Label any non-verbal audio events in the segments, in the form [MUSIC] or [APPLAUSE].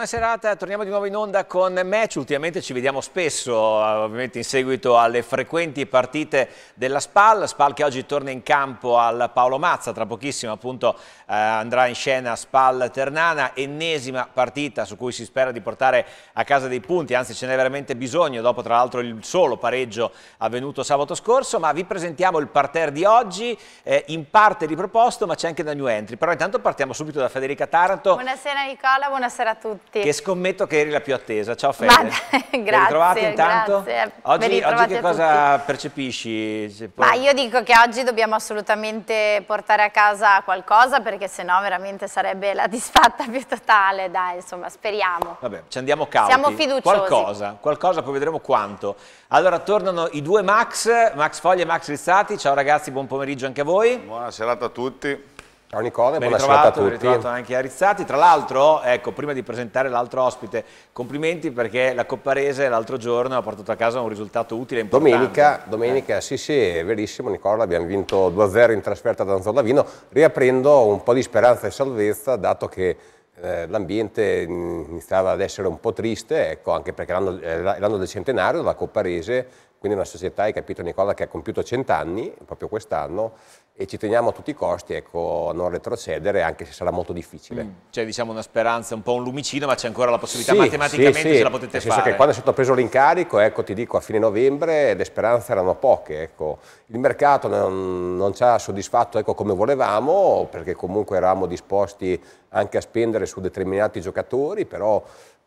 Buona serata, torniamo di nuovo in onda con Match, ultimamente ci vediamo spesso, eh, ovviamente in seguito alle frequenti partite della SPAL, SPAL che oggi torna in campo al Paolo Mazza, tra pochissimo appunto eh, andrà in scena SPAL Ternana, ennesima partita su cui si spera di portare a casa dei punti, anzi ce n'è veramente bisogno, dopo tra l'altro il solo pareggio avvenuto sabato scorso, ma vi presentiamo il parterre di oggi, eh, in parte riproposto ma c'è anche da New Entry, però intanto partiamo subito da Federica Taranto. Buonasera Nicola, buonasera a tutti tutti. Che scommetto che eri la più attesa. Ciao Fede. Ma, grazie. Ben ritrovata intanto. Grazie. Oggi, oggi che cosa tutti. percepisci? Puoi... Ma io dico che oggi dobbiamo assolutamente portare a casa qualcosa perché sennò veramente sarebbe la disfatta più totale. Dai, insomma, speriamo. Vabbè, ci andiamo cauti. Siamo fiduciosi. Qualcosa, qualcosa, poi vedremo quanto. Allora, tornano i due Max, Max Foglia e Max Rizzati. Ciao ragazzi, buon pomeriggio anche a voi. Buona serata a tutti. Ciao Nicole, ben buonasera a tutti. Ben ritrovato anche a Rizzati. Tra l'altro, ecco, prima di presentare l'altro ospite, complimenti perché la Copparese l'altro giorno ha portato a casa un risultato utile e importante. Domenica, eh. domenica eh. sì sì, è verissimo Nicola, abbiamo vinto 2-0 in trasferta da Anzolavino, riaprendo un po' di speranza e salvezza, dato che eh, l'ambiente mm, iniziava ad essere un po' triste, ecco, anche perché è eh, l'anno del centenario la Copparese, quindi una società, hai capito Nicola, che ha compiuto 100 anni, proprio quest'anno, e ci teniamo a tutti i costi ecco, a non retrocedere anche se sarà molto difficile. Mm. C'è diciamo una speranza, un po' un lumicino ma c'è ancora la possibilità sì, matematicamente sì, sì. se la potete Nel fare. Senso che quando è stato preso l'incarico, ecco, ti dico a fine novembre le speranze erano poche, ecco. il mercato non, non, ci ha soddisfatto ecco, come volevamo perché comunque eravamo disposti anche a spendere su determinati giocatori però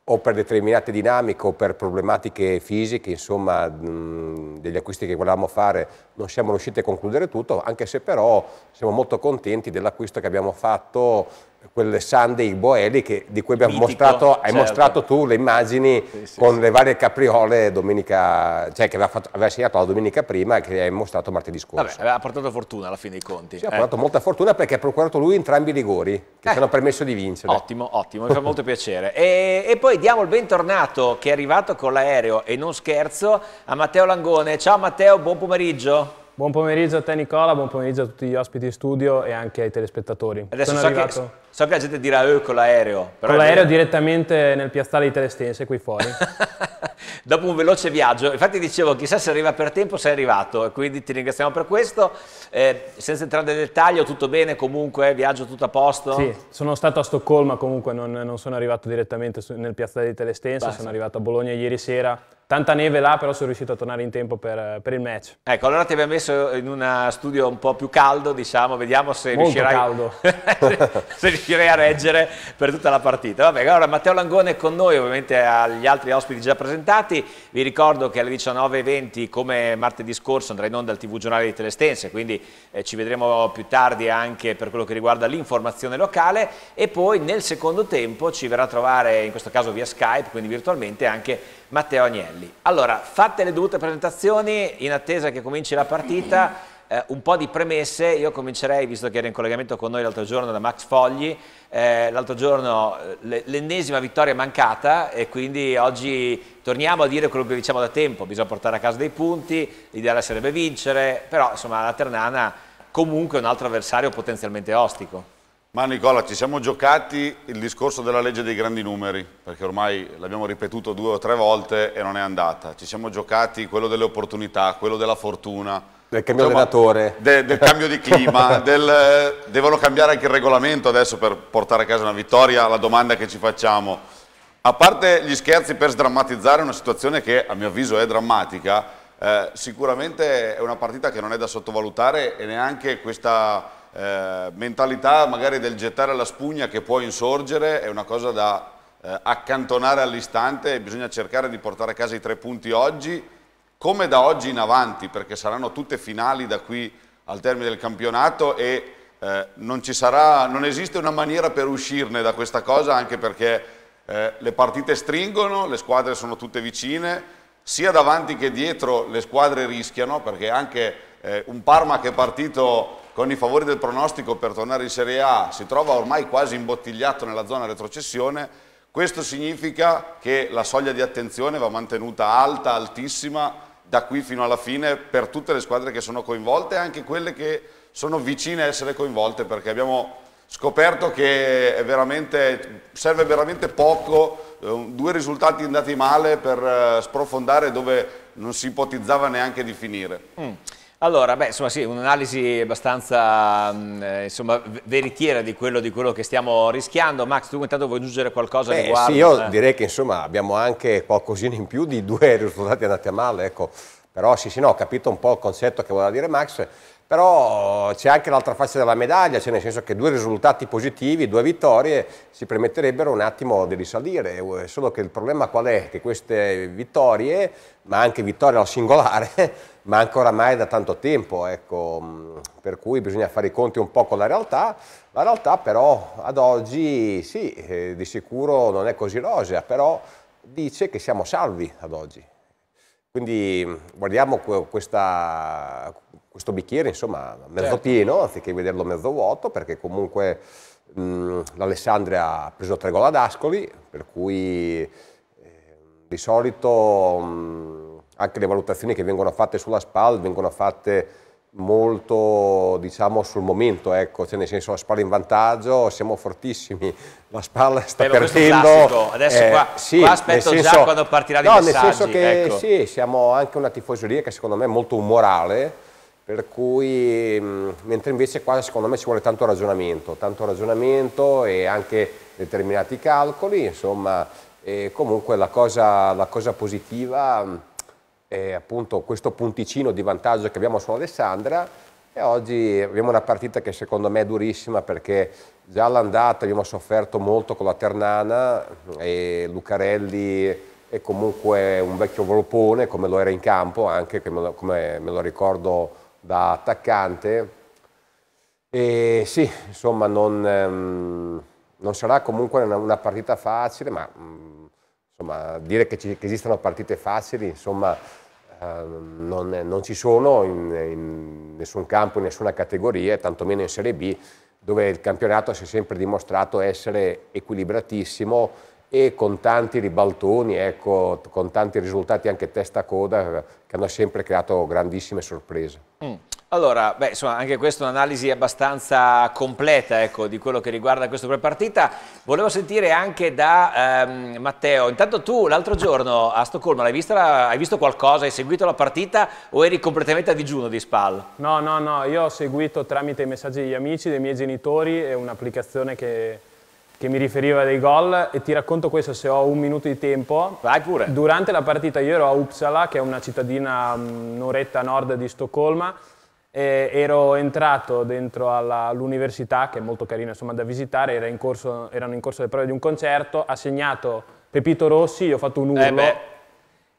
o per determinate dinamiche o per problematiche fisiche, insomma, mh, mm, degli acquisti che volevamo fare non siamo riusciti a concludere tutto, anche se però siamo molto contenti dell'acquisto che abbiamo fatto, quel Sunday Boeli che, di cui abbiamo Mitico, mostrato, certo. hai mostrato tu le immagini sì, sì, con sì. le varie capriole domenica, cioè che aveva, fatto, aveva, segnato la domenica prima e che hai mostrato martedì scorso. Vabbè, aveva portato fortuna alla fine dei conti. Sì, eh. ha portato molta fortuna perché ha procurato lui entrambi i rigori che eh. ci hanno permesso di vincere. Ottimo, ottimo, mi fa molto piacere. E, e poi diamo il bentornato che è arrivato con l'aereo e non scherzo a Matteo Langone. Ciao Matteo, buon pomeriggio. Buon pomeriggio a te Nicola, buon pomeriggio a tutti gli ospiti in studio e anche ai telespettatori. Adesso so che, so che, la gente dirà eh, con l'aereo. Con l'aereo direttamente nel piazzale di Telestense qui fuori. [LAUGHS] Dopo un veloce viaggio, infatti dicevo chissà se arriva per tempo, sei arrivato e quindi ti ringraziamo per questo. Eh, senza entrare nel dettaglio, tutto bene comunque, eh? viaggio tutto a posto? Sì, sono stato a Stoccolma comunque, non, non sono arrivato direttamente nel piazzale di Telestense, Basta. sono arrivato a Bologna ieri sera Tanta neve là, però sono riuscito a tornare in tempo per, per, il match. Ecco, allora ti abbiamo messo in uno studio un po' più caldo, diciamo, vediamo se Molto riuscirai... caldo. [LAUGHS] se riuscirai a reggere per tutta la partita. Vabbè, allora Matteo Langone è con noi, ovviamente agli altri ospiti già presentati. Vi ricordo che alle 19.20, come martedì scorso, andrà in onda il TV Giornale di Telestense, quindi eh, ci vedremo più tardi anche per quello che riguarda l'informazione locale. E poi nel secondo tempo ci verrà a trovare, in questo caso via Skype, quindi virtualmente, anche Matteo Agnelli. Allora, fatte le dovute presentazioni, in attesa che cominci la partita, eh, un po' di premesse, io comincerei, visto che era in collegamento con noi l'altro giorno da Max Fogli, eh, l'altro giorno eh, l'ennesima vittoria mancata e quindi oggi torniamo a dire quello che diciamo da tempo, bisogna portare a casa dei punti, l'ideale sarebbe vincere, però insomma la Ternana comunque è un altro avversario potenzialmente ostico. Ma Nicola, ci siamo giocati il discorso della legge dei grandi numeri, perché ormai l'abbiamo ripetuto due o tre volte e non è andata. Ci siamo giocati quello delle opportunità, quello della fortuna. Del cambio Insomma, allenatore. De, del cambio di clima. [LAUGHS] del, devono cambiare anche il regolamento adesso per portare a casa una vittoria. La domanda che ci facciamo, a parte gli scherzi per sdrammatizzare una situazione che a mio avviso è drammatica, eh, sicuramente è una partita che non è da sottovalutare e neanche questa eh, mentalità magari del gettare la spugna che può insorgere è una cosa da eh, accantonare all'istante e bisogna cercare di portare a casa i tre punti oggi, come da oggi in avanti, perché saranno tutte finali da qui al termine del campionato e eh, non, sarà, non esiste una maniera per uscirne da questa cosa, anche perché eh, le partite stringono, le squadre sono tutte vicine, sia davanti che dietro le squadre rischiano, perché anche eh, un Parma che è partito con i favori del pronostico per tornare in Serie A si trova ormai quasi imbottigliato nella zona retrocessione, questo significa che la soglia di attenzione va mantenuta alta, altissima, da qui fino alla fine per tutte le squadre che sono coinvolte e anche quelle che sono vicine a essere coinvolte perché abbiamo scoperto che veramente, serve veramente poco, eh, due risultati andati male per eh, sprofondare dove non si ipotizzava neanche di finire. Mm. Allora, beh, insomma sì, un'analisi abbastanza mm, eh, insomma, veritiera di quello, di quello, che stiamo rischiando. Max, tu intanto vuoi aggiungere qualcosa beh, riguardo? Sì, io eh? direi che insomma abbiamo anche qualcosina in più di due [LAUGHS] risultati andati a male, ecco. Però sì, sì, no, ho capito un po' il concetto che voleva dire Max, però c'è anche l'altra faccia della medaglia, cioè nel senso che due risultati positivi, due vittorie, si permetterebbero un attimo di risalire, eh, solo che il problema qual è? Che queste vittorie, ma anche vittorie al singolare, ma ancora mai da tanto tempo, ecco, mm, per cui bisogna fare i conti un po' con la realtà, la realtà però ad oggi sì, eh, di sicuro non è così rosea, però dice che siamo salvi ad oggi. Quindi mm, guardiamo questa, questo bicchiere insomma mezzo certo. pieno anziché vederlo mezzo vuoto perché comunque mm, l'Alessandria ha preso tre gol ad Ascoli per cui eh, di solito mh, anche le valutazioni che vengono fatte sulla SPAL vengono fatte molto diciamo, sul momento ecco cioè, nel senso la spalla in vantaggio siamo fortissimi la spalla sta Però perdendo adesso eh, qua, sì, qua aspetto senso, già quando partirà di no, messaggi nel senso che ecco. sì siamo anche una tifoseria che secondo me è molto umorale per cui mh, mm, mentre invece qua secondo me ci vuole tanto ragionamento tanto ragionamento e anche determinati calcoli insomma e comunque la cosa, la cosa positiva mm, eh, appunto questo punticino di vantaggio che abbiamo su Alessandra e oggi abbiamo una partita che secondo me è durissima perché già all'andata abbiamo sofferto molto con la Ternana e Lucarelli è comunque un vecchio volpone come lo era in campo anche come me lo ricordo da attaccante e sì, insomma non, ehm, non sarà comunque una, una, partita facile ma mh, mm, insomma, dire che, ci, che esistono partite facili insomma Ehm, non, non, ci sono in, in, nessun campo, in nessuna categoria, tantomeno in Serie B, dove il campionato si è sempre dimostrato essere equilibratissimo, e con tanti ribaltoni, ecco, con tanti risultati anche testa a coda che hanno sempre creato grandissime sorprese. Mm. Allora, beh, insomma, anche questa è un'analisi abbastanza completa ecco, di quello che riguarda questa prepartita. Volevo sentire anche da ehm, Matteo, intanto tu l'altro giorno a Stoccolma l'hai vista, hai visto qualcosa, hai seguito la partita o eri completamente a digiuno di Spal? No, no, no, io ho seguito tramite i messaggi degli amici, dei miei genitori e un'applicazione che che mi riferiva dei gol e ti racconto questo se ho un minuto di tempo. Vai pure. Durante la partita io ero a Uppsala, che è una cittadina mm, un'oretta a nord di Stoccolma, ero entrato dentro all'università, che è molto carina insomma, da visitare, era in corso, erano in corso le prove di un concerto, ha segnato Pepito Rossi, io ho fatto un urlo. Eh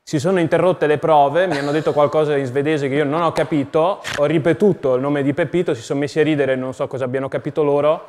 si sono interrotte le prove, mi hanno detto qualcosa in svedese che io non ho capito, ho ripetuto il nome di Pepito, si sono messi a ridere, non so cosa abbiano capito loro,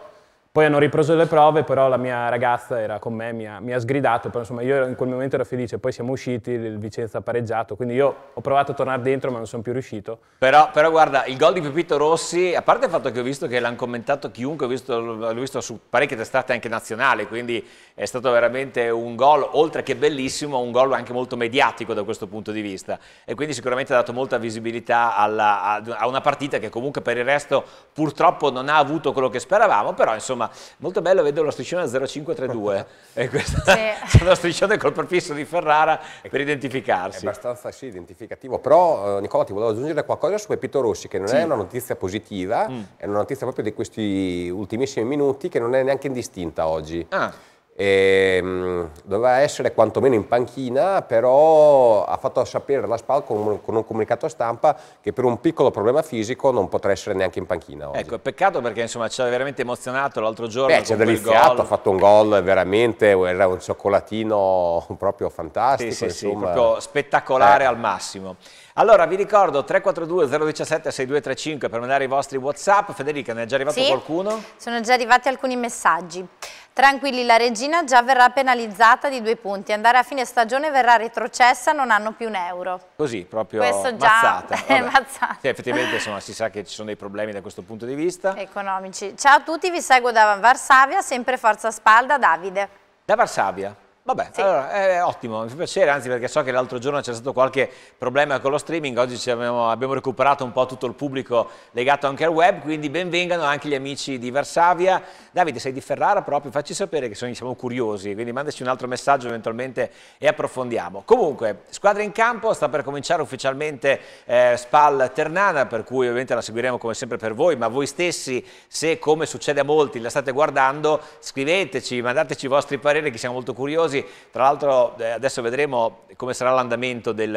poi hanno ripreso le prove, però la mia ragazza era con me, mi ha, mi ha sgridato, però insomma io in quel momento ero felice, poi siamo usciti, il Vicenza ha pareggiato, quindi io ho provato a tornare dentro ma non sono più riuscito. Però, però guarda, il gol di Pepito Rossi, a parte il fatto che ho visto che l'hanno commentato chiunque, l'ho visto, visto, su parecchie testate anche nazionali, quindi è stato veramente un gol, oltre che bellissimo, un gol anche molto mediatico da questo punto di vista e quindi sicuramente ha dato molta visibilità alla, a una partita che comunque per il resto purtroppo non ha avuto quello che speravamo, però insomma molto bello vedere lo striscione a 0532 [LAUGHS] e questa [LAUGHS] è sì. lo striscione col perfisso di Ferrara per identificarsi. È abbastanza sì, identificativo, però eh, Nicola ti volevo aggiungere qualcosa su Pepito Rossi che non sì. è una notizia positiva, mm. è una notizia proprio di questi ultimissimi minuti che non è neanche indistinta oggi. Ah e, ehm, mh, doveva essere quantomeno in panchina, però ha fatto sapere la SPAL con, con, un comunicato stampa che per un piccolo problema fisico non potrà essere neanche in panchina oggi. Ecco, peccato perché insomma ci ha veramente emozionato l'altro giorno. Beh, ci ha deliziato, ha fatto un gol veramente, era un cioccolatino [LAUGHS] proprio fantastico. Sì, sì, sì proprio spettacolare eh. al massimo. Allora vi ricordo 342 017 6235 per mandare i vostri Whatsapp. Federica, ne è già arrivato sì, qualcuno? Sono già arrivati alcuni messaggi. Tranquilli, la regina già verrà penalizzata di due punti, andare a fine stagione verrà retrocessa, non hanno più un euro. Così, proprio Questo già mazzata. [LAUGHS] È mazzata. Sì, effettivamente insomma, si sa che ci sono dei problemi da questo punto di vista. Economici. Ciao a tutti, vi seguo da Varsavia, sempre forza spalda, Davide. Da Varsavia. Vabbè, sì. allora, eh, è ottimo, mi fa piacere, anzi perché so che l'altro giorno c'è stato qualche problema con lo streaming, oggi abbiamo, abbiamo, recuperato un po' tutto il pubblico legato anche al web, quindi benvengano anche gli amici di Varsavia. Davide, sei di Ferrara proprio, facci sapere che sono, siamo curiosi, quindi mandaci un altro messaggio eventualmente e approfondiamo. Comunque, squadra in campo, sta per cominciare ufficialmente eh, Spal Ternana, per cui ovviamente la seguiremo come sempre per voi, ma voi stessi, se come succede a molti la state guardando, scriveteci, mandateci i vostri pareri che siamo molto curiosi così. Tra l'altro eh, adesso vedremo come sarà l'andamento dei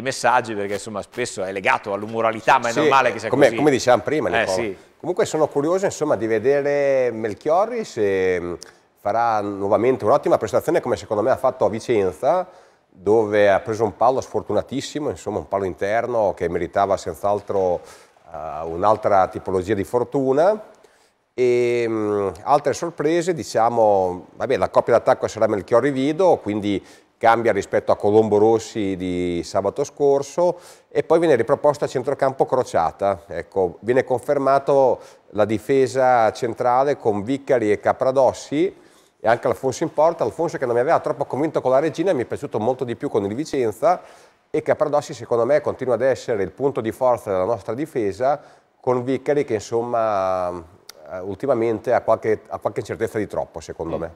messaggi, perché insomma spesso è legato all'umoralità, ma è sì, normale che sia come, così. Come dicevamo prima, eh, sì. Comunque sono curioso insomma, di vedere Melchiorri se mm, farà nuovamente un'ottima prestazione come secondo me ha fatto a Vicenza, dove ha preso un palo sfortunatissimo, insomma un palo interno che meritava senz'altro uh, un'altra tipologia di fortuna e, ehm, mh, altre sorprese, diciamo, vabbè, la coppia d'attacco sarà Melchiorri Vido, quindi cambia rispetto a Colombo Rossi di sabato scorso e poi viene riproposta a centrocampo crociata. Ecco, viene confermato la difesa centrale con Vicari e Capradossi e anche Alfonso in porta, Alfonso che non mi aveva troppo convinto con la Regina, mi è piaciuto molto di più con il Vicenza e Capradossi secondo me continua ad essere il punto di forza della nostra difesa con Vicari che insomma eh, ultimamente ha qualche, ha qualche incertezza di troppo, secondo mm. me.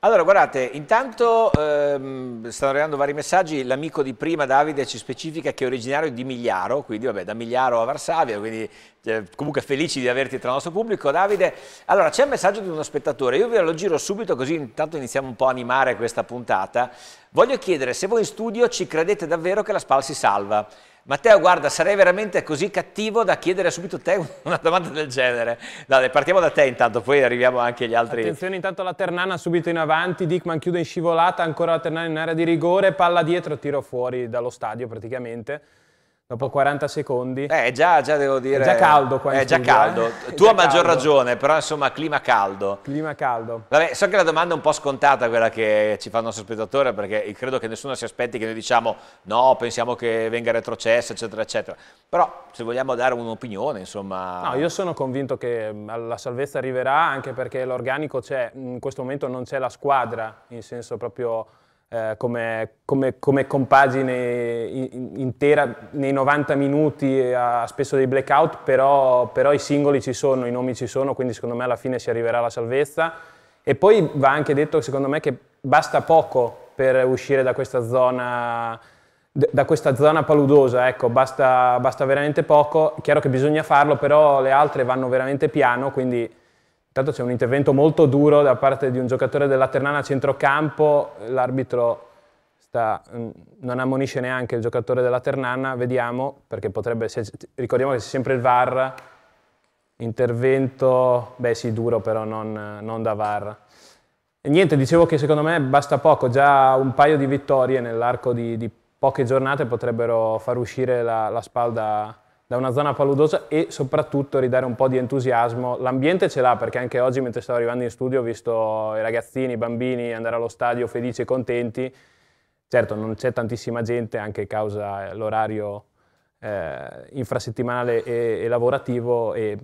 Allora, guardate, intanto ehm, stanno arrivando vari messaggi, l'amico di prima, Davide, ci specifica che è originario di Migliaro, quindi vabbè, da Migliaro a Varsavia, quindi eh, comunque felici di averti tra il nostro pubblico. Davide, allora c'è un messaggio di uno spettatore, io ve lo giro subito così intanto iniziamo un po' a animare questa puntata. Voglio chiedere se voi in studio ci credete davvero che la SPAL si salva. Matteo, guarda, sarei veramente così cattivo da chiedere subito a te [LAUGHS] una domanda del genere. Dai, partiamo da te intanto, poi arriviamo anche agli altri. Attenzione intanto alla Ternana subito in avanti, Dickman chiude in scivolata, ancora la Ternana in area di rigore, palla dietro, tiro fuori dallo stadio praticamente dopo 40 secondi. Eh, già, già devo dire. È già caldo qua. È già studio, eh. caldo. Eh? [LAUGHS] Tu a maggior caldo. ragione, però insomma, clima caldo. Clima caldo. Vabbè, so che la domanda è un po' scontata quella che ci fa il nostro spettatore, perché credo che nessuno si aspetti che noi diciamo no, pensiamo che venga retrocesso, eccetera, eccetera. Però se vogliamo dare un'opinione, insomma. No, io sono convinto che mm, la salvezza arriverà, anche perché l'organico c'è, in questo momento non c'è la squadra, in senso proprio eh, come, come, come, compagine in, intera nei 90 minuti, ha eh, spesso dei blackout, però, però i singoli ci sono, i nomi ci sono, quindi secondo me alla fine si arriverà alla salvezza. E poi va anche detto, secondo me, che basta poco per uscire da questa zona da questa zona paludosa, ecco, basta, basta, veramente poco, chiaro che bisogna farlo, però le altre vanno veramente piano, quindi Intanto c'è un intervento molto duro da parte di un giocatore della Ternana a centrocampo, l'arbitro mm, non ammonisce neanche il giocatore della Ternana, vediamo, perché potrebbe, se, ricordiamo che c'è sempre il VAR, intervento, beh sì, duro però, non, non da VAR. E niente, dicevo che secondo me basta poco, già un paio di vittorie nell'arco di, di, poche giornate potrebbero far uscire la, la spalda da una zona paludosa e soprattutto ridare un po' di entusiasmo. L'ambiente ce l'ha perché anche oggi mentre stavo arrivando in studio ho visto i ragazzini, i bambini andare allo stadio felici e contenti. Certo non c'è tantissima gente anche causa eh, l'orario eh, infrasettimanale e, e lavorativo, e,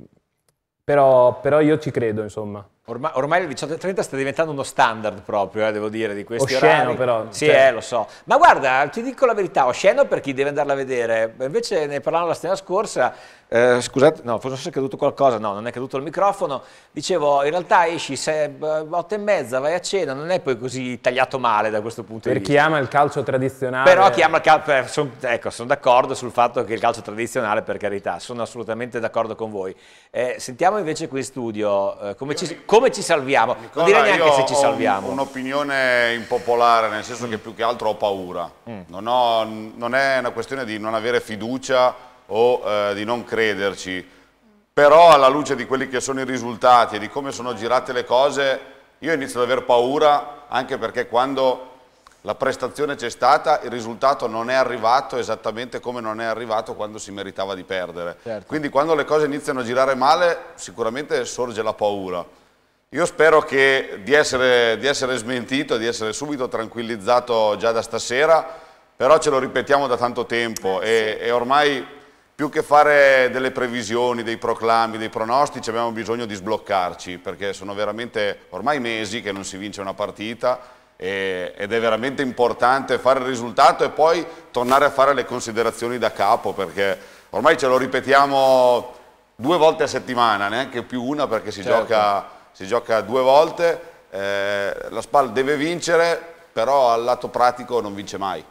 però, però io ci credo insomma. Ormai, ormai le 18.30 sta diventando uno standard proprio, eh, devo dire, di questi osceno, orari. però. Sì, cioè. eh, lo so. Ma guarda, ti dico la verità, osceno per chi deve andarla a vedere. Invece ne parlavamo la settimana scorsa, eh, scusate, no, forse è caduto qualcosa, no, non è caduto il microfono. Dicevo, in realtà esci se 8 eh, e mezza, vai a cena, non è poi così tagliato male da questo punto per di vista. Per chi ama il calcio tradizionale. Però chi ama il calcio, eh, son, ecco, sono d'accordo sul fatto che il calcio tradizionale, per carità, sono assolutamente d'accordo con voi. Eh, sentiamo invece qui in studio eh, come ci come ci salviamo? Nicola, non direi neanche se ci salviamo. un'opinione impopolare, nel senso che più che altro ho paura. Mm. Non, ho, non, è una questione di non avere fiducia o eh, di non crederci, però alla luce di quelli che sono i risultati e di come sono girate le cose, io inizio ad aver paura anche perché quando la prestazione c'è stata, il risultato non è arrivato esattamente come non è arrivato quando si meritava di perdere. Certo. Quindi quando le cose iniziano a girare male sicuramente sorge la paura. Io spero che, di, essere, di essere smentito, di essere subito tranquillizzato già da stasera, però ce lo ripetiamo da tanto tempo e, e ormai più che fare delle previsioni, dei proclami, dei pronostici, abbiamo bisogno di sbloccarci perché sono veramente ormai mesi che non si vince una partita e, ed è veramente importante fare il risultato e poi tornare a fare le considerazioni da capo perché ormai ce lo ripetiamo due volte a settimana, neanche più una perché si certo. gioca si gioca due volte, eh, la SPAL deve vincere, però al lato pratico non vince mai.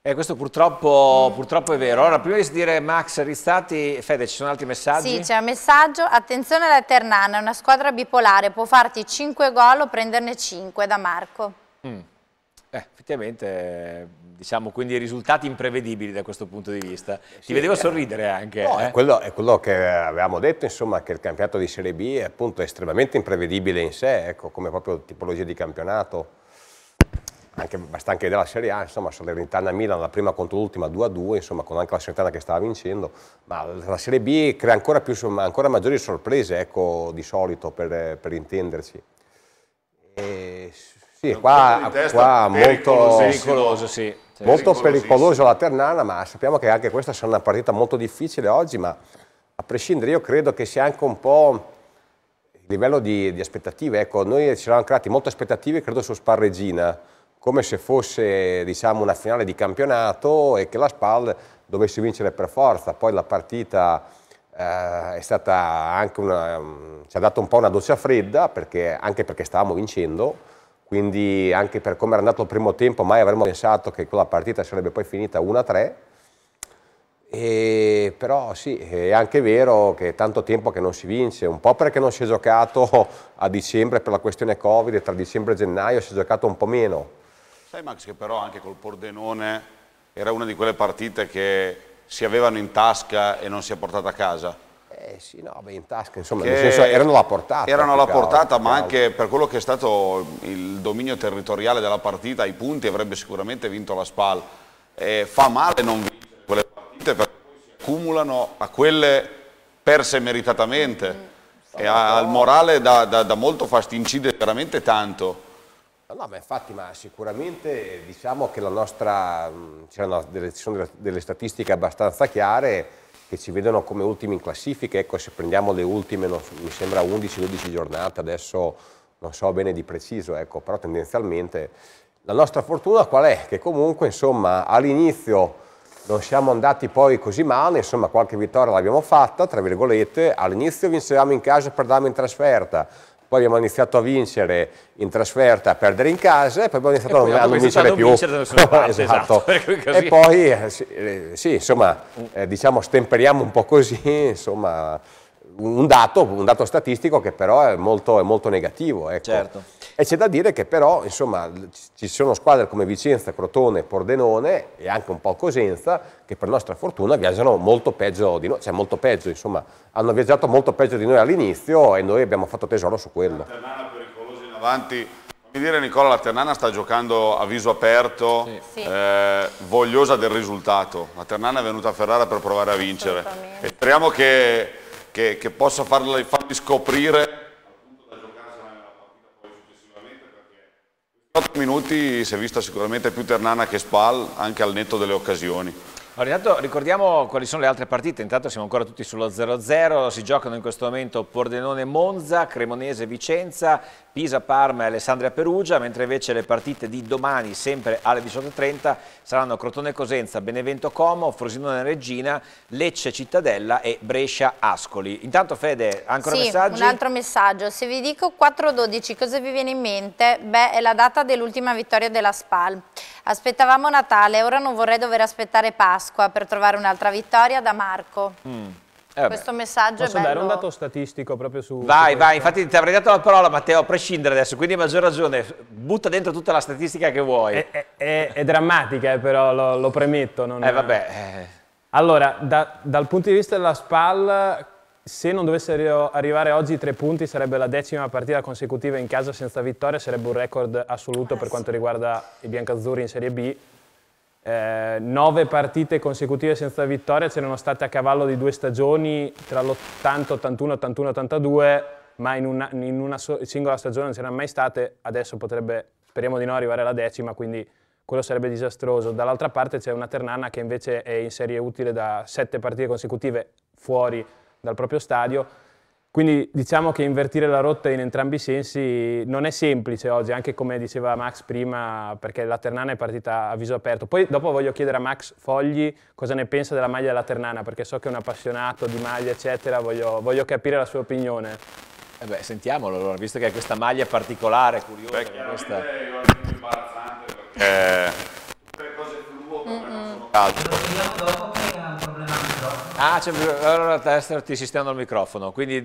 Eh, questo purtroppo, purtroppo, è vero. Allora, prima di dire Max Rizzati, Fede, ci sono altri messaggi? Sì, c'è un messaggio. Attenzione alla Ternana, è una squadra bipolare, può farti 5 gol o prenderne 5 da Marco. Mm. Eh, effettivamente, diciamo quindi risultati imprevedibili da questo punto di vista. Ti vedevo eh, sorridere anche. No, eh? è, quello, è, quello, che avevamo detto, insomma, che il campionato di Serie B è appunto estremamente imprevedibile in sé, ecco, come proprio tipologia di campionato. Anche, basta anche vedere la Serie A, insomma, Salernitana-Milan, la prima contro l'ultima 2-2, a insomma, con anche la Salernitana che stava vincendo, ma la Serie B crea ancora, più, ancora maggiori sorprese, ecco, di solito, per, per intenderci. E sì, qua, qua molto pericoloso, sì. molto pericoloso la Ternana, ma sappiamo che anche questa sarà una partita molto difficile oggi, ma a prescindere io credo che sia anche un po' il livello di, di aspettative. Ecco, noi ci eravamo creati molte aspettative, credo, su Sparregina, come se fosse diciamo, una finale di campionato e che la Spal dovesse vincere per forza. Poi la partita eh, una, ci ha dato un po' una doccia fredda, perché, anche perché stavamo vincendo quindi anche per come era andato il primo tempo mai avremmo pensato che quella partita sarebbe poi finita 1-3, però sì, è anche vero che è tanto tempo che non si vince, un po' perché non si è giocato a dicembre per la questione Covid, tra dicembre e gennaio si è giocato un po' meno. Sai Max che però anche col Pordenone era una di quelle partite che si avevano in tasca e non si è portata a casa? Eh sì, no, beh, in tasca, insomma, nel senso erano alla portata. Erano alla portata, ma anche per quello che è stato il dominio territoriale della partita, i punti avrebbe sicuramente vinto la SPAL. Eh, fa male non vincere quelle partite perché si accumulano a quelle perse meritatamente mm, e al morale da, da, da molto fastidio, incide veramente tanto. No, ma infatti, ma sicuramente diciamo che la nostra, mm, ci sono delle, delle statistiche abbastanza chiare che ci vedono come ultimi in classifica, ecco se prendiamo le ultime, non, mi sembra 11-12 giornate, adesso non so bene di preciso, ecco, però tendenzialmente la nostra fortuna qual è? Che comunque insomma all'inizio non siamo andati poi così male, insomma qualche vittoria l'abbiamo fatta, tra virgolette, all'inizio vincevamo in casa per darmi in trasferta, poi abbiamo iniziato a vincere in trasferta, a perdere in casa e poi abbiamo iniziato poi a, non vincere più. Vincere [LAUGHS] parte, esatto. esatto. [LAUGHS] E poi, eh, eh, sì, insomma, eh, diciamo stemperiamo un po' così, [LAUGHS] insomma, un dato, un dato statistico che però è molto, è molto negativo. Ecco. Certo. E c'è da dire che però insomma, ci sono squadre come Vicenza, Crotone, Pordenone e anche un po' Cosenza che per nostra fortuna viaggiano molto peggio di noi, cioè molto peggio, insomma, hanno viaggiato molto peggio di noi all'inizio e noi abbiamo fatto tesoro su quello. La Ternana in avanti. Fammi dire Nicola, la Ternana sta giocando a viso aperto, sì. eh, vogliosa del risultato. La Ternana è venuta a Ferrara per provare a vincere e speriamo che, che, che possa farli, farli scoprire 4 minuti si è vista sicuramente più Ternana che Spal anche al netto delle occasioni. Allora, intanto ricordiamo quali sono le altre partite, intanto siamo ancora tutti sullo 0-0, si giocano in questo momento Pordenone-Monza, Cremonese-Vicenza, Pisa-Parma e Alessandria-Perugia, mentre invece le partite di domani, sempre alle 18.30, saranno Crotone-Cosenza, Benevento-Como, Frosinone-Regina, Lecce-Cittadella e Brescia-Ascoli. Intanto Fede, ancora sì, messaggi? un altro messaggio, se vi dico 4-12 cosa vi viene in mente? Beh, è la data dell'ultima vittoria della SPAL. Aspettavamo Natale, ora non vorrei dover aspettare Pasqua per trovare un'altra vittoria da Marco. Mm. Eh questo messaggio Posso è bello. dare un dato statistico proprio su... Vai, vai, infatti ti avrei dato la parola Matteo, a prescindere adesso, quindi hai maggior ragione, butta dentro tutta la statistica che vuoi. È, è, è drammatica eh, però, lo, lo premetto. Non... Eh vabbè. Eh. Allora, da, dal punto di vista della SPAL, se non dovessero arrivare oggi i tre punti sarebbe la decima partita consecutiva in casa senza vittoria, sarebbe un record assoluto per eh, quanto riguarda i biancazzurri in Serie B. Eh, nove partite consecutive senza vittoria c'erano state a cavallo di due stagioni tra l'80, 81, 81, 82, ma in una, in una singola stagione non c'erano mai state, adesso potrebbe, speriamo di no, arrivare alla decima, quindi quello sarebbe disastroso. Dall'altra parte c'è una Ternana che invece è in serie utile da sette partite consecutive fuori dal proprio stadio. Quindi diciamo che invertire la rotta in entrambi i sensi non è semplice oggi, anche come diceva Max prima, perché la Ternana è partita a viso aperto. Poi dopo voglio chiedere a Max Fogli cosa ne pensa della maglia della Ternana, perché so che è un appassionato di maglie, eccetera, voglio, voglio capire la sua opinione. Eh beh, sentiamolo allora, visto che è questa maglia particolare, curiosa. Beh, questa... è imbarazzante perché eh. tutte cose fluo, mm -hmm. altro. Lo dopo perché Ah, c'è allora testa ti sistemano il microfono, quindi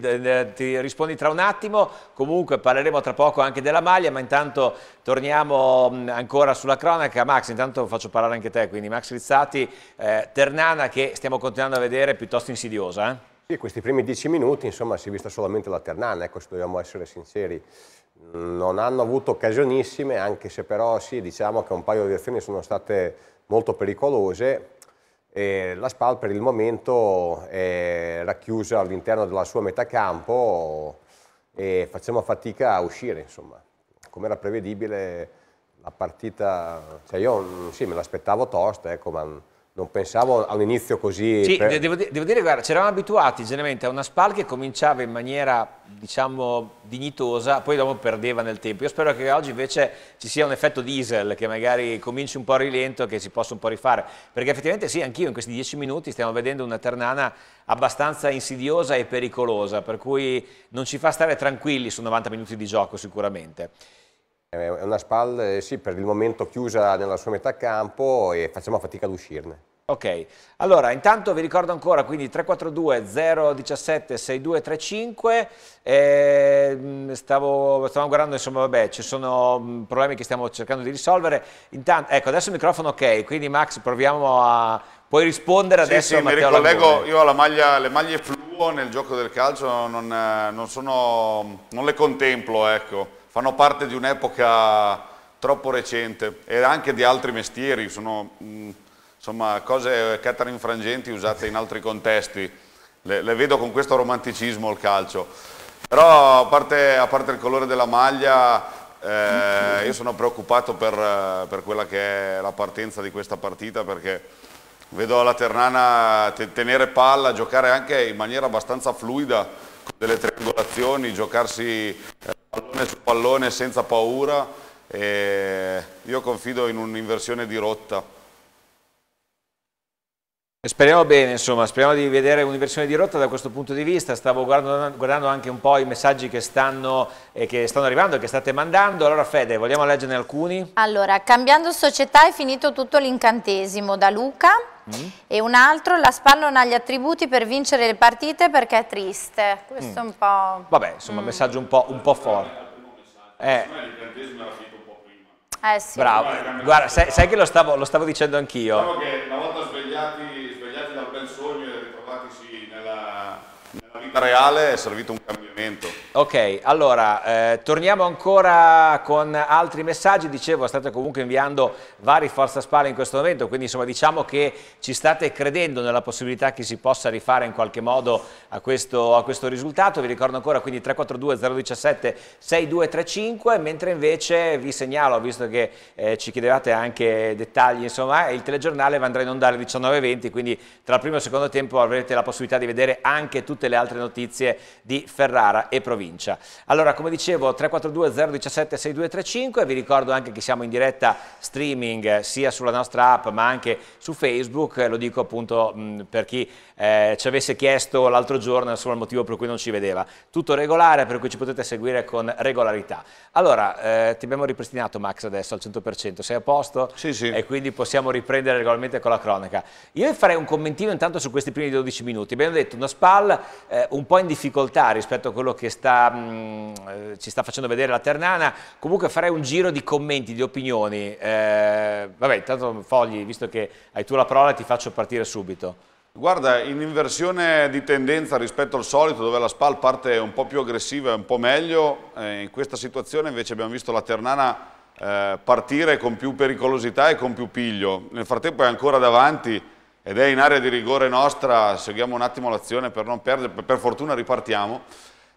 ti rispondi tra un attimo. Comunque parleremo tra poco anche della maglia, ma intanto torniamo ancora sulla cronaca. Max, intanto faccio parlare anche te, quindi Max Rizzati, eh, Ternana che stiamo continuando a vedere piuttosto insidiosa. Eh? Sì, questi primi dieci minuti insomma si è vista solamente la Ternana, ecco se dobbiamo essere sinceri. Non hanno avuto occasionissime, anche se però sì, diciamo che un paio di azioni sono state molto pericolose e la SPAL per il momento è racchiusa all'interno della sua metà campo e facciamo fatica a uscire, insomma. Come era prevedibile la partita, cioè io sì, me l'aspettavo tosta, ecco, ma non pensavo a un inizio così... Sì, per... Cioè devo, devo, dire, guarda, ci eravamo abituati generalmente a una SPAL che cominciava in maniera, diciamo, dignitosa, poi dopo perdeva nel tempo. Io spero che oggi invece ci sia un effetto diesel, che magari cominci un po' a rilento, che si possa un po' rifare. Perché effettivamente sì, anch'io in questi dieci minuti stiamo vedendo una ternana abbastanza insidiosa e pericolosa, per cui non ci fa stare tranquilli su 90 minuti di gioco sicuramente. Eh, è una SPAL, eh, sì, per il momento chiusa nella sua metà campo e facciamo fatica ad uscirne. Ok, allora intanto vi ricordo ancora, quindi 342-017-6235, eh, stavo, stavo, guardando, insomma vabbè, ci sono mm, problemi che stiamo cercando di risolvere, intanto, ecco adesso il microfono ok, quindi Max proviamo a, puoi rispondere adesso sì, sì, a Matteo mi ricollego, Lagone. io ho maglia, le maglie fluo nel gioco del calcio non, eh, non, sono, non le contemplo, ecco fanno parte di un'epoca troppo recente e anche di altri mestieri, sono mh, mm, insomma, cose catering frangenti usate in altri contesti, le, le vedo con questo romanticismo il calcio. Però a parte, a parte il colore della maglia, eh, io sono preoccupato per, per, quella che è la partenza di questa partita perché vedo la Ternana tenere palla, giocare anche in maniera abbastanza fluida con delle triangolazioni, giocarsi eh, pallone su pallone senza paura e io confido in un'inversione di rotta. Speriamo bene, insomma, speriamo di vedere un'inversione di rotta da questo punto di vista. Stavo guardando, guardando anche un po' i messaggi che stanno, eh, che stanno arrivando, che state mandando. Allora, Fede, vogliamo leggerne alcuni? Allora, cambiando società è finito tutto l'incantesimo da Luca e un altro la SPAL non ha gli attributi per vincere le partite perché è triste. Questo mm. è un po'... Vabbè, insomma, mm. messaggio un po', un po forte. Eh. Eh sì. Bravo, guarda, sai, sai che lo stavo, lo stavo dicendo anch'io. Diciamo che una volta svegliati vita reale è servito un cambiamento. Ok, allora eh, torniamo ancora con altri messaggi, dicevo state comunque inviando vari forza spalle in questo momento, quindi insomma diciamo che ci state credendo nella possibilità che si possa rifare in qualche modo a questo, a questo risultato, vi ricordo ancora quindi 342 017 6235, mentre invece vi segnalo, visto che eh, ci chiedevate anche dettagli, insomma il telegiornale andrà in onda alle 19.20, quindi tra il primo e il secondo tempo avrete la possibilità di vedere anche tutte le altre notizie notizie di Ferrara e provincia. Allora, come dicevo, 342-017-6235, vi ricordo anche che siamo in diretta streaming eh, sia sulla nostra app ma anche su Facebook, lo dico appunto mh, per chi eh, ci avesse chiesto l'altro giorno insomma, il motivo per cui non ci vedeva. Tutto regolare, per cui ci potete seguire con regolarità. Allora, eh, ti abbiamo ripristinato Max adesso al 100%, sei a posto? Sì, sì. E quindi possiamo riprendere regolarmente con la cronaca. Io farei un commentino intanto su questi primi 12 minuti. Abbiamo detto una SPAL eh, un po' in difficoltà rispetto a quello che sta, mh, mm, eh, ci sta facendo vedere la Ternana, comunque farei un giro di commenti, di opinioni. Eh, vabbè, intanto Fogli, visto che hai tu la parola, ti faccio partire subito. Guarda, in inversione di tendenza rispetto al solito, dove la SPAL parte un po' più aggressiva e un po' meglio, eh, in questa situazione invece abbiamo visto la Ternana eh, partire con più pericolosità e con più piglio. Nel frattempo è ancora davanti ed è in area di rigore nostra, seguiamo un attimo l'azione per non perdere, per fortuna ripartiamo.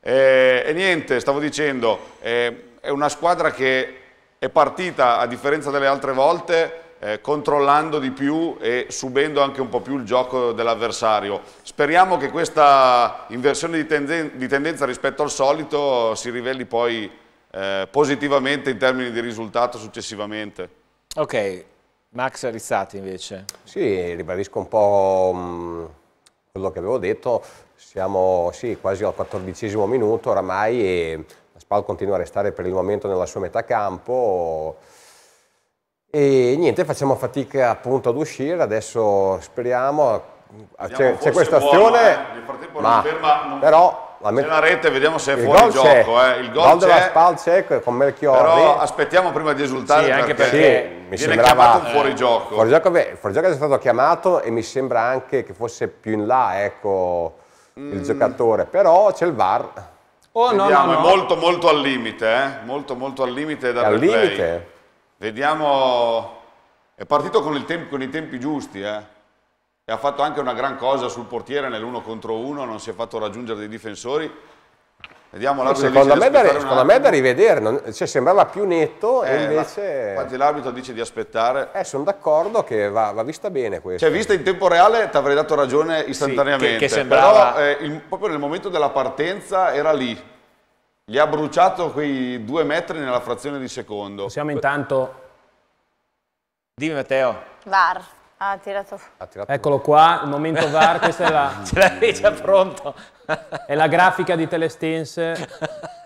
Eh, e niente, stavo dicendo, eh, è una squadra che è partita, a differenza delle altre volte, eh, controllando di più e subendo anche un po' più il gioco dell'avversario. Speriamo che questa inversione di, tenden di, tendenza rispetto al solito si riveli poi eh, positivamente in termini di risultato successivamente. Ok, Max Rizzati invece. Sì, ribadisco un po' mh, mm, quello che avevo detto, siamo sì, quasi al quattordicesimo minuto oramai e la SPAL continua a restare per il momento nella sua metà campo e niente facciamo fatica appunto ad uscire adesso speriamo eh, c'è, questa azione eh? nel frattempo ma, non ferma non... però la rete, vediamo se è fuori gioco. Eh. Il gol, gol della Spal c'è con Melchiorri. Però aspettiamo prima di esultare sì, anche perché, perché sì, mi viene sembrava, chiamato un eh. fuori, gioco beh, il fuorigioco è stato chiamato e mi sembra anche che fosse più in là ecco, mm. il giocatore. Però c'è il VAR. Oh, vediamo, no, no, no. è molto molto al limite, eh? molto molto al limite da Al limite? Vediamo, è partito con, tempo, con i tempi giusti, eh? e ha fatto anche una gran cosa sul portiere nell'uno contro uno, non si è fatto raggiungere dei difensori. Vediamo l'arbitro secondo, me da, secondo me da rivedere, non, cioè sembrava più netto eh, e invece... Infatti l'arbitro dice di aspettare. Eh, sono d'accordo che va, va, vista bene questo. Cioè vista in tempo reale ti avrei dato ragione istantaneamente, sì, che, che sembrava... però eh, il, proprio nel momento della partenza era lì, gli ha bruciato quei due metri nella frazione di secondo. Siamo intanto... Dimmi Matteo. VAR. Ha tirato. ha tirato. Eccolo qua, il momento VAR, questa è la... [LAUGHS] Ce l'hai già pronto. è la grafica di Telestense. [LAUGHS]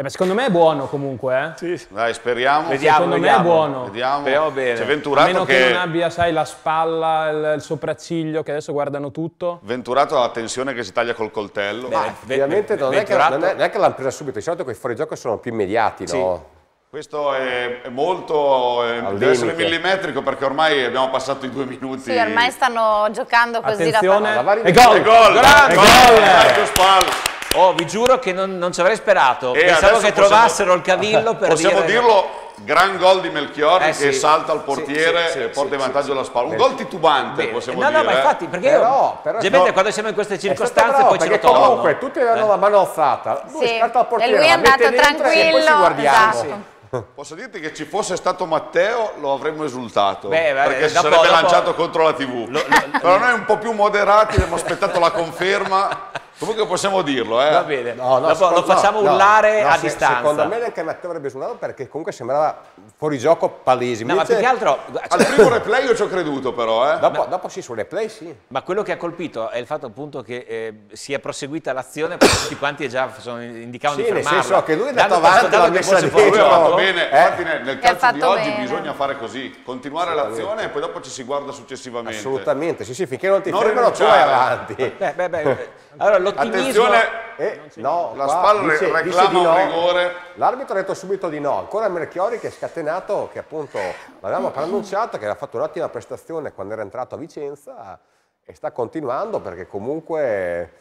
Eh beh, secondo me è buono comunque. Eh? Sì. Dai, speriamo. Vediamo, secondo vediamo. me è buono. Vediamo. Speriamo bene. C'è Venturato A meno che... che... non abbia, sai, la spalla, il, il, sopracciglio, che adesso guardano tutto. Venturato ha la tensione che si taglia col coltello. Beh, Ma ovviamente non, Venturato... non, è che l'ha presa subito, di solito quei fuorigioco sono più immediati, no? sì. Questo è molto, eh, Al deve essere millimetrico perché ormai abbiamo passato i due minuti. Sì, ormai stanno giocando così Attenzione. la palla. E gol! E gol! E gol! E gol! E gol! Oh, vi giuro che non, non ci avrei sperato. E Pensavo che possiamo, trovassero il cavillo per possiamo dire... Possiamo dirlo, gran gol di Melchiori eh, che sì. salta al portiere sì, sì, e porta in vantaggio alla spalla. Un gol titubante, Beh, possiamo no, dire. No, no, ma eh. infatti, perché però, però ovviamente no, quando siamo in queste circostanze bravo, poi ce lo tolgono. comunque tutti danno eh. la mano alzata. Lui sì. salta al portiere, e lui è andato tranquillo. E poi ci esatto. Posso dirti che ci fosse stato Matteo lo avremmo esultato Beh, perché si sarebbe dopo... lanciato contro la TV. Lo, lo, Però noi un po' più moderati abbiamo aspettato la conferma [LAUGHS] Comunque possiamo dirlo, eh. Va bene. No, no, secondo, lo facciamo no, urlare a se, distanza. Secondo me neanche Matteo avrebbe suonato perché comunque sembrava fuori gioco palesimo. No, ma più che altro. Al primo replay io ci ho creduto, però. Eh. Dopo, ma, dopo sì, sul replay sì. Ma quello che ha colpito è il fatto appunto che eh, si è proseguita l'azione, perché tutti quanti già sono, indicavano sì, di fermarla. Nel senso che lui è andato avanti l'ha messa dentro. Lui ha fatto eh? bene. Eh? Infatti nel, nel calcio di oggi bene. bisogna fare così: continuare l'azione e poi dopo ci si guarda successivamente. Assolutamente, sì, sì, finché non ti non fermano, tu vai avanti. Beh, beh, beh. Allora, l'ottimismo... Attenzione, eh, no, la spalla dice, reclama dice no. rigore. L'arbitro ha detto subito di no. Ancora Melchiori che è scatenato, che appunto l'avevamo mm. preannunciato, che aveva fatto un'ottima prestazione quando era entrato a Vicenza e sta continuando perché comunque...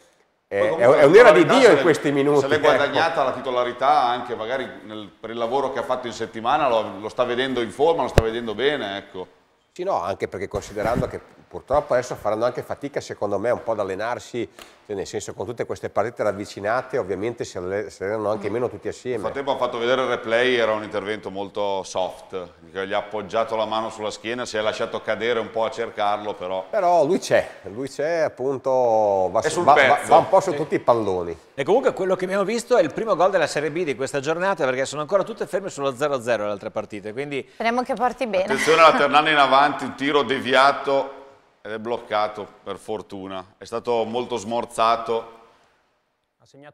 È, è, un'era di Dio in questi minuti. Se l'è ecco. guadagnata ecco. la titolarità anche magari nel, per il lavoro che ha fatto in settimana, lo, lo, sta vedendo in forma, lo sta vedendo bene. Ecco. Sì, no, anche perché considerando che purtroppo adesso faranno anche fatica secondo me un po' ad allenarsi, cioè nel senso con tutte queste partite ravvicinate ovviamente si allenano anche meno tutti assieme. Nel frattempo ha fatto vedere il replay, era un intervento molto soft, gli ha appoggiato la mano sulla schiena, si è lasciato cadere un po' a cercarlo però. Però lui c'è, lui c'è appunto, va, su, va, va, va, un po' su sì. tutti i palloni. E comunque quello che abbiamo visto è il primo gol della Serie B di questa giornata perché sono ancora tutte ferme sullo 0-0 le altre partite, quindi... Speriamo che porti bene. Attenzione alla Ternana in avanti, un tiro deviato ed è bloccato per fortuna. È stato molto smorzato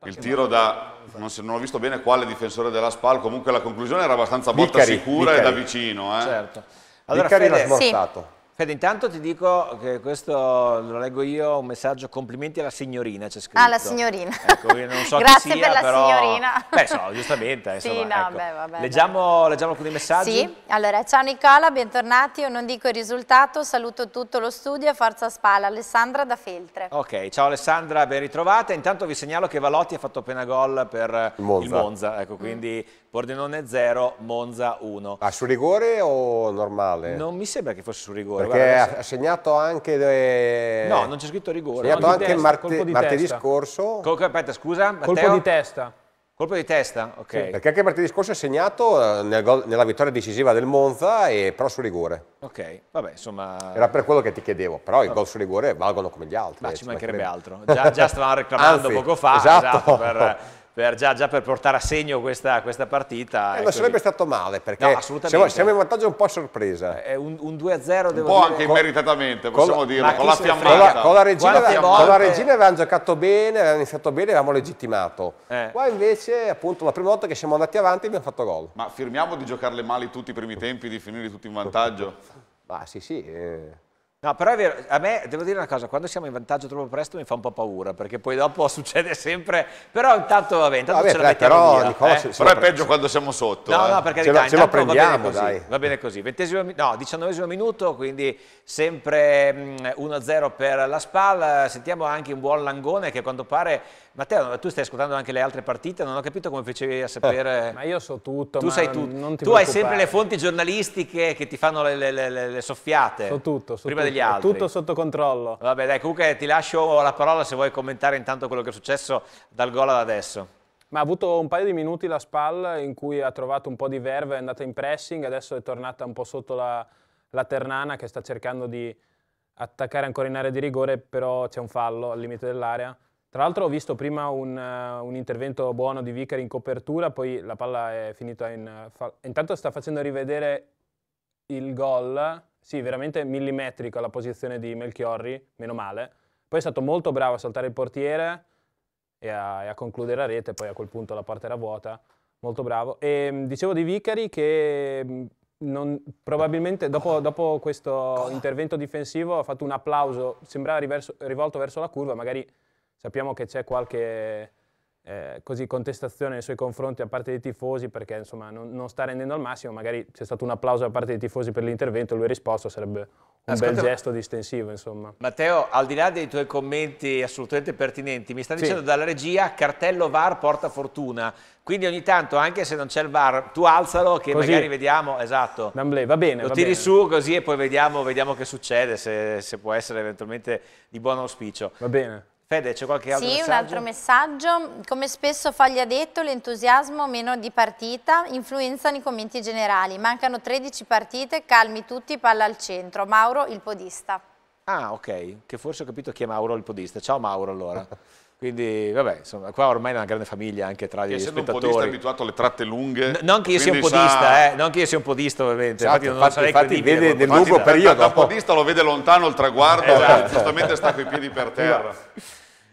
il tiro da, non, so, non, ho visto bene quale difensore della SPAL, comunque la conclusione era abbastanza botta Vicari, sicura Vicari. e da vicino. Eh. Certo. Allora, Vicari l'ha smorzato. Sì. Fede, intanto ti dico che questo lo leggo io, un messaggio complimenti alla signorina, c'è scritto. Ah, la signorina. Ecco, non so Grazie sia, per la però... signorina. Beh, so, giustamente. Insomma, sì, no, ecco. beh, vabbè. Leggiamo, leggiamo, alcuni messaggi. Sì, allora, ciao Nicola, bentornati, io non dico il risultato, saluto tutto lo studio e forza spalla. Alessandra da Feltre. Ok, ciao Alessandra, ben ritrovata. Intanto vi segnalo che Valotti ha fatto appena gol per Monza. il Monza, ecco, quindi Pordenone 0, Monza 1. Ah, sul rigore o normale? Non mi sembra che fosse sul rigore. Perché guarda, ha segnato anche... De... No, non c'è scritto rigore. Ha segnato no, anche testa, marte martedì testa. scorso. Col aspetta, scusa, Matteo? Colpo di testa. Colpo di testa? Ok. Sì, perché anche martedì scorso ha segnato eh, nel gol, nella vittoria decisiva del Monza, e, però su rigore. Ok, vabbè, insomma... Era per quello che ti chiedevo, però i gol su rigore valgono come gli altri. Ma eh, ci mancherebbe, mancherebbe altro. Già, già stavamo [LAUGHS] reclamando Anzi, poco fa, esatto, esatto per [LAUGHS] per già, già, per portare a segno questa, questa partita. Eh, non sarebbe stato male perché no, siamo in vantaggio un po' a sorpresa. È eh, un, un 2-0 devo un po' dire. anche con... meritatamente, possiamo con... dirlo, con la fiammata. Con la, con la regina, aveva, con la regina avevamo giocato bene, avevamo iniziato bene, avevamo legittimato. Eh. Qua invece appunto la prima volta che siamo andati avanti abbiamo fatto gol. Ma firmiamo di giocarle male tutti i primi tempi, di finire tutti in vantaggio? Ah sì sì. Eh. No, però è vero, a me devo dire una cosa, quando siamo in vantaggio troppo presto mi fa un po' paura, perché poi dopo [LAUGHS] succede sempre, però intanto vabbè, intanto vabbè, ce la mettiamo però, eh? però è peggio quando siamo sotto. No, eh. no, perché ce, dai, ce lo prendiamo, va così, dai. Va bene così, Ventesimo, no, diciannovesimo minuto, quindi sempre 1-0 mm, per la Spal, sentiamo anche un buon Langone che a quanto pare Matteo, tu stai ascoltando anche le altre partite, non ho capito come facevi a sapere... Eh, ma io so tutto, tu sai tu, non ti Tu hai sempre le fonti giornalistiche che ti fanno le, le, le, le soffiate. So tutto, so prima tutto, degli altri. tutto sotto controllo. Vabbè dai, comunque ti lascio la parola se vuoi commentare intanto quello che è successo dal gol ad adesso. Ma ha avuto un paio di minuti la SPAL in cui ha trovato un po' di verve, è andata in pressing, adesso è tornata un po' sotto la, la Ternana che sta cercando di attaccare ancora in area di rigore, però c'è un fallo al limite dell'area tra l'altro ho visto prima un, uh, un, intervento buono di Vicari in copertura, poi la palla è finita in... Uh, intanto sta facendo rivedere il gol, sì, veramente millimetrico alla posizione di Melchiorri, meno male. Poi è stato molto bravo a saltare il portiere e a, e a concludere la rete, poi a quel punto la porta era vuota, molto bravo. E mm, dicevo di Vicari che mm, non, probabilmente dopo, dopo, questo intervento difensivo ha fatto un applauso, sembrava riverso, rivolto verso la curva, magari Sappiamo che c'è qualche eh, così, contestazione nei suoi confronti da parte dei tifosi perché insomma, non, non, sta rendendo al massimo, magari c'è stato un applauso da parte dei tifosi per l'intervento, e lui ha risposto, sarebbe un Ascolta, bel gesto distensivo. Insomma. Matteo, al di là dei tuoi commenti assolutamente pertinenti, mi sta sì. dicendo dalla regia cartello VAR porta fortuna, quindi ogni tanto anche se non c'è il VAR tu alzalo che così. magari vediamo, esatto, D'Amblè, va bene, lo va tiri bene. su così e poi vediamo, vediamo che succede, se, se può essere eventualmente di buon auspicio. Va bene. Fede, c'è qualche altro sì, messaggio? Sì, un altro messaggio. Come spesso Fagli ha detto, l'entusiasmo meno di partita influenzano i commenti generali. Mancano 13 partite, calmi tutti, palla al centro. Mauro, il podista. Ah, ok, che forse ho capito chi è Mauro il podista. Ciao Mauro allora. [LAUGHS] Quindi, vabbè, insomma, qua ormai è una grande famiglia anche tra gli essendo spettatori. Essendo un podista abituato alle tratte lunghe... N non che io sia un podista, sa... eh, non che io sia un podista ovviamente, esatto, infatti, non infatti, infatti vede nel lungo infatti, periodo. Da, da podista lo vede lontano il traguardo esatto. e giustamente sta con i piedi per terra.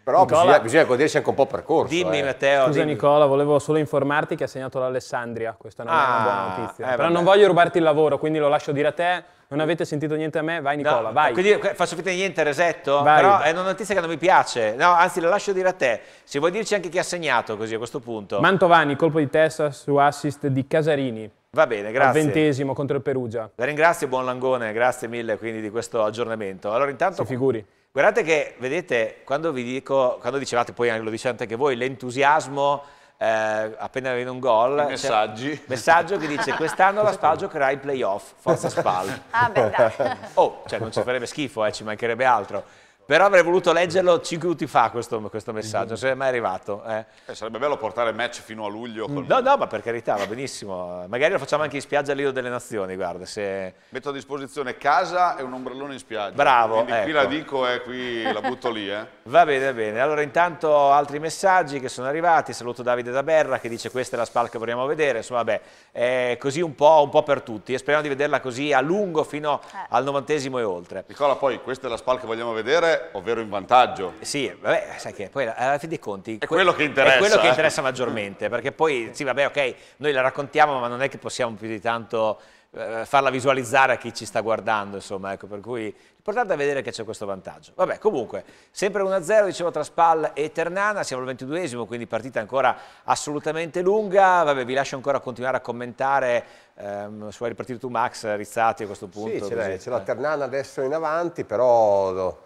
Però Nicola, bisogna, godersi anche un po' percorso. Dimmi eh. Matteo. Scusa dimmi. Nicola, volevo solo informarti che ha segnato l'Alessandria, questa non ah, è una buona ah, notizia. Eh, Però vabbè. non voglio rubarti il lavoro, quindi lo lascio dire a te non mm. avete sentito niente a me, vai Nicola, no, vai. Quindi faccio finta di niente, resetto, vai. però è una notizia che non mi piace. No, anzi la lascio dire a te. Se vuoi dirci anche chi ha segnato così a questo punto. Mantovani, colpo di testa su assist di Casarini. Va bene, grazie. Al ventesimo contro il Perugia. La ringrazio, buon Langone, grazie mille quindi di questo aggiornamento. Allora intanto... Si figuri. Guardate che, vedete, quando vi dico, quando dicevate poi, lo dicevate anche voi, l'entusiasmo eh, appena arriva un gol, messaggi. messaggio che dice quest'anno la Spal giocherà i playoff, forza Spal. ah beh dai. [LAUGHS] Oh, cioè non ci farebbe schifo, eh, ci mancherebbe altro. Però avrei voluto leggerlo 5 minuti fa questo, questo messaggio, non sarebbe mai arrivato. Eh. Eh, sarebbe bello portare il match fino a luglio. Col... No, no, ma per carità, va benissimo. Magari lo facciamo anche in spiaggia all'Ido delle Nazioni, guarda. Se... Metto a disposizione casa e un ombrellone in spiaggia. Bravo. Quindi ecco. qui la ecco. dico e eh, qui la butto lì. Eh. [LAUGHS] Va bene, va bene. Allora intanto altri messaggi che sono arrivati. Saluto Davide da Berra che dice questa è la SPAL che vogliamo vedere. Insomma, vabbè, è così un po', un po', per tutti e speriamo di vederla così a lungo fino eh. al novantesimo e oltre. Nicola, poi questa è la SPAL che vogliamo vedere ovvero in vantaggio. Sì, vabbè, sai che poi alla fine dei conti... È quello che interessa. È quello che interessa eh? maggiormente, perché poi, sì, vabbè, ok, noi la raccontiamo, ma non è che possiamo più di tanto eh, farla visualizzare a chi ci sta guardando, insomma, ecco, per cui l'importante è vedere che c'è questo vantaggio. Vabbè, comunque, sempre 1-0, dicevo, tra Spal e Ternana, siamo al 22esimo, quindi partita ancora assolutamente lunga, vabbè, vi lascio ancora continuare a commentare, ehm, su ripartire tu Max, Rizzati a questo punto. Sì, c'è la, la eh. Ternana adesso in avanti, però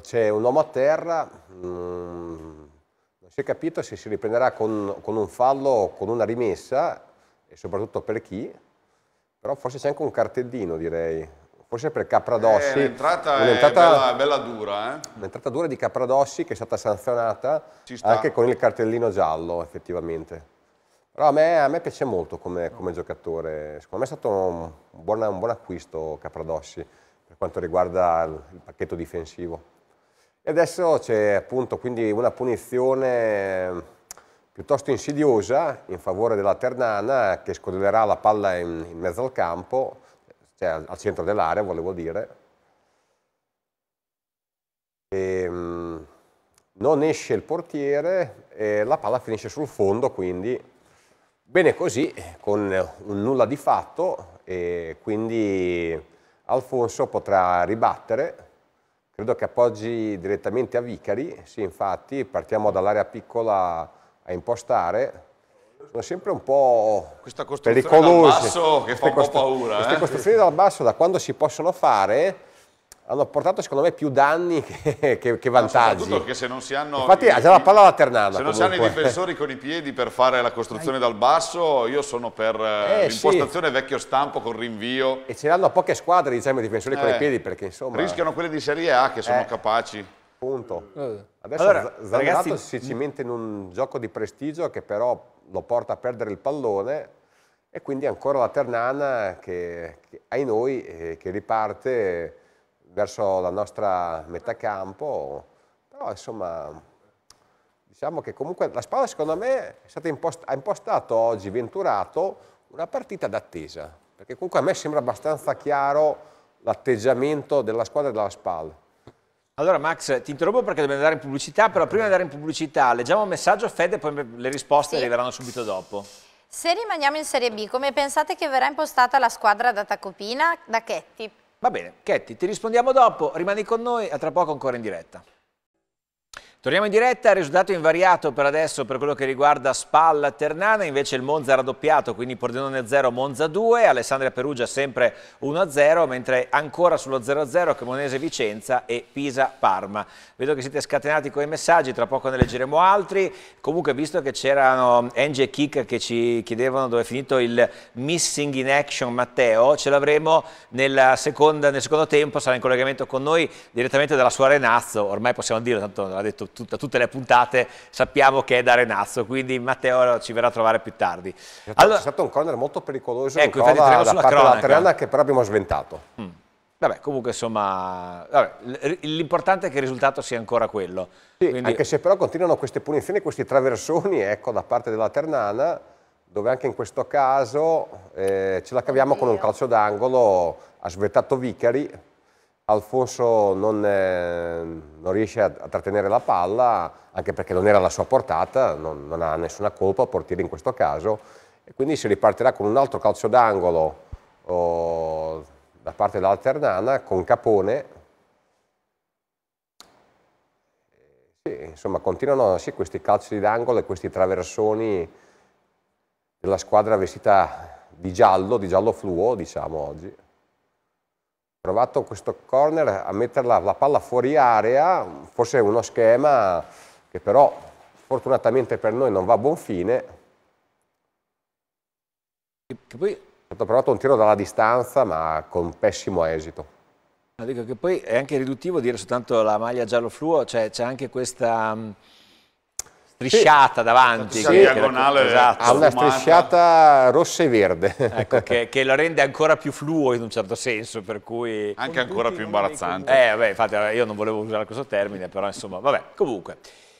c'è un uomo a terra, mh, mm, non si è capito se si riprenderà con, con, un fallo o con una rimessa, e soprattutto per chi, però forse c'è anche un cartellino direi, forse per Capradossi. Eh, l'entrata è bella, bella, dura. Eh? L'entrata dura di Capradossi che è stata sanzionata anche con il cartellino giallo effettivamente. Però a me, a me piace molto come, come, giocatore, secondo me è stato un, buona, un buon acquisto Capradossi per quanto riguarda il pacchetto difensivo. E adesso c'è appunto quindi una punizione ehm, piuttosto insidiosa in favore della Ternana che scodellerà la palla in, in mezzo al campo, cioè al, al centro dell'area volevo dire. E, ehm, non esce il portiere e la palla finisce sul fondo quindi bene così con un nulla di fatto e quindi Alfonso potrà ribattere Credo che appoggi direttamente a Vicari, sì infatti, partiamo dall'area piccola a impostare, sono sempre un po' Questa costruzione pericolose. dal basso che fa un po' paura. Queste eh? costruzioni dal basso da quando si possono fare hanno portato secondo me più danni che, [LAUGHS] che, che vantaggi. No, soprattutto perché se non si hanno... Infatti ha già la palla alla Ternana. Se non comunque. si hanno i difensori con i piedi per fare la costruzione dal basso, io sono per eh, eh l'impostazione sì. vecchio stampo con rinvio. E ce l'hanno poche squadre, diciamo, i difensori eh, con i eh. piedi perché insomma... Rischiano quelle di Serie A che sono eh, capaci. Punto. Eh. Adesso allora, ragazzi, si cimenta in un gioco di prestigio che però lo porta a perdere il pallone e quindi ancora la Ternana che, che ai noi che riparte verso la nostra metà campo, però insomma diciamo che comunque la squadra secondo me impost ha impostato oggi Venturato una partita d'attesa, perché comunque a me sembra abbastanza chiaro l'atteggiamento della squadra e della SPAL. Allora Max, ti interrompo perché dobbiamo andare in pubblicità, però prima di andare in pubblicità leggiamo un messaggio a Fede e poi le risposte sì. arriveranno subito dopo. Se rimaniamo in Serie B, come pensate che verrà impostata la squadra da Tacopina, da Chetti? Va bene, Chetti, ti rispondiamo dopo, rimani con noi, a tra poco ancora in diretta. Torniamo in diretta, risultato invariato per adesso per quello che riguarda Spalla Ternana, invece il Monza ha raddoppiato, quindi Pordenone 0, Monza 2, Alessandria Perugia sempre 1-0, mentre ancora sullo 0-0 Cremonese Vicenza e Pisa Parma. Vedo che siete scatenati con i messaggi, tra poco ne leggeremo altri, comunque visto che c'erano Angie e Kik che ci chiedevano dove è finito il missing in action Matteo, ce l'avremo nel secondo tempo, sarà in collegamento con noi direttamente dalla sua Renazzo, ormai possiamo dire, tanto l'ha detto tutta, tutte le puntate sappiamo che è da Renazzo, quindi Matteo ci verrà a trovare più tardi. C'è allora, stato un corner molto pericoloso, ecco, da sulla parte della Terana che però abbiamo sventato. Mm. Vabbè, comunque insomma, l'importante è che il risultato sia ancora quello. Sì, quindi... anche se però continuano queste punizioni, questi traversoni, ecco, da parte della Ternana, dove anche in questo caso eh, ce la caviamo con un calcio d'angolo, ha svettato Vicari, Alfonso non, eh, non riesce a, a, trattenere la palla, anche perché non era la sua portata, non, non ha nessuna colpa, a portiere in questo caso, e quindi si ripartirà con un altro calcio d'angolo oh, da parte dell'alternana con Capone. Sì, insomma, continuano sì, questi calci d'angolo e questi traversoni della squadra vestita di giallo, di giallo fluo, diciamo oggi provato questo corner a mettere la, la palla fuori area, forse uno schema che però fortunatamente per noi non va a buon fine. Che poi... È stato provato un tiro dalla distanza ma con pessimo esito. dico che poi è anche riduttivo dire soltanto la maglia giallo fluo, cioè c'è anche questa strisciata davanti. Sì, diagonale. Che, esatto. Ha una strisciata rossa e verde. Ecco, che, [LAUGHS] che, la rende ancora più fluo in un certo senso, per cui... Anche ancora più imbarazzante. Eh, vabbè, infatti io non volevo usare questo termine, però insomma, vabbè, comunque.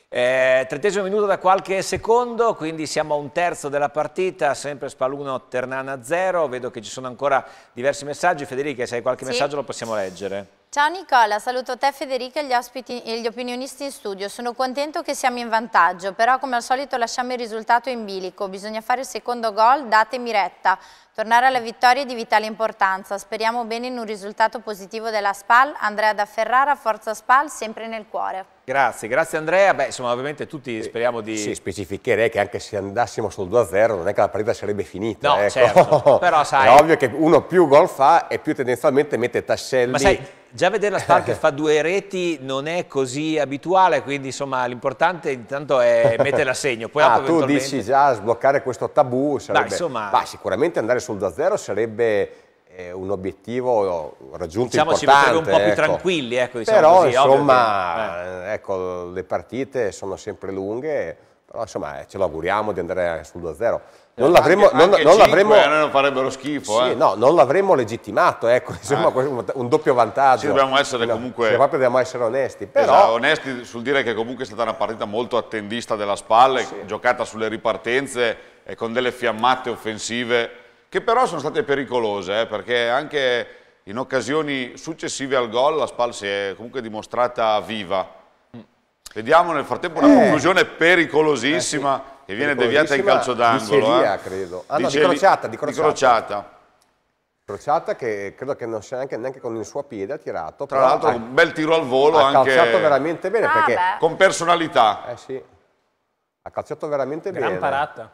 Eh, trentesimo minuto da qualche secondo, quindi siamo a un terzo della partita, sempre Spaluno Ternana 0, vedo che ci sono ancora diversi messaggi, Federica se hai qualche sì. messaggio lo possiamo leggere. Ciao Nicola, saluto te Federica e gli, ospiti, e gli opinionisti in studio. Sono contento che siamo in vantaggio, però come al solito lasciamo il risultato in bilico. Bisogna fare il secondo gol, datemi retta. Tornare alle vittorie è di vitale importanza. Speriamo bene in un risultato positivo della SPAL. Andrea da Ferrara, Forza SPAL, sempre nel cuore. Grazie, grazie Andrea. Beh, insomma, ovviamente tutti speriamo di... Sì, specificherei che anche se andassimo sul 2-0 non è che la partita sarebbe finita. No, ecco. certo. [LAUGHS] Però sai... È ovvio che uno più gol fa e più tendenzialmente mette tasselli... Ma sai, già vedere la Spal che [LAUGHS] fa due reti non è così abituale, quindi insomma l'importante intanto è metterla a segno. Poi ah, tu dici già sbloccare questo tabù sarebbe... Beh, insomma... Bah, sicuramente andare sul sul da 0 sarebbe eh, un obiettivo raggiunto diciamo, importante. Diciamo ci un po' più ecco. tranquilli, ecco, diciamo Però così, insomma, eh. eh. ecco, le partite sono sempre lunghe, però insomma eh, ce l'auguriamo di andare sul 2-0. Non l'avremmo, non, non l'avremmo, non farebbero schifo, sì, eh. no, non l'avremmo legittimato, ecco, insomma, ah. un doppio vantaggio. Ci dobbiamo essere no, comunque, cioè, proprio dobbiamo essere onesti, esatto, però... Esatto, onesti sul dire che comunque è stata una partita molto attendista della Spalle, sì. giocata sulle ripartenze e con delle fiammate offensive che però sono state pericolose, eh, perché anche in occasioni successive al gol la Spal si è comunque dimostrata viva. Vediamo nel frattempo una eh. conclusione pericolosissima eh sì, che viene deviata in calcio d'angolo. Di eh. Ah, di, no, di, crociata, di crociata. Di crociata. Crociata che credo che non sia neanche, neanche con il suo piede ha tirato. Tra l'altro un bel tiro al volo ha anche. calciato veramente bene ah, perché... Con personalità. Eh sì. Ha calciato veramente Gran bene. Gran parata.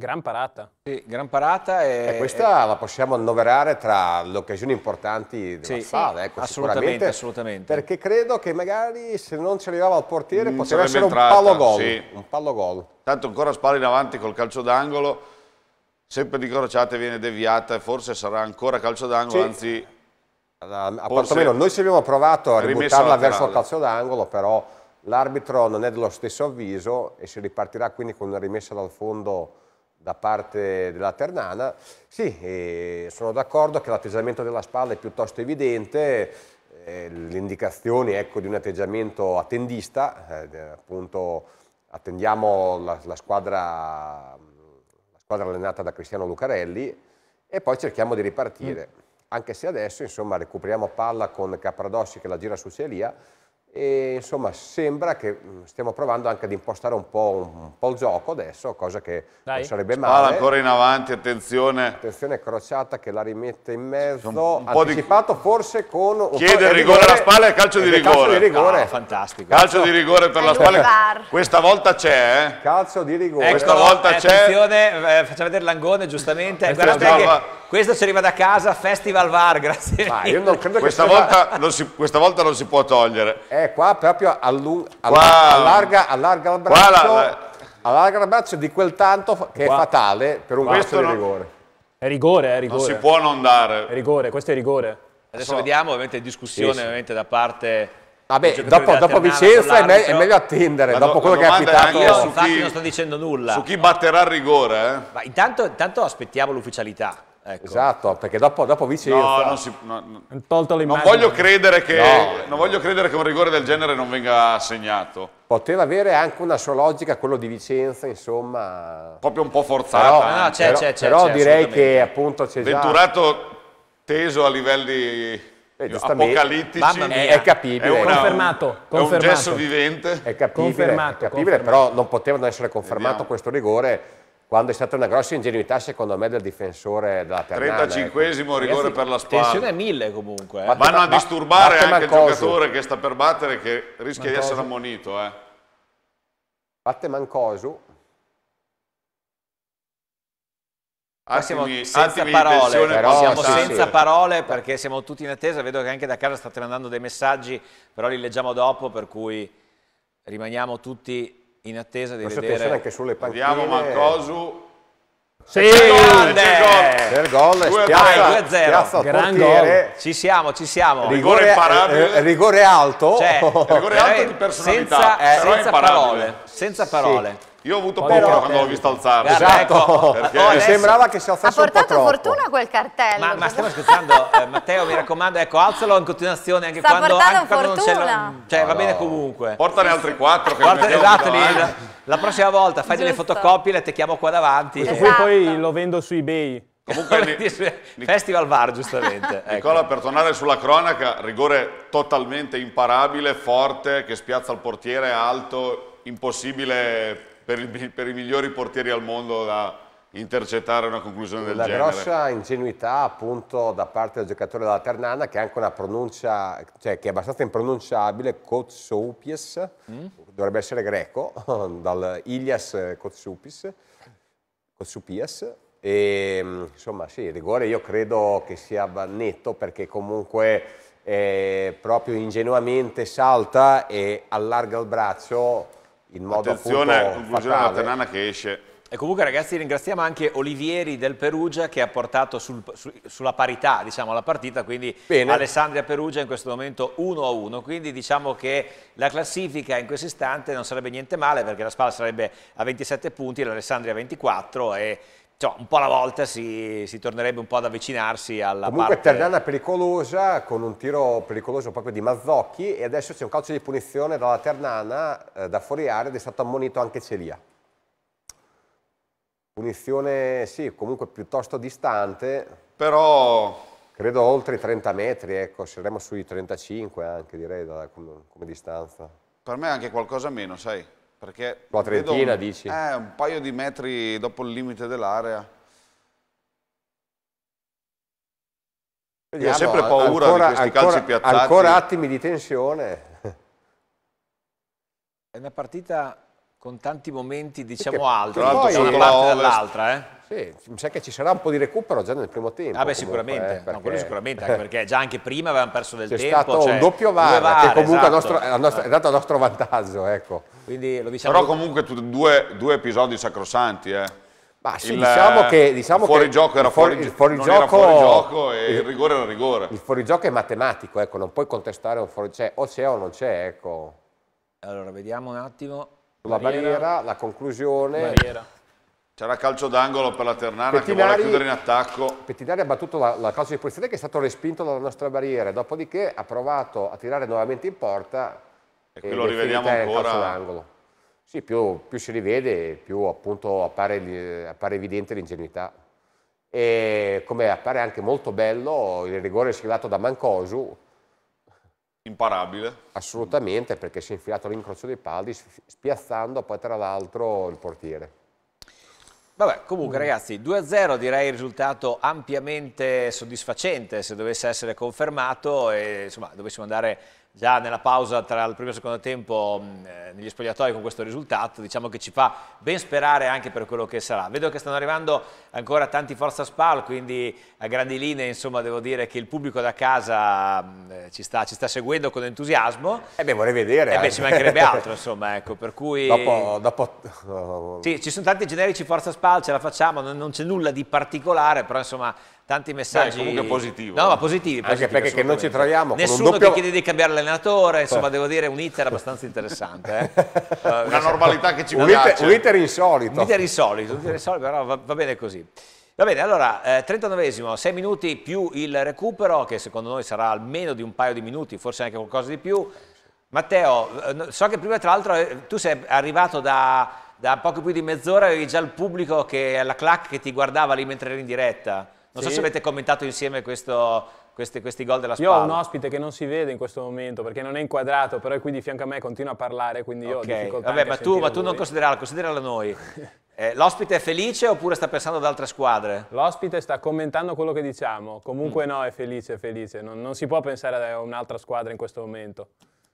Gran parata. Sì, gran parata e, e questa la possiamo annoverare tra le occasioni importanti della sì, strada, ecco, assolutamente, assolutamente. Perché credo che magari se non ci arrivava al portiere mm, poteva essere entrata, un, pallo gol, sì. un pallo gol. Tanto ancora spara in avanti col calcio d'angolo, sempre di crociata viene deviata e forse sarà ancora calcio d'angolo, sì. anzi... A, a quantomeno noi ci abbiamo provato a ributtarla verso il calcio d'angolo, però l'arbitro non è dello stesso avviso e si ripartirà quindi con una rimessa dal fondo da parte della Ternana. Sì, sono d'accordo che l'atteggiamento della spalla è piuttosto evidente, eh, le indicazioni ecco, di un atteggiamento attendista, eh, eh, appunto attendiamo la, la, squadra, la, squadra, allenata da Cristiano Lucarelli e poi cerchiamo di ripartire, mm. anche se adesso insomma, recuperiamo palla con Capradossi che la gira su Celia, e, insomma sembra che mm, stiamo provando anche ad impostare un po', un, un po il gioco adesso, cosa che Dai. non sarebbe male. male. ancora in avanti, attenzione. Attenzione crociata che la rimette in mezzo, un, un anticipato di... forse con... Un Chiede il rigore alla spalla e calcio eh, di rigore. Calcio di rigore. Ah, fantastico. Calcio di rigore per la spalla. Questa volta c'è, eh? Calcio di rigore. Ecco, Questa volta eh, c'è. Attenzione, eh, faccia vedere l'angone giustamente. Guardate che questo ci arriva da casa, Festival VAR, grazie. Ma io non credo questa, volta sia... non si, questa volta non si può togliere. Eh, qua proprio allung, all, qua, allarga, allarga il braccio, la... allarga il braccio di quel tanto che qua. è fatale per un calcio di non... rigore. È rigore, è rigore. Non si può non dare. È rigore, questo è rigore. Adesso so. vediamo ovviamente discussione sì, sì. Ovviamente, da parte... Vabbè, ah, dopo, dopo Vicenza è, me è, meglio attendere, Ma dopo quello che è capitato. Io su infatti non sto dicendo nulla. Su chi batterà il rigore. Eh? Ma intanto, intanto aspettiamo l'ufficialità. Ecco. Esatto, perché dopo, dopo Vicenza... No, non si, no, no. Tolto non, voglio credere che, no. non voglio credere che un rigore del genere non venga segnato. Poteva avere anche una sua logica, quello di Vicenza, insomma... Proprio un po' forzato. Però, ah, ah, però, però direi che appunto c'è già... Venturato teso a livelli eh, apocalittici è, capibile è una, confermato, un, confermato. È un gesto vivente è capibile, confermato, è capibile confermato. però non poteva non essere confermato Vediamo. questo rigore quando è stata una grossa ingenuità secondo me del difensore della Ternana 35esimo ecco. rigore per la Spagna tensione a mille comunque eh. vanno a disturbare ma, anche Mancosu. il giocatore che sta per battere che rischia Mancosu. di essere ammonito eh. batte Mancosu Attimi, siamo senza parole, però, siamo sì, senza sì. parole perché siamo tutti in attesa, vedo che anche da casa state mandando dei messaggi, però li leggiamo dopo, per cui rimaniamo tutti in attesa di Questo vedere... anche sulle panchine. Vediamo Mancosu. Sì, per gol, spiazza, spiazza Gran Gol. Ci siamo, ci siamo. Rigore, rigore eh, imparabile. Eh, rigore alto. Cioè, rigore alto di personalità, senza, eh, senza parole. Senza parole. Sì. Io ho avuto paura quando l'ho visto alzare. Esatto, ecco. perché oh, sembrava che si alzasse un po' troppo. Ha portato fortuna quel cartello. Ma, ma stiamo [LAUGHS] scherzando, eh, Matteo, mi raccomando, ecco, alzalo in continuazione anche Sta quando, anche quando non c'è la... Cioè, allora. va bene comunque. Portane altri quattro che Porta, esatto, la, la prossima volta fai Giusto. delle fotocopie e le tecchiamo qua davanti. Questo esatto. qui poi esatto. lo vendo su eBay. Comunque, [LAUGHS] Festival VAR, giustamente. Ecco. Nicola, ecco. per tornare sulla cronaca, rigore totalmente imparabile, forte, che spiazza il portiere alto, impossibile per, il, per i migliori portieri al mondo da intercettare una conclusione del una genere. Una grossa ingenuità appunto da parte del giocatore della Ternana che è anche una pronuncia, cioè che è abbastanza impronunciabile, Kotsoupies, mm? dovrebbe essere greco, [LAUGHS] dal Ilias Kotsoupis, Kotsupias, e, insomma sì, il rigore io credo che sia netto perché comunque eh, proprio ingenuamente salta e allarga il braccio in modo Attenzione, conclusione alla tenana che esce. E comunque ragazzi ringraziamo anche Olivieri del Perugia che ha portato sul, su, sulla parità diciamo, la partita, quindi Bene. Alessandria Perugia in questo momento 1-1, quindi diciamo che la classifica in questo istante non sarebbe niente male perché la Spalla sarebbe a 27 punti, l'Alessandria a 24 e cioè, un po' alla volta si, si, tornerebbe un po' ad avvicinarsi alla Comunque, parte... Ternana pericolosa, con un tiro pericoloso proprio di Mazzocchi e adesso c'è un calcio di punizione dalla Ternana eh, da fuori area ed è stato ammonito anche Celia. Punizione, sì, comunque piuttosto distante. Però... Credo oltre i 30 metri, ecco, saremo sui 35 anche direi da, come, come distanza. Per me anche qualcosa meno, sai? Perché la Trentina un, dici? Eh, un paio di metri dopo il limite dell'area. Io ho sempre paura ancora, di questi calci ancora, piazzati. Ancora attimi di tensione. È una partita con tanti momenti, diciamo, alti, da una parte e dall'altra, eh? Sì, mi sa che ci sarà un po' di recupero già nel primo tempo. Ah beh, sicuramente, eh, perché... no, quello sicuramente, anche [LAUGHS] perché già anche prima avevamo perso del tempo. È stato cioè, un doppio VAR, VAR che comunque esatto. nostro, nostro, è andato eh. a nostro vantaggio, ecco. diciamo... Però comunque tu, due, due, episodi sacrosanti, eh. Ma sì, il, diciamo che, diciamo fuori che gioco era fuori, il fuorigioco, fuori gioco e il, il rigore era rigore. Il fuorigioco è matematico, ecco, non puoi contestare un fuorigioco, cioè, o c'è o non c'è, ecco. Allora, vediamo un attimo. La barriera, barriera la conclusione. Barriera. C'era calcio d'angolo per la Ternana Pettinari, che vuole chiudere in attacco. Pettinari ha battuto la, la calcio di posizione che è stato respinto dalla nostra barriera, dopodiché ha provato a tirare nuovamente in porta e, e lo rivediamo ancora. d'angolo. Sì, più, più, si rivede, più appunto appare, appare evidente l'ingenuità. E come appare anche molto bello il rigore schivato da Mancosu. Imparabile. Assolutamente, perché si è infilato all'incrocio dei palli, spiazzando poi tra l'altro il portiere. Vabbè, comunque mm. ragazzi, 2-0 direi risultato ampiamente soddisfacente se dovesse essere confermato e insomma dovessimo andare già nella pausa tra il primo e il secondo tempo mm, eh, negli spogliatoi con questo risultato, diciamo che ci fa ben sperare anche per quello che sarà. Vedo che stanno arrivando ancora tanti Forza Spal, quindi a grandi linee insomma devo dire che il pubblico da casa mm, eh, ci, sta, ci, sta, seguendo con entusiasmo. E eh beh vorrei vedere. E eh beh ci mancherebbe [LAUGHS] altro insomma, ecco, per cui... Dopo, dopo... sì, ci sono tanti generici Forza Spal, ce la facciamo, non, non c'è nulla di particolare, però insomma tanti messaggi Beh, comunque positivi no ma positivi, eh. positivi anche perché noi ci troviamo nessuno doppio... che chiede di cambiare l'allenatore insomma devo dire un iter abbastanza interessante eh. [LAUGHS] eh una normalità che ci un un iter insolito un iter insolito, un iter insolito però va, va, bene così Va bene, allora, eh, 39esimo, 6 minuti più il recupero, che secondo noi sarà almeno di un paio di minuti, forse anche qualcosa di più. Matteo, eh, so che prima tra l'altro tu sei arrivato da, da poco più di mezz'ora, e avevi già il pubblico, che, la clac che ti guardava lì mentre eri in diretta. Non sì. so se avete commentato insieme questo, questi, questi, gol della squadra. Io ho un ospite che non si vede in questo momento perché non è inquadrato, però è qui di fianco a me e continua a parlare, quindi io ho difficoltà Vabbè, ma tu, ma tu non considerala, considerala noi. [LAUGHS] Eh, l'ospite è felice oppure sta pensando ad altre squadre? L'ospite sta commentando quello che diciamo, comunque mm. no, è felice, è felice, non, non si può pensare a un'altra squadra in questo momento.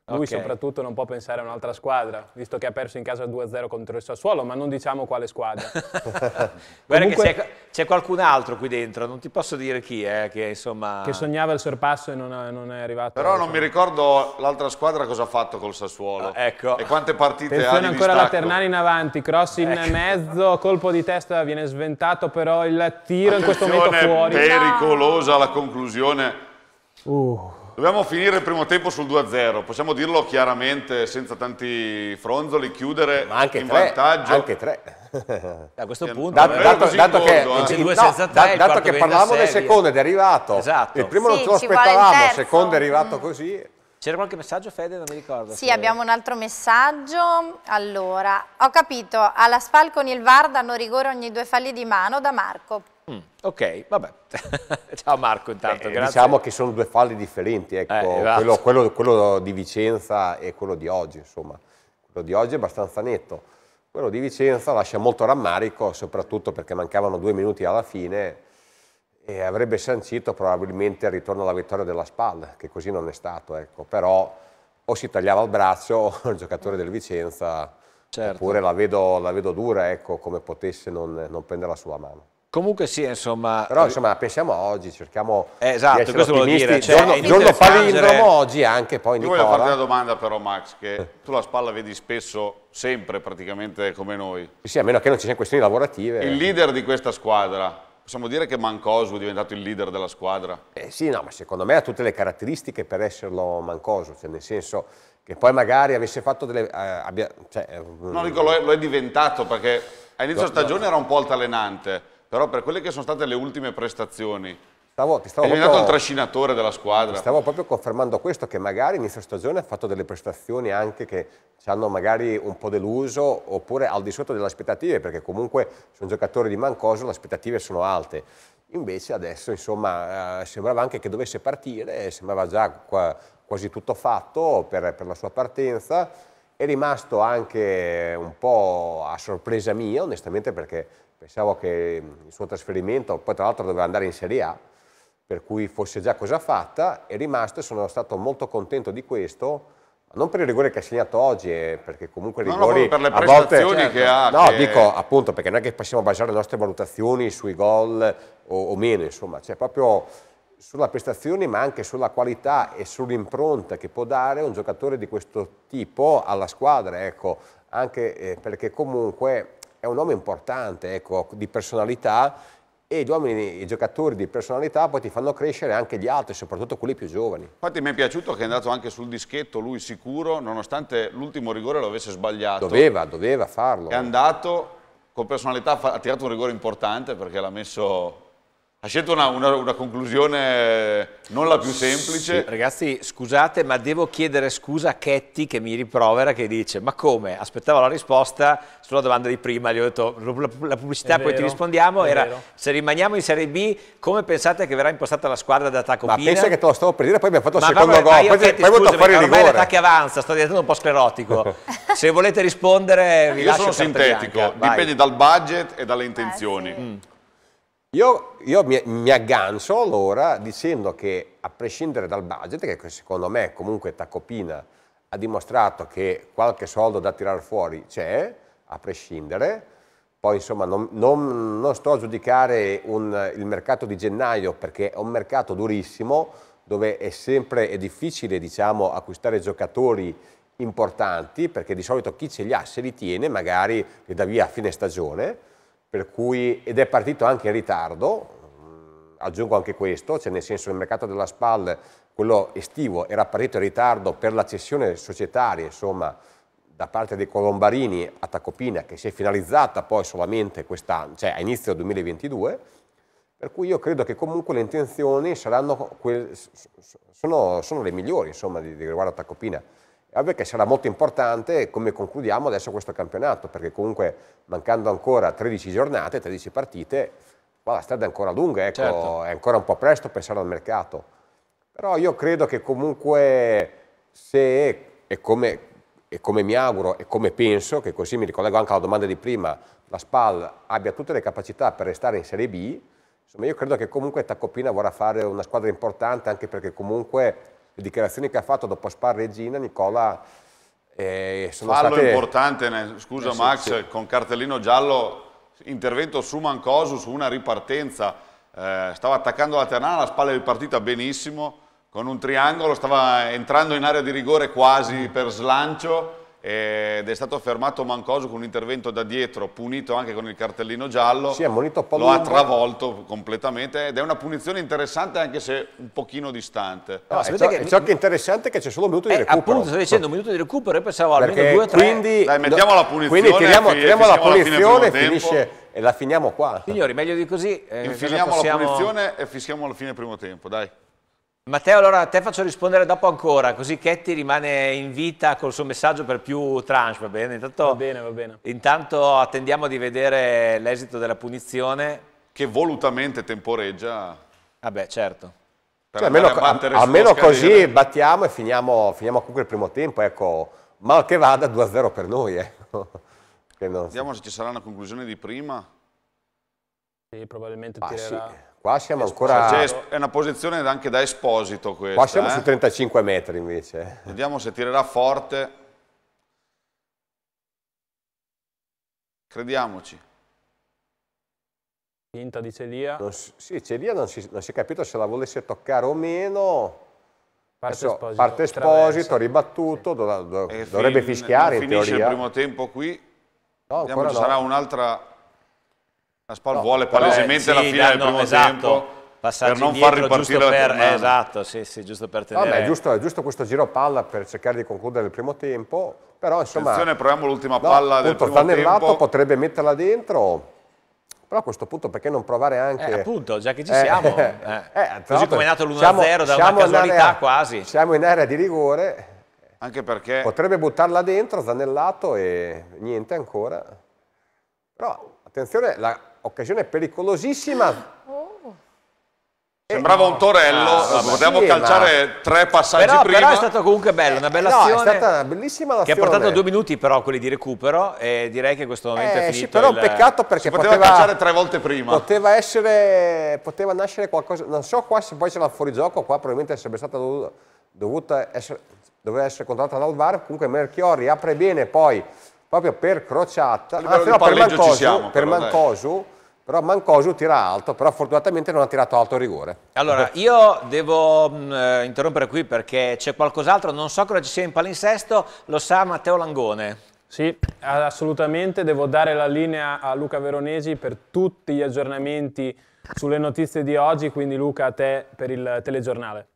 Lui okay. soprattutto non può pensare a un'altra squadra, visto che ha perso in casa 2-0 contro il Sassuolo, ma non diciamo quale squadra. [LAUGHS] Guarda [LAUGHS] Comunque, che c'è, qualcun altro qui dentro, non ti posso dire chi è, che insomma... Che sognava il sorpasso e non, è, non è arrivato... Però non mi ricordo l'altra squadra cosa ha fatto col Sassuolo. Ah, ecco. E quante partite Attenzione ha ancora la Ternana in avanti, cross in ecco. mezzo, colpo di testa viene sventato, però il tiro Attenzione, in questo momento fuori. pericolosa no. la conclusione. Uh... Dobbiamo finire il primo tempo sul 2-0, possiamo dirlo chiaramente, senza tanti fronzoli, chiudere Ma anche in tre, vantaggio. Anche tre. A questo punto, dato, dato, dato che, eh. no, tre, dato che parlavamo del secondo ed è arrivato, esatto. il primo sì, non ce lo aspettavamo, il secondo è arrivato mm. così. C'era qualche messaggio, Fede? Non mi ricordo. Sì, abbiamo un altro messaggio. Allora, ho capito, alla Spal con il VAR danno rigore ogni due falli di mano da Marco. Mm, ok, vabbè. [LAUGHS] Ciao Marco intanto, Beh, Diciamo che sono due falli differenti, ecco, eh, esatto. quello, quello, quello, di Vicenza e quello di oggi, insomma. Quello di oggi è abbastanza netto. Quello di Vicenza lascia molto rammarico, soprattutto perché mancavano due minuti alla fine e avrebbe sancito probabilmente il ritorno alla vittoria della SPAL, che così non è stato, ecco. Però o si tagliava il braccio [LAUGHS] il giocatore del Vicenza, certo. oppure la vedo, la vedo dura, ecco, come potesse non, non prendere la sua mano. Comunque sì, insomma... Però eh, insomma pensiamo oggi, cerchiamo esatto, di essere questo ottimisti. Dire, cioè, giorno giorno palindromo oggi anche poi Nicola. Io voglio farti una domanda però Max, che tu la spalla vedi spesso, sempre praticamente come noi. Sì, a meno che non ci siano questioni lavorative. Il leader di questa squadra, possiamo dire che Mancosu è diventato il leader della squadra? Eh sì, no, ma secondo me ha tutte le caratteristiche per esserlo Mancosu, cioè nel senso che poi magari avesse fatto delle... Eh, abbia, cioè, eh, no, dico, lo è, lo è diventato perché all'inizio inizio no, stagione no. era un po' altalenante però per quelle che sono state le ultime prestazioni, Stavo, ti stavo è proprio, il trascinatore della squadra. Stavo proprio confermando questo, che magari inizio stagione ha fatto delle prestazioni anche che ci hanno magari un po' deluso oppure al di sotto delle aspettative, perché comunque su un giocatore di Mancoso le aspettative sono alte. Invece adesso insomma eh, sembrava anche che dovesse partire, sembrava già quasi tutto fatto per, per la sua partenza. È rimasto anche un po' a sorpresa mia, onestamente, perché pensavo che mm, il suo trasferimento, poi tra l'altro doveva andare in Serie A, per cui fosse già cosa fatta, è rimasto e sono stato molto contento di questo, non per il rigore che ha segnato oggi, eh, perché comunque i rigori no, no, per le prestazioni volte, certo. che ha. No, che... dico appunto perché non è che possiamo basare le nostre valutazioni sui gol o, o meno, insomma, cioè proprio sulla prestazione ma anche sulla qualità e sull'impronta che può dare un giocatore di questo tipo alla squadra, ecco, anche eh, perché comunque è un uomo importante, ecco, di personalità e gli uomini, i giocatori di personalità poi ti fanno crescere anche gli altri, soprattutto quelli più giovani. Infatti mi è piaciuto che è andato anche sul dischetto, lui sicuro, nonostante l'ultimo rigore lo avesse sbagliato. Doveva, doveva farlo. È andato, con personalità ha tirato un rigore importante perché l'ha messo ha scelto una, una, una, conclusione non la più semplice. Sì, ragazzi, scusate, ma devo chiedere scusa a Ketty che mi riprovera, che dice, ma come? Aspettavo la risposta sulla domanda di prima, gli ho detto, la pubblicità, è poi vero, ti rispondiamo, era, vero. se rimaniamo in Serie B, come pensate che verrà impostata la squadra da attacco Ma pensa che te lo stavo per dire, poi mi ha fatto il secondo gol, poi, Ketty, poi scusami, fare il rigore. Ormai l'attacco avanza, sto diventando un po' sclerotico. [LAUGHS] se volete rispondere, vi Io lascio Io sono sintetico, dipende dal budget e dalle intenzioni. Eh, sì. mm. Io, io mi, mi, aggancio allora dicendo che a prescindere dal budget, che secondo me comunque Tacopina ha dimostrato che qualche soldo da tirare fuori c'è, a prescindere, poi insomma non, non, non sto a giudicare un, il mercato di gennaio perché è un mercato durissimo dove è sempre è difficile diciamo, acquistare giocatori importanti perché di solito chi ce li ha se li tiene magari li dà via a fine stagione cui, ed è partito anche in ritardo, mm, aggiungo anche questo, cioè nel senso il mercato della SPAL, quello estivo, era partito in ritardo per la cessione societaria, insomma, da parte dei Colombarini a Tacopina, che si è finalizzata poi solamente cioè a inizio 2022, per cui io credo che comunque le intenzioni saranno, sono, sono le migliori, insomma, di, di riguardo a Tacopina. È ovvio che sarà molto importante come concludiamo adesso questo campionato, perché comunque mancando ancora 13 giornate, 13 partite, la strada è ancora lunga, ecco, certo. è ancora un po' presto pensare al mercato. Però io credo che comunque se, e come, e come mi auguro e come penso, che così mi ricollego anche alla domanda di prima, la SPAL abbia tutte le capacità per restare in Serie B, insomma io credo che comunque Tacopina vorrà fare una squadra importante anche perché comunque le dichiarazioni che ha fatto dopo Spar Regina Nicola eh, sono Fallo state... importante, scusa eh, sì, Max, sì. con cartellino giallo, intervento su Mancosu su una ripartenza, eh, stava attaccando la Ternana, la spalla è ripartita benissimo, con un triangolo, stava entrando in area di rigore quasi per slancio, ed è stato fermato Mancoso con un intervento da dietro, punito anche con il cartellino giallo, sì, lo ha travolto completamente ed è una punizione interessante anche se un pochino distante. No, no, eh, ciò, che... ciò, che è interessante è che c'è solo un minuto di eh, recupero. appunto, sto dicendo un minuto di recupero e pensavo almeno Perché due o tre. Quindi, Dai, mettiamo la punizione. Quindi tiriamo, tiriamo la punizione e finisce e la finiamo qua. Signori, meglio di così. Eh, Infiliamo possiamo... la punizione e fischiamo alla fine primo tempo, dai. Matteo, allora a te faccio rispondere dopo ancora, così Ketty rimane in vita col suo messaggio per più tranche, va bene? Intanto, va bene, va bene. Intanto attendiamo di vedere l'esito della punizione. Che volutamente temporeggia. Vabbè, ah certo. Cioè, almeno, a, almeno così battiamo e finiamo, finiamo, comunque il primo tempo, ecco. Mal che vada 2-0 per noi, ecco. Eh. [LAUGHS] Vediamo se ci sarà una conclusione di prima. Sì, probabilmente ah, tirerà... Sì. Qua siamo ancora... Cioè, è una posizione anche da esposito questa. Qua siamo eh? su 35 metri invece. Vediamo se tirerà forte. Crediamoci. Finta di Celia. Non, sì, Celia non si, non si è capito se la volesse toccare o meno. Parte Adesso, esposito, parte esposito ribattuto, sì. do, do, dovrebbe fin, fischiare in teoria. finisce il primo tempo qui. No, Vediamo, ci no. sarà un'altra la Spal no, vuole eh, palesemente la sì, fine del primo esatto. tempo per non far ripartire la per, eh, Esatto, sì, sì, giusto per tenere. Vabbè, è giusto, è giusto questo giro a palla per cercare di concludere il primo tempo, però insomma... Attenzione, proviamo l'ultima palla no, del appunto, primo tempo. Lato, potrebbe metterla dentro, però a questo punto perché non provare anche... Eh, appunto, già che ci eh, siamo. [LAUGHS] Eh, eh, così come è nato l'1-0 da una casualità area, quasi. Siamo in area di rigore. Anche perché... Potrebbe buttarla dentro, zanellato e niente ancora. Però, attenzione, la, occasione pericolosissima. Oh. Sembrava un eh, torello, ah, potevamo sì, calciare ma... tre passaggi però, prima. Però è stato comunque bello, una bella no, azione. è stata una bellissima azione. Che ha portato due minuti però quelli di recupero e direi che questo momento eh, è finito. Sì, però il... un peccato perché poteva, poteva, calciare tre volte prima. Poteva essere, poteva nascere qualcosa, non so qua se poi c'era fuori gioco, qua probabilmente sarebbe stata dovuta, essere, doveva essere controllata dal VAR, comunque Melchiori apre bene poi proprio per crociata, anzi ah, no, per Mancosu, per Mancosu però Mancosu tira alto, però fortunatamente non ha tirato alto il rigore. Allora, io devo mh, mm, eh, interrompere qui perché c'è qualcos'altro, non so cosa ci sia in palinsesto, lo sa Matteo Langone. Sì, assolutamente, devo dare la linea a Luca Veronesi per tutti gli aggiornamenti sulle notizie di oggi, quindi Luca a te per il telegiornale.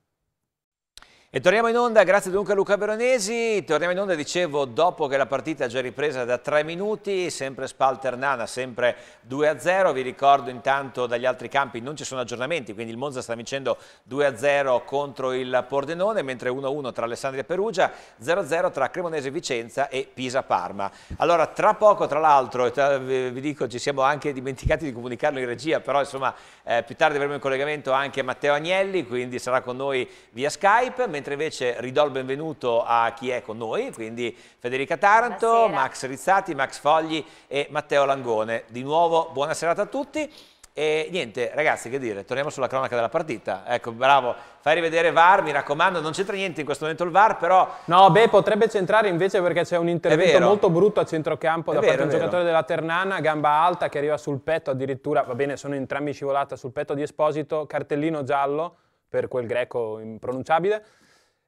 E torniamo in onda, grazie dunque a Luca Veronesi, torniamo in onda dicevo dopo che la partita è già ripresa da tre minuti, sempre Spalter Nana, sempre 2-0, vi ricordo intanto dagli altri campi non ci sono aggiornamenti, quindi il Monza sta vincendo 2-0 contro il Pordenone, mentre 1-1 tra Alessandria e Perugia, 0-0 tra Cremonese e Vicenza e Pisa Parma. Allora tra poco tra l'altro, vi dico ci siamo anche dimenticati di comunicarlo in regia, però insomma eh, più tardi avremo in collegamento anche Matteo Agnelli, quindi sarà con noi via Skype, mentre invece ridò il benvenuto a chi è con noi, quindi Federica Taranto, buonasera. Max Rizzati, Max Fogli e Matteo Langone. Di nuovo buona serata a tutti. E niente, ragazzi, che dire, torniamo sulla cronaca della partita. Ecco, bravo, fai rivedere VAR, mi raccomando, non c'entra niente in questo momento il VAR, però... No, beh, potrebbe centrare invece perché c'è un intervento molto brutto a centrocampo è da vero, parte di un giocatore della Ternana, gamba alta che arriva sul petto addirittura, va bene, sono entrambi scivolata sul petto di Esposito, cartellino giallo per quel greco impronunciabile.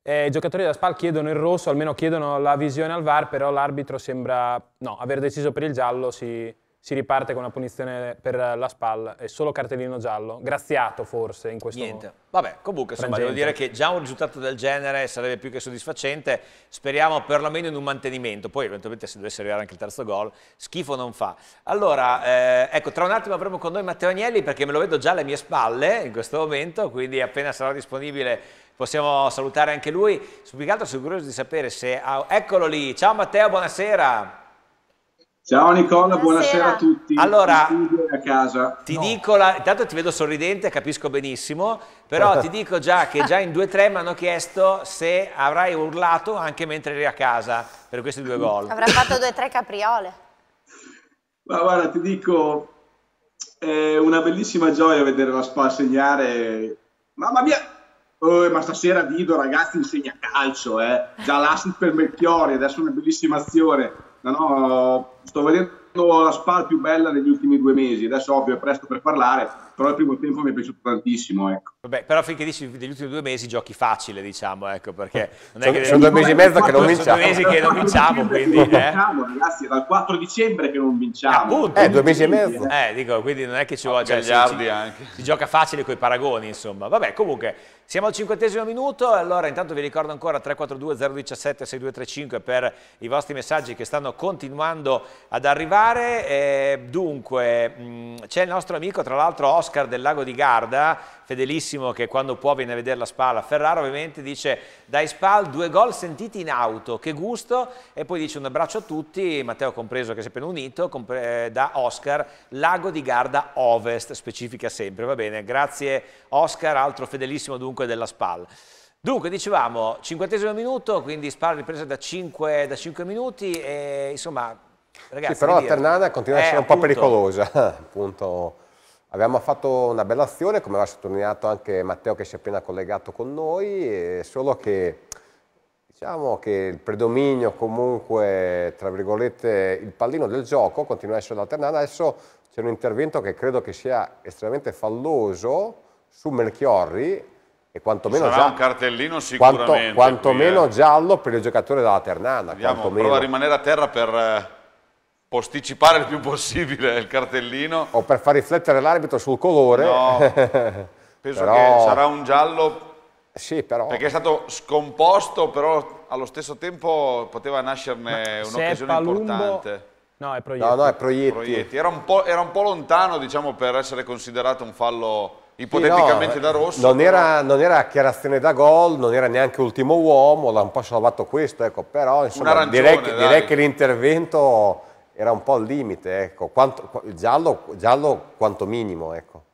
Eh, I giocatori della SPAL chiedono il rosso, almeno chiedono la visione al VAR, però l'arbitro sembra no, aver deciso per il giallo, si, si riparte con una punizione per la SPAL, è solo cartellino giallo, graziato forse in questo Niente. Vabbè, comunque insomma, devo dire che già un risultato del genere sarebbe più che soddisfacente, speriamo perlomeno in un mantenimento, poi eventualmente se dovesse arrivare anche il terzo gol, schifo non fa. Allora, eh, ecco, tra un attimo avremo con noi Matteo Agnelli perché me lo vedo già alle mie spalle in questo momento, quindi appena sarà disponibile possiamo salutare anche lui. Subito sono curioso di sapere se... Ha... Eccolo lì, ciao Matteo, buonasera. Ciao Nicola, buonasera, buonasera a tutti. Allora, a casa. ti no. dico, la, intanto ti vedo sorridente, capisco benissimo, però [LAUGHS] ti dico già che già in 2-3 mi hanno chiesto se avrai urlato anche mentre eri a casa per questi due gol. Avrà fatto 2-3 capriole. Ma guarda, ti dico, è una bellissima gioia vedere la Spa segnare, mamma mia, Oh, ma stasera Dido ragazzi insegna calcio, eh. già l'assist per Melchiori, adesso una bellissima azione. No, no, sto vedendo la SPAL più bella negli ultimi due mesi, adesso ovvio è presto per parlare, però il primo tempo mi è piaciuto tantissimo. Ecco. Vabbè, però finché dici degli ultimi due mesi giochi facile, diciamo, ecco, perché non è che sono due mesi e mezzo che non vinciamo. Sono due mesi che non vinciamo, quindi... Non eh. vinciamo, eh. ragazzi, è dal 4 dicembre che non vinciamo. Appunto. Eh, due mesi e mezzo. Eh, dico, quindi non è che ci vuole... Cioè, si, anche. si gioca facile con i paragoni, insomma. Vabbè, comunque, siamo al cinquantesimo minuto, allora intanto vi ricordo ancora 342-017-6235 per i vostri messaggi che stanno continuando ad arrivare. E, eh, dunque, mm, c'è il nostro amico, tra l'altro, Oscar del Lago di Garda, fedelissimo che quando può viene a vedere la Spal a Ferrara, ovviamente dice dai Spal due gol sentiti in auto, che gusto, e poi dice un abbraccio a tutti, Matteo compreso che si è appena unito, eh, da Oscar Lago di Garda Ovest, specifica sempre, va bene, grazie Oscar, altro fedelissimo dunque della Spal. Dunque, dicevamo, cinquantesimo minuto, quindi Spal ripresa da cinque, da 5 minuti e insomma Ragazzi, sì, però la Ternana continua a essere eh, un po' pericolosa, [LAUGHS] appunto Abbiamo fatto una bella azione, come l'ha sottolineato anche Matteo che si è appena collegato con noi, solo che diciamo che il predominio comunque, tra virgolette, il pallino del gioco continua a essere la Adesso c'è un intervento che credo che sia estremamente falloso su Melchiorri e quantomeno, Sarà già, un cartellino sicuramente, quanto, quantomeno qui, eh. giallo per il giocatore della Ternana. Vediamo, prova a rimanere a terra per... Eh, posticipare il più possibile il cartellino. O per far riflettere l'arbitro sul colore. No, [LAUGHS] penso però... che sarà un giallo. Sì, però. Perché è stato scomposto, però allo stesso tempo poteva nascerne un'occasione importante. No, è proietti. No, no, è proietti. proietti. Era, un era, un po', lontano, diciamo, per essere considerato un fallo ipoteticamente sì, no, da rosso. Non, però... era, non era dichiarazione da gol, non era neanche ultimo uomo, l'ha un po' salvato questo, ecco, però insomma, direi che, che l'intervento era un po' il limite, ecco, quanto, giallo, giallo, quanto minimo. Ecco.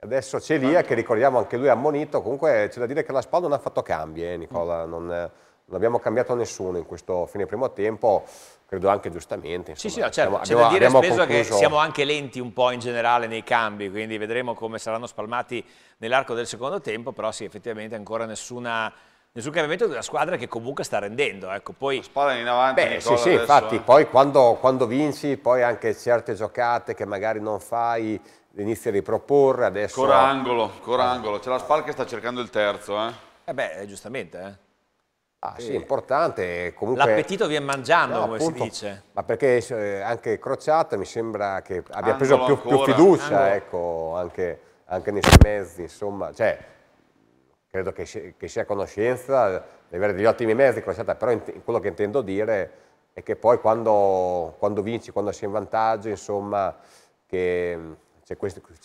Adesso Celia, che ricordiamo anche lui ha ammonito, comunque c'è da dire che la SPAL non ha fatto cambi, eh, Nicola, mm. non, non, abbiamo cambiato nessuno in questo fine primo tempo, credo anche giustamente. Insomma. Sì, sì, no, certo, c'è da dire spesso concluso... che siamo anche lenti un po' in generale nei cambi, quindi vedremo come saranno spalmati nell'arco del secondo tempo, però sì, effettivamente ancora nessuna nessun cambiamento della squadra che comunque sta rendendo. Ecco, poi... Spada in avanti. Beh, sì, sì, infatti, eh. poi quando, quando, vinci, poi anche certe giocate che magari non fai, inizi a riproporre. Adesso... Corangolo, corangolo. C'è la spalla che sta cercando il terzo. Eh, eh beh, eh, giustamente. Eh. Ah, sì, è importante. Eh. L'appetito viene mangiando, no, come appunto, si dice. Ma perché eh, anche Crociata mi sembra che abbia Angolo preso più, più fiducia, Angolo. ecco, anche, anche nei suoi mezzi, insomma. Cioè, credo che, che sia a conoscenza di avere degli ottimi mezzi, però in, quello che intendo dire è che poi quando, quando vinci, quando sei in vantaggio, insomma, c'è,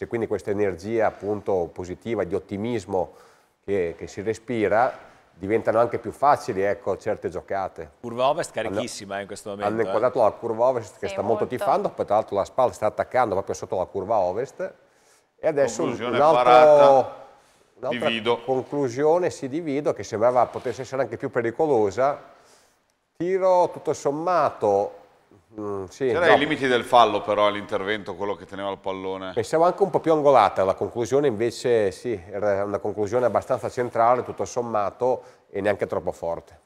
quindi questa energia appunto positiva, di ottimismo che, che si respira, diventano anche più facili ecco, certe giocate. Curva ovest carichissima hanno, eh, in questo momento. Hanno eh. inquadrato eh. la curva ovest che Sei sta molto, tifando, poi tra l'altro la SPAL sta attaccando proprio sotto la curva ovest e adesso un, l'altro divido. conclusione, si divido, che sembrava potesse essere anche più pericolosa. Tiro tutto sommato... Mm, sì, C'era no. i limiti del fallo però all'intervento, quello che teneva il pallone. Pensavo anche un po' più angolata, la conclusione invece sì, era una conclusione abbastanza centrale, tutto sommato, e neanche troppo forte.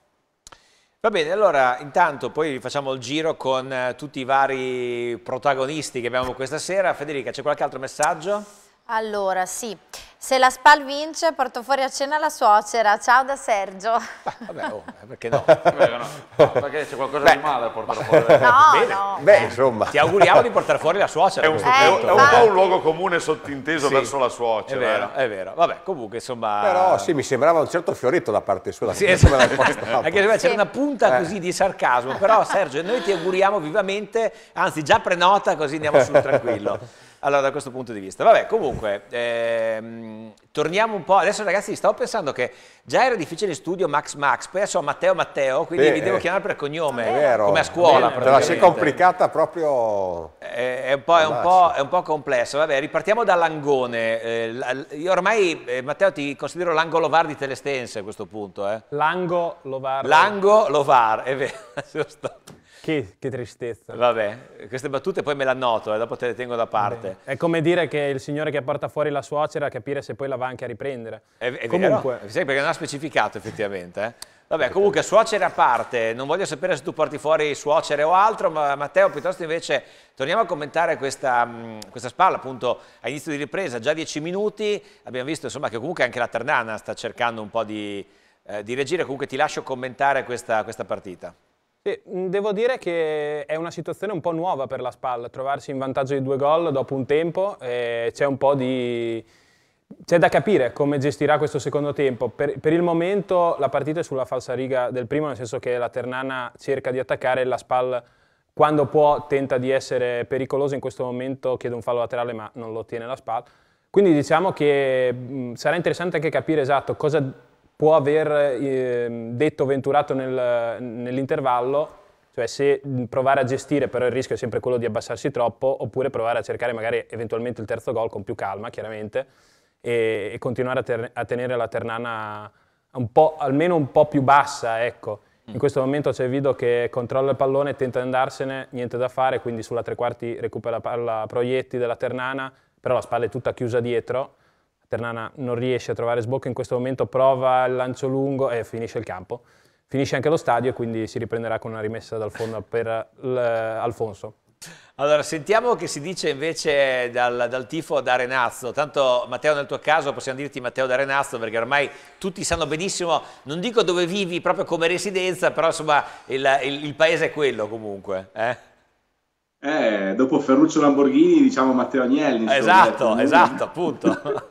Va bene, allora intanto poi facciamo il giro con eh, tutti i vari protagonisti che abbiamo questa sera. Federica, c'è qualche altro messaggio? Allora, sì. Se la Spal vince, porto fuori a cena la suocera. Ciao da Sergio. vabbè, oh, eh, perché no? perché c'è qualcosa Beh. di male a portare fuori No, Bene. no. Beh, insomma. Ti auguriamo di portare fuori la suocera. È un, eh, è un po' un luogo comune sottinteso sì. verso la suocera. È vero, eh. è vero. Vabbè, comunque, insomma... Però sì, mi sembrava un certo fioretto da parte sua. Sì, esatto. [LAUGHS] Anche se sì. c'era una punta eh. così di sarcasmo. Però, Sergio, noi ti auguriamo vivamente, anzi già prenota così andiamo sul tranquillo. [LAUGHS] Allora, da questo punto di vista. Vabbè, comunque, ehm, torniamo un po'. Adesso, ragazzi, stavo pensando che già era difficile in studio Max Max, poi adesso ho Matteo Matteo, quindi Beh, vi devo chiamare per cognome, è vero. come a scuola. Te la sei complicata proprio... È, è, un, po', è, un, po', è un, po', complesso. Vabbè, ripartiamo dall'angone. Eh, io ormai, eh, Matteo, ti considero l'angolo Lovar di Telestense a questo punto. Eh. Lango Lovar. Lango Lovar, è vero. sono [LAUGHS] stato. Che, che, tristezza. Vabbè, queste battute poi me le annoto e eh, dopo te le tengo da parte. È come dire che il signore che porta fuori la suocera a capire se poi la va anche a riprendere. È, è comunque. Vero? Sai, perché non ha specificato effettivamente. Eh? Vabbè, comunque suocere a parte, non voglio sapere se tu porti fuori suocere o altro, ma Matteo piuttosto invece torniamo a commentare questa, mm, questa spalla appunto a inizio di ripresa, già 10 minuti, abbiamo visto insomma che comunque anche la Ternana sta cercando un po' di, eh, di reagire, comunque ti lascio commentare questa, questa partita. Sì, mm, devo dire che è una situazione un po' nuova per la SPAL, trovarsi in vantaggio di due gol dopo un tempo, eh, c'è un po' di... C'è da capire come gestirà questo secondo tempo. Per, per, il momento la partita è sulla falsa riga del primo, nel senso che la Ternana cerca di attaccare, la SPAL quando può tenta di essere pericolosa, in questo momento chiede un fallo laterale ma non lo ottiene la SPAL. Quindi diciamo che mh, mm, sarà interessante anche capire esatto cosa può aver eh, detto Venturato nel, nell'intervallo, cioè se provare a gestire, però il rischio è sempre quello di abbassarsi troppo, oppure provare a cercare magari eventualmente il terzo gol con più calma, chiaramente, e, e continuare a, ter, a, tenere la Ternana un almeno un po' più bassa, ecco. Mm. In questo momento c'è Vido che controlla il pallone, tenta di andarsene, niente da fare, quindi sulla tre quarti recupera la palla Proietti della Ternana, però la spalla è tutta chiusa dietro Ternana non riesce a trovare sbocco in questo momento, prova il lancio lungo e finisce il campo. Finisce anche lo stadio, quindi si riprenderà con una rimessa dal fondo per Alfonso. Allora, sentiamo che si dice invece dal, dal tifo da Renazzo. Tanto, Matteo, nel tuo caso possiamo dirti Matteo da Renazzo, perché ormai tutti sanno benissimo, non dico dove vivi proprio come residenza, però insomma il, il, il paese è quello comunque. Eh? Eh, dopo Ferruccio Lamborghini diciamo Matteo Agnelli. Esatto, eh. esatto, appunto. Scusa,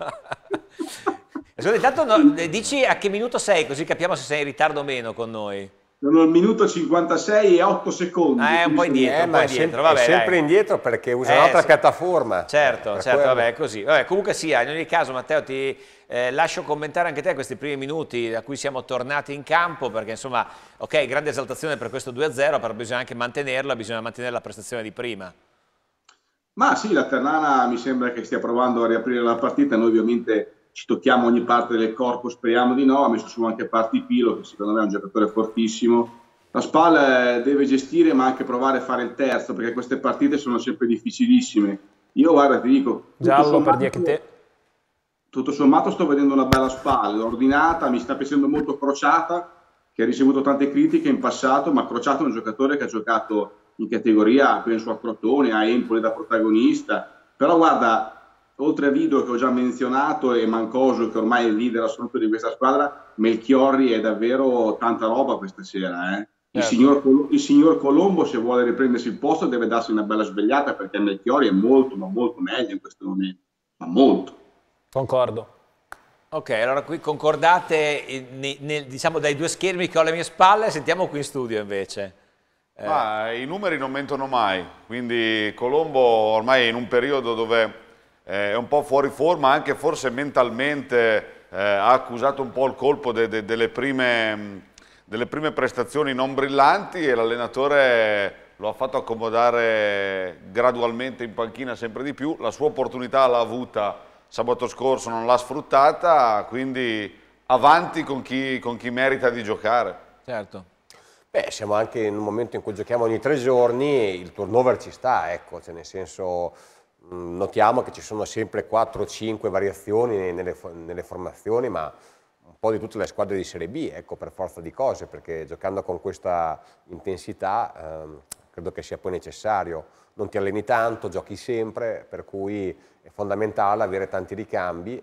[LAUGHS] esatto, intanto no, dici a che minuto sei così capiamo se sei in ritardo o meno con noi. Sono il minuto 56 e 8 secondi. Ah, eh, è un po' indietro, eh, un po' indietro. Vabbè, sempre indietro perché usa eh, un'altra piattaforma. Certo, eh, certo, quello. vabbè, così. Vabbè, comunque sia, in ogni caso Matteo ti eh, lascio commentare anche te questi primi minuti da cui siamo tornati in campo perché insomma, ok, grande esaltazione per questo 2-0, però bisogna anche mantenerla, bisogna mantenere la prestazione di prima. Ma sì, la Ternana mi sembra che stia provando a riaprire la partita, noi ovviamente ci tocchiamo ogni parte del corpo, speriamo di no, ha messo su anche parti Pilo, che secondo me è un giocatore fortissimo. La SPAL eh, deve gestire ma anche provare a fare il terzo, perché queste partite sono sempre difficilissime. Io guarda, ti dico... Giallo sommato, per Diachete. Tutto sommato sto vedendo una bella SPAL, ordinata, mi sta piacendo molto Crociata, che ha ricevuto tante critiche in passato, ma Crociata è un giocatore che ha giocato in categoria, penso a Crotone, a Empoli da protagonista. Però guarda, oltre a Vido che ho già menzionato e Mancoso che ormai è il leader assoluto di questa squadra, Melchiorri è davvero tanta roba questa sera. Eh? Il, certo. signor Colombo, il, signor Colombo se vuole riprendersi il posto deve darsi una bella svegliata perché Melchiorri è molto ma molto meglio in questo momento, ma molto. Concordo. Ok, allora qui concordate eh, ne, ne, diciamo dai due schermi che ho alle mie spalle, sentiamo qui in studio invece. Eh. i numeri non mentono mai, quindi Colombo ormai è in un periodo dove eh, è un po' fuori forma, anche forse mentalmente eh, ha accusato un po' il colpo de, de, delle, prime, mm, delle prime prestazioni non brillanti e l'allenatore lo ha fatto accomodare gradualmente in panchina sempre di più, la sua opportunità l'ha avuta sabato scorso, non l'ha sfruttata, quindi avanti con chi, con chi, merita di giocare. Certo. Beh, siamo anche in un momento in cui giochiamo ogni tre giorni, il turnover ci sta, ecco, cioè nel senso Mm, notiamo che ci sono sempre 4-5 variazioni nelle, nelle, formazioni, ma un po' di tutte le squadre di Serie B, ecco, per forza di cose, perché giocando con questa intensità ehm, credo che sia poi necessario. Non ti alleni tanto, giochi sempre, per cui è fondamentale avere tanti ricambi.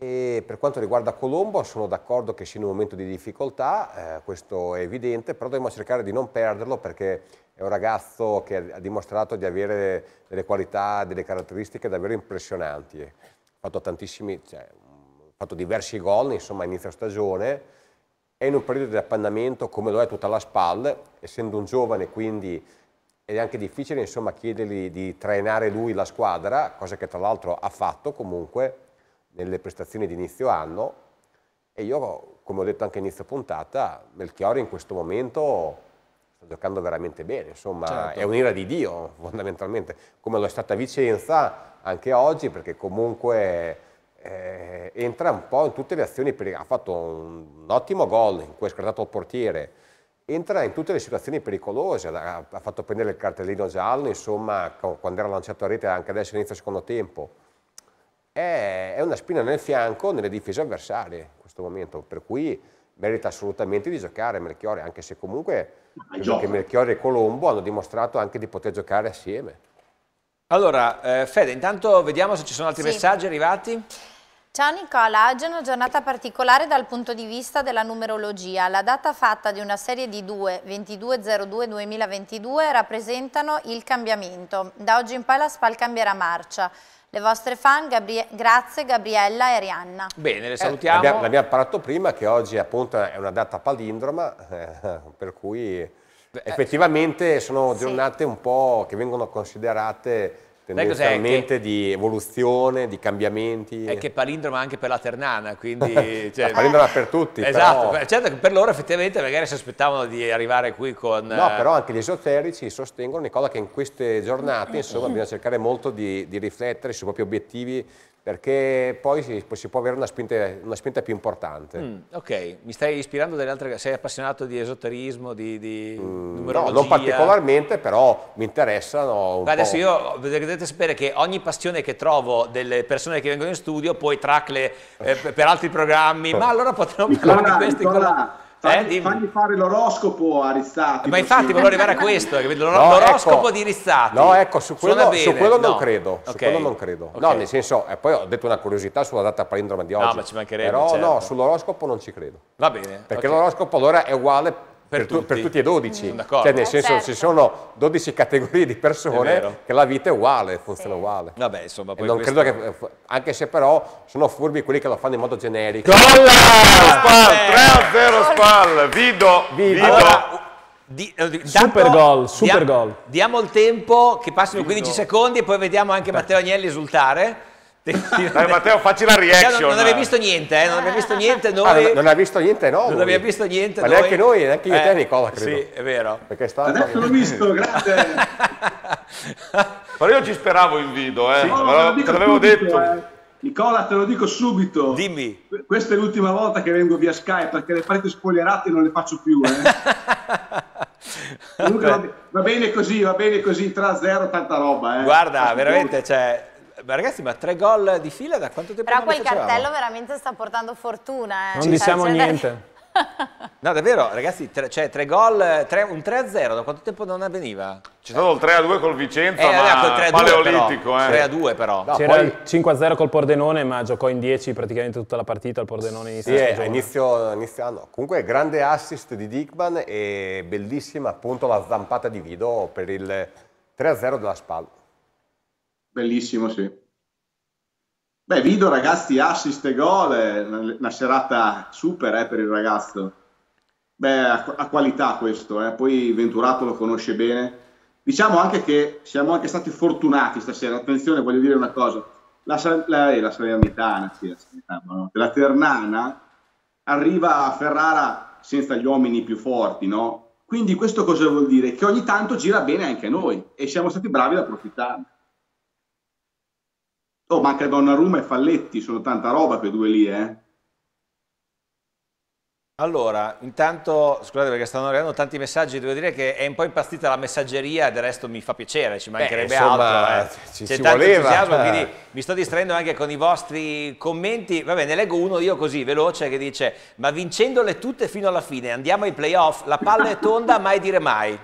E per quanto riguarda Colombo sono d'accordo che sia in un momento di difficoltà, eh, questo è evidente, però dobbiamo cercare di non perderlo perché è un ragazzo che ha dimostrato di avere delle qualità, delle caratteristiche davvero impressionanti. Ha fatto tantissimi, cioè, fatto diversi gol, insomma, a inizio stagione, è in un periodo di appannamento come lo è tutta la SPAL, essendo un giovane quindi è anche difficile insomma chiedergli di trainare lui la squadra, cosa che tra l'altro ha fatto comunque nelle prestazioni di inizio anno e io come ho detto anche inizio puntata, Melchiori in questo momento sta giocando veramente bene, insomma certo. è un'ira di Dio fondamentalmente, come lo è stata Vicenza anche oggi perché comunque eh, entra un po' in tutte le azioni, ha fatto un, un ottimo gol in cui è scartato il portiere, entra in tutte le situazioni pericolose, ha, ha fatto prendere il cartellino giallo, insomma quando era lanciato a rete anche adesso inizio secondo tempo è, una spina nel fianco nelle difese avversarie in questo momento, per cui merita assolutamente di giocare Melchiore, anche se comunque Melchiore e Colombo hanno dimostrato anche di poter giocare assieme. Allora, eh, Fede, intanto vediamo se ci sono altri sì. messaggi arrivati. Ciao Nicola, oggi è una giornata particolare dal punto di vista della numerologia. La data fatta di una serie di 2, 2202-2022, rappresentano il cambiamento. Da oggi in poi la SPAL cambierà marcia le vostre fan, Gabri grazie Gabriella e Arianna. Bene, le eh, salutiamo. Eh, L'abbiamo parlato prima che oggi appunto è una data palindroma, eh, per cui eh. effettivamente sono giornate un po' che vengono considerate tendenzialmente che, di evoluzione, di cambiamenti. È che palindroma anche per la Ternana, quindi... [LAUGHS] Cioè, palindroma per tutti, Esatto, però... certo che per loro effettivamente magari si aspettavano di arrivare qui con... No, eh, però anche gli esoterici sostengono una che in queste giornate, insomma, [LAUGHS] bisogna cercare molto di, di riflettere sui propri obiettivi, perché poi si, si può avere una spinta, una spinta più importante. Mm, ok, mi stai ispirando delle altre, cose? sei appassionato di esoterismo, di, di mm, No, non particolarmente, però mi interessano Beh, Adesso io, dovete sapere che ogni passione che trovo delle persone che vengono in studio, poi track eh, per altri programmi, ma allora potremmo parlare di questi... Nicola. Fagli, eh, fagli fare l'oroscopo a Rizzati. Ma infatti volevo arrivare a questo, l'oroscopo no, ecco, di Rizzati. No, ecco, su quello, su quello no. non credo. Su okay. quello non credo. Okay. No, nel senso, eh, poi ho detto una curiosità sulla data palindroma di oggi. No, ma ci mancherebbe. Però certo. no, sull'oroscopo non ci credo. Va bene. Perché okay. l'oroscopo allora è uguale per, per, tutti. per tutti e 12, mm. cioè nel eh, senso certo. ci sono 12 categorie di persone che la vita è uguale, funziona sì. uguale. Vabbè, insomma, poi non questo... credo che, eh, anche se però sono furbi quelli che lo fanno in modo generico. Golla! Spal, 3-0 Spal, Vido, Vido. Allora, di, eh, di, super gol, super diamo, gol. Diamo il tempo che passino 15 secondi e poi vediamo anche Beh. Matteo Agnelli esultare. [LAUGHS] Dai Matteo facci la reaction non, non abbiamo visto niente eh, non abbiamo visto niente ah, noi ah, non, non visto niente no non abbiamo visto niente ma noi. neanche noi neanche io e eh, te Nicola credo sì è vero perché sta adesso l'ho visto [LAUGHS] grazie però io ci speravo in video eh sì. no, ma te l'avevo detto eh. Nicola, te lo dico subito. Dimmi. Questa è l'ultima volta che vengo via Skype perché le parti spoilerate non le faccio più. Eh. [LAUGHS] Comunque va, va, bene così, va bene così, tra zero tanta roba. Eh. Guarda, veramente, cioè, ma ragazzi, ma tre gol di fila da quanto tempo Però quel cartello veramente sta portando fortuna. Eh. Non cioè, diciamo cioè, niente. [LAUGHS] No, davvero, ragazzi, tre, cioè tre gol, tre, un 3-0, da quanto tempo non avveniva? C'è stato il 3-2 col Vicenza, eh, ma -2 paleolitico. Però, eh. 3-2 però. No, C'era il 5-0 col Pordenone, ma giocò in 10 praticamente tutta la partita, il Pordenone inizia sì, stagione. Eh, inizio, inizio anno. Comunque grande assist di Dickman e bellissima appunto la zampata di Vido per il 3-0 della Spalla. Bellissimo, sì. Beh, Vido ragazzi, assist e gol, una serata super eh, per il ragazzo. Beh, a qualità questo, eh. poi Venturato lo conosce bene. Diciamo anche che siamo anche stati fortunati stasera, attenzione voglio dire una cosa, la, la, eh, la Salernitana, sì, la, Salernitana la Ternana arriva a Ferrara senza gli uomini più forti, no? Quindi questo cosa vuol dire? Che ogni tanto gira bene anche noi e siamo stati bravi ad approfittarne. Oh, manca Donnarumma e Falletti, sono tanta roba quei due lì, eh. Allora, intanto, scusate perché stanno arrivando tanti messaggi, devo dire che è un po' impastita la messaggeria, del resto mi fa piacere, ci mancherebbe Beh, insomma, altro. Eh. C'è tanto voleva. entusiasmo, quindi mi sto distraendo anche con i vostri commenti. Va bene, leggo uno io così, veloce, che dice ma vincendole tutte fino alla fine, andiamo ai playoff, la palla è tonda, mai dire mai.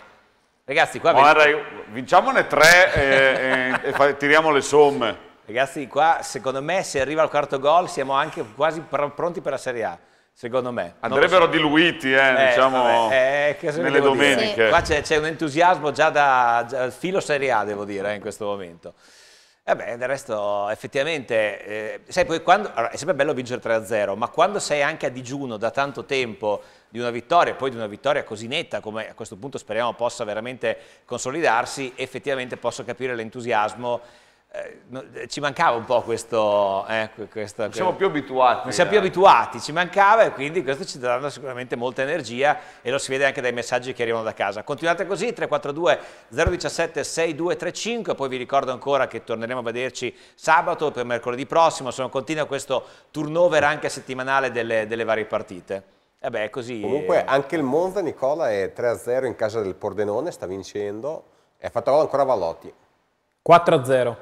Ragazzi, qua... Guarda, vinciamone tre e, e, e tiriamo le somme. Ragazzi, qua secondo me se arriva al quarto gol siamo anche quasi pr pronti per la Serie A. Secondo me. Andrebbero so. diluiti, eh, eh, diciamo, eh, nelle domeniche. Sì. Qua c'è, un entusiasmo già da già, filo Serie A, devo dire, eh, in questo momento. Vabbè, eh del resto, effettivamente, eh, sai, poi quando, allora, è sempre bello vincere 3-0, ma quando sei anche a digiuno da tanto tempo di una vittoria, e poi di una vittoria così netta, come a questo punto speriamo possa veramente consolidarsi, effettivamente posso capire l'entusiasmo eh, eh, ci mancava un po' questo, eh, questo non siamo più abituati non siamo più eh. abituati ci mancava e quindi questo ci darà sicuramente molta energia e lo si vede anche dai messaggi che arrivano da casa continuate così 342 017 6235 poi vi ricordo ancora che torneremo a vederci sabato per mercoledì prossimo sono continua questo turnover anche settimanale delle, delle varie partite e beh, così comunque anche il Monza Nicola è 3-0 in casa del Pordenone sta vincendo e ha fatto ancora Vallotti 4-0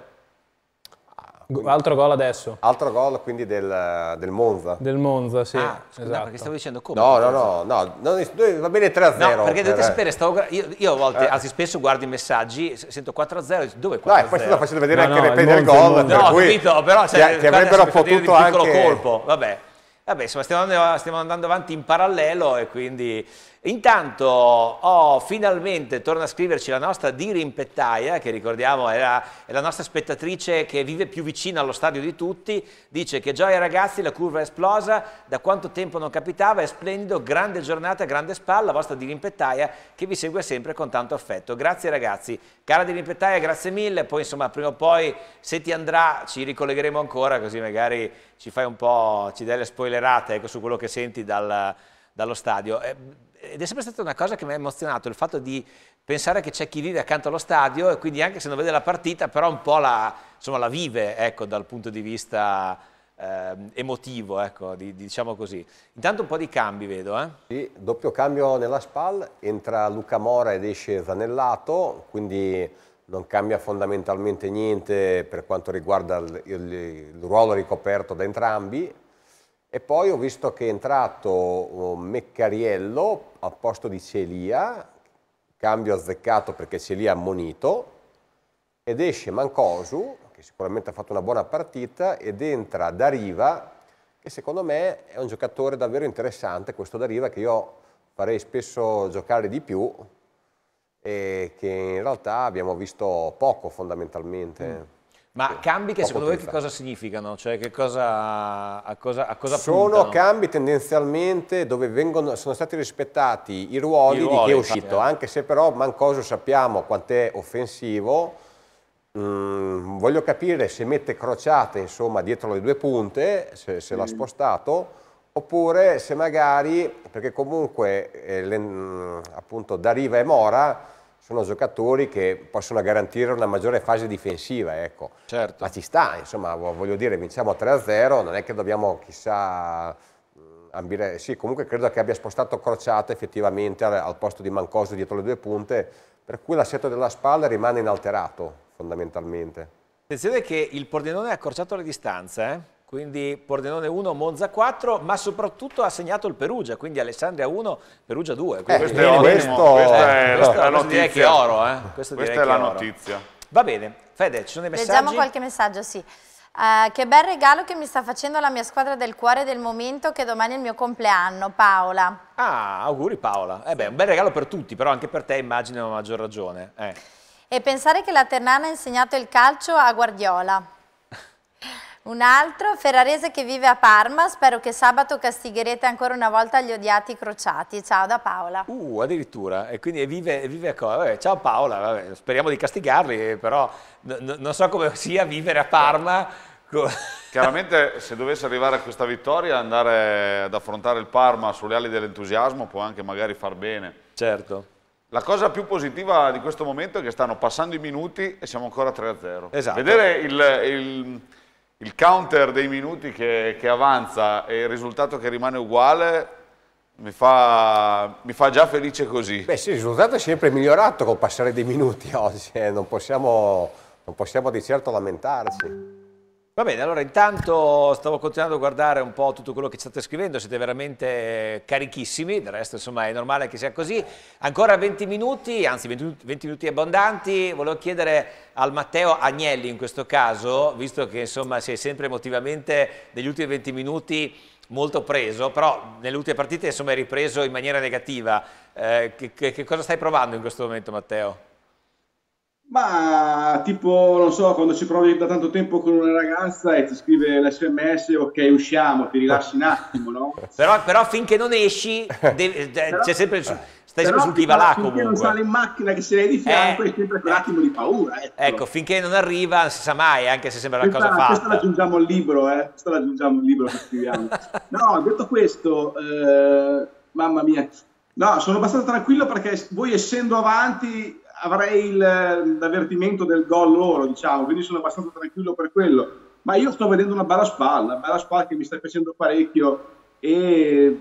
Altro gol adesso. Altro gol quindi del, del Monza. Del Monza, sì. Ah, scusa, esatto. perché stavo dicendo come. No, no, no, no, no va bene 3-0. No, perché dovete eh. sapere, stavo, io, io, a volte, eh. anzi spesso guardo i messaggi, sento 4-0, dove 4-0? No, e poi stavo facendo vedere no, anche no, ripetere il, il gol. No, ho capito, però cioè, ti avrebbero potuto anche... colpo, vabbè. Vabbè, insomma, stiamo andando, stiamo andando avanti in parallelo e quindi... Intanto oh, finalmente torna a scriverci la nostra Diri Pettaia, che ricordiamo è la, è la, nostra spettatrice che vive più vicina allo stadio di tutti, dice che gioia ragazzi, la curva è esplosa, da quanto tempo non capitava, è splendido, grande giornata, grande spalla, la vostra Diri Pettaia che vi segue sempre con tanto affetto. Grazie ragazzi, cara Diri Pettaia, grazie mille, poi insomma prima o poi se ti andrà ci ricollegheremo ancora così magari ci fai un po', ci dai le spoilerate ecco, su quello che senti dal, dallo stadio. Eh, ed è sempre stata una cosa che mi ha emozionato, il fatto di pensare che c'è chi vive accanto allo stadio e quindi anche se non vede la partita, però un po' la, insomma, la vive ecco, dal punto di vista eh, emotivo, ecco, di, diciamo così. Intanto un po' di cambi vedo. Eh? Sì, doppio cambio nella SPAL, entra Luca Mora ed esce Zanellato, quindi non cambia fondamentalmente niente per quanto riguarda il, il, il ruolo ricoperto da entrambi, e poi ho visto che è entrato uh, Meccariello al posto di Celia, cambio azzeccato perché Celia ha ammonito, ed esce Mancosu, che sicuramente ha fatto una buona partita, ed entra Dariva, che secondo me è un giocatore davvero interessante, questo Dariva che io farei spesso giocare di più, e che in realtà abbiamo visto poco fondamentalmente. Mm. Ma cambi che secondo voi che cosa significano? Cioè che cosa, a cosa, a cosa Sono puntano? cambi tendenzialmente dove vengono, sono stati rispettati i ruoli, I ruoli di chi è uscito, eh. anche se però Mancoso sappiamo quant'è offensivo, mm, voglio capire se mette crociate insomma, dietro le due punte, se, se mm. l'ha spostato, oppure se magari, perché comunque eh, le, mm, appunto Dariva e Mora sono giocatori che possono garantire una maggiore fase difensiva, ecco. certo. ma ci sta, insomma, voglio dire, vinciamo 3-0, non è che dobbiamo chissà mm, ambire, sì, comunque credo che abbia spostato Crociato effettivamente al, al posto di Mancoso dietro le due punte, per cui l'assetto della spalla rimane inalterato fondamentalmente. Attenzione che il Pordenone ha accorciato le distanze, eh? quindi Pordenone 1, Monza 4, ma soprattutto ha segnato il Perugia, quindi Alessandria 1, Perugia 2. Eh, questo è eh, questo, questa è, Che oro, eh. Questo questa è la oro. notizia. Va bene, Fede, ci sono dei messaggi? Leggiamo qualche messaggio, sì. Uh, che bel regalo che mi sta facendo la mia squadra del cuore del momento che domani è il mio compleanno, Paola. Ah, auguri Paola. Eh beh, un bel regalo per tutti, però anche per te immagino a maggior ragione. Eh. E pensare che la Ternana ha insegnato il calcio a Guardiola. Un altro, Ferrarese che vive a Parma, spero che sabato castigherete ancora una volta gli odiati crociati. Ciao da Paola. Uh, addirittura, e quindi vive, vive a Parma. Ciao Paola, Vabbè, speriamo di castigarli, eh, però non so come sia vivere a Parma. Chiaramente se dovesse arrivare a questa vittoria, andare ad affrontare il Parma sulle ali dell'entusiasmo può anche magari far bene. Certo. La cosa più positiva di questo momento è che stanno passando i minuti e siamo ancora 3-0. Esatto. Vedere il, il il counter dei minuti che, che, avanza e il risultato che rimane uguale mi fa, mi fa, già felice così. Beh sì, il risultato è sempre migliorato col passare dei minuti [LAUGHS] oggi, eh. non, possiamo, non possiamo di certo lamentarci. Va bene, allora intanto stavo continuando a guardare un po' tutto quello che state scrivendo, siete veramente carichissimi, del resto insomma è normale che sia così. Ancora 20 minuti, anzi 20, 20 minuti abbondanti, volevo chiedere al Matteo Agnelli in questo caso, visto che insomma sei sempre emotivamente negli ultimi 20 minuti molto preso, però nelle ultime partite insomma hai ripreso in maniera negativa. Eh, che, che cosa stai provando in questo momento Matteo? Ma tipo, non so, quando ci provi da tanto tempo con una ragazza e ti scrive l'SMS, ok, usciamo, ti rilassi un attimo, no? però, però finché non esci, devi, [LAUGHS] però, c'è sempre, stai sempre sul divalà comunque. Finché non sale in macchina che se l'hai di eh. fianco, eh, è sempre quell'attimo di paura. Eccolo. Ecco, finché non arriva, non si sa mai, anche se sembra una questa, cosa fatta. Questo l'aggiungiamo al libro, eh? Questo l'aggiungiamo al libro che scriviamo. [LAUGHS] no, detto questo, eh, mamma mia. No, sono abbastanza tranquillo perché voi essendo avanti avrei il, l'avvertimento del gol loro, diciamo, quindi sono abbastanza tranquillo per quello. Ma io sto vedendo una bella spalla, una bella spalla che mi sta piacendo parecchio e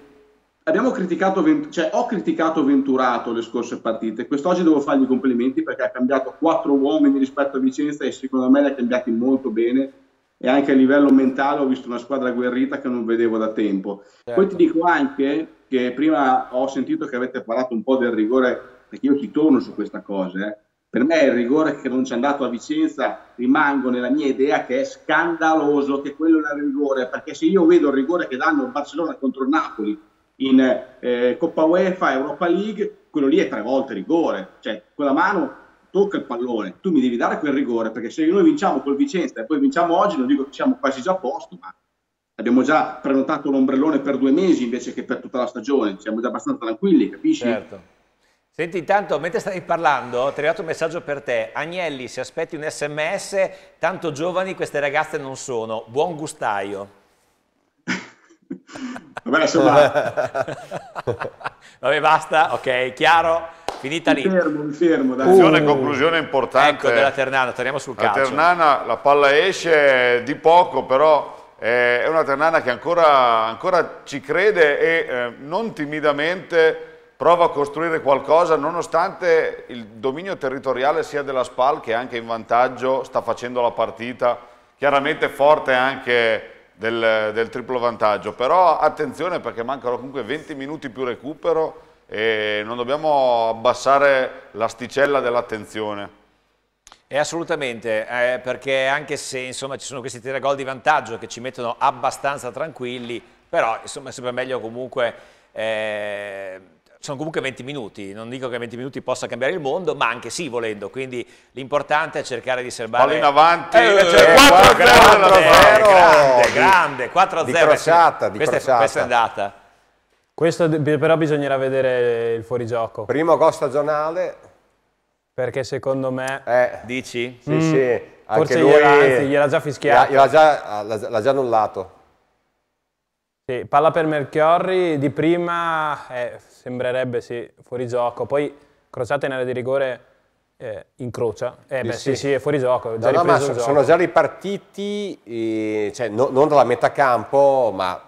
abbiamo criticato, cioè ho criticato Venturato le scorse partite, quest'oggi devo fargli complimenti perché ha cambiato quattro uomini rispetto a Vicenza e secondo me li ha cambiati molto bene e anche a livello mentale ho visto una squadra guerrita che non vedevo da tempo. Certo. Poi ti certo. dico anche che prima ho sentito che avete parlato un po' del rigore perché io ti torno su questa cosa, eh. per me il rigore che non c'è andato a Vicenza rimango nella mia idea che è scandaloso che quello è il rigore, perché se io vedo il rigore che danno Barcellona contro Napoli in eh, Coppa UEFA, Europa League, quello lì è tre volte rigore, cioè quella mano tocca il pallone, tu mi devi dare quel rigore, perché se noi vinciamo col Vicenza e poi vinciamo oggi, non dico che siamo quasi già a posto, ma abbiamo già prenotato l'ombrellone per due mesi invece che per tutta la stagione, siamo già abbastanza tranquilli, capisci? Certo. Senti, intanto, mentre stavi parlando, ti è arrivato un messaggio per te. Agnelli, se aspetti un sms, tanto giovani queste ragazze non sono. Buon gustaio. [LAUGHS] Vabbè, insomma... [LAUGHS] Vabbè, basta, ok, chiaro? Finita lì. Mi fermo, mi fermo. Dai. Conclusione, uh, conclusione importante. Ecco, della Ternana, torniamo sul la calcio. La Ternana, la palla esce di poco, però eh, è una Ternana che ancora, ancora ci crede e eh, non timidamente prova a costruire qualcosa nonostante il dominio territoriale sia della SPAL che anche in vantaggio sta facendo la partita, chiaramente forte anche del, del triplo vantaggio, però attenzione perché mancano comunque 20 minuti più recupero e non dobbiamo abbassare l'asticella dell'attenzione. Eh, assolutamente, eh, perché anche se insomma, ci sono questi tre gol di vantaggio che ci mettono abbastanza tranquilli, però insomma, è sempre meglio comunque eh, sono comunque 20 minuti, non dico che 20 minuti possa cambiare il mondo, ma anche sì volendo, quindi l'importante è cercare di serbare... Palla in avanti, eh, cioè 4-0 eh, grande, grande, grande, 4-0. Di crociata, di questa, crociata. È, questa è andata. Questo però bisognerà vedere il fuorigioco. Primo gol stagionale. Perché secondo me... Eh, dici? Sì, mm, sì. Forse gliela, gliel'ha già fischiato. L'ha già, già annullato. Sì, palla per Melchiorri, di prima eh, sembrerebbe sì, fuori gioco, poi crociata in area di rigore eh, incrocia, eh, beh, sì. sì, sì, è fuori gioco, già no, no, sono, sono già ripartiti, eh, cioè, no, non dalla metà campo, ma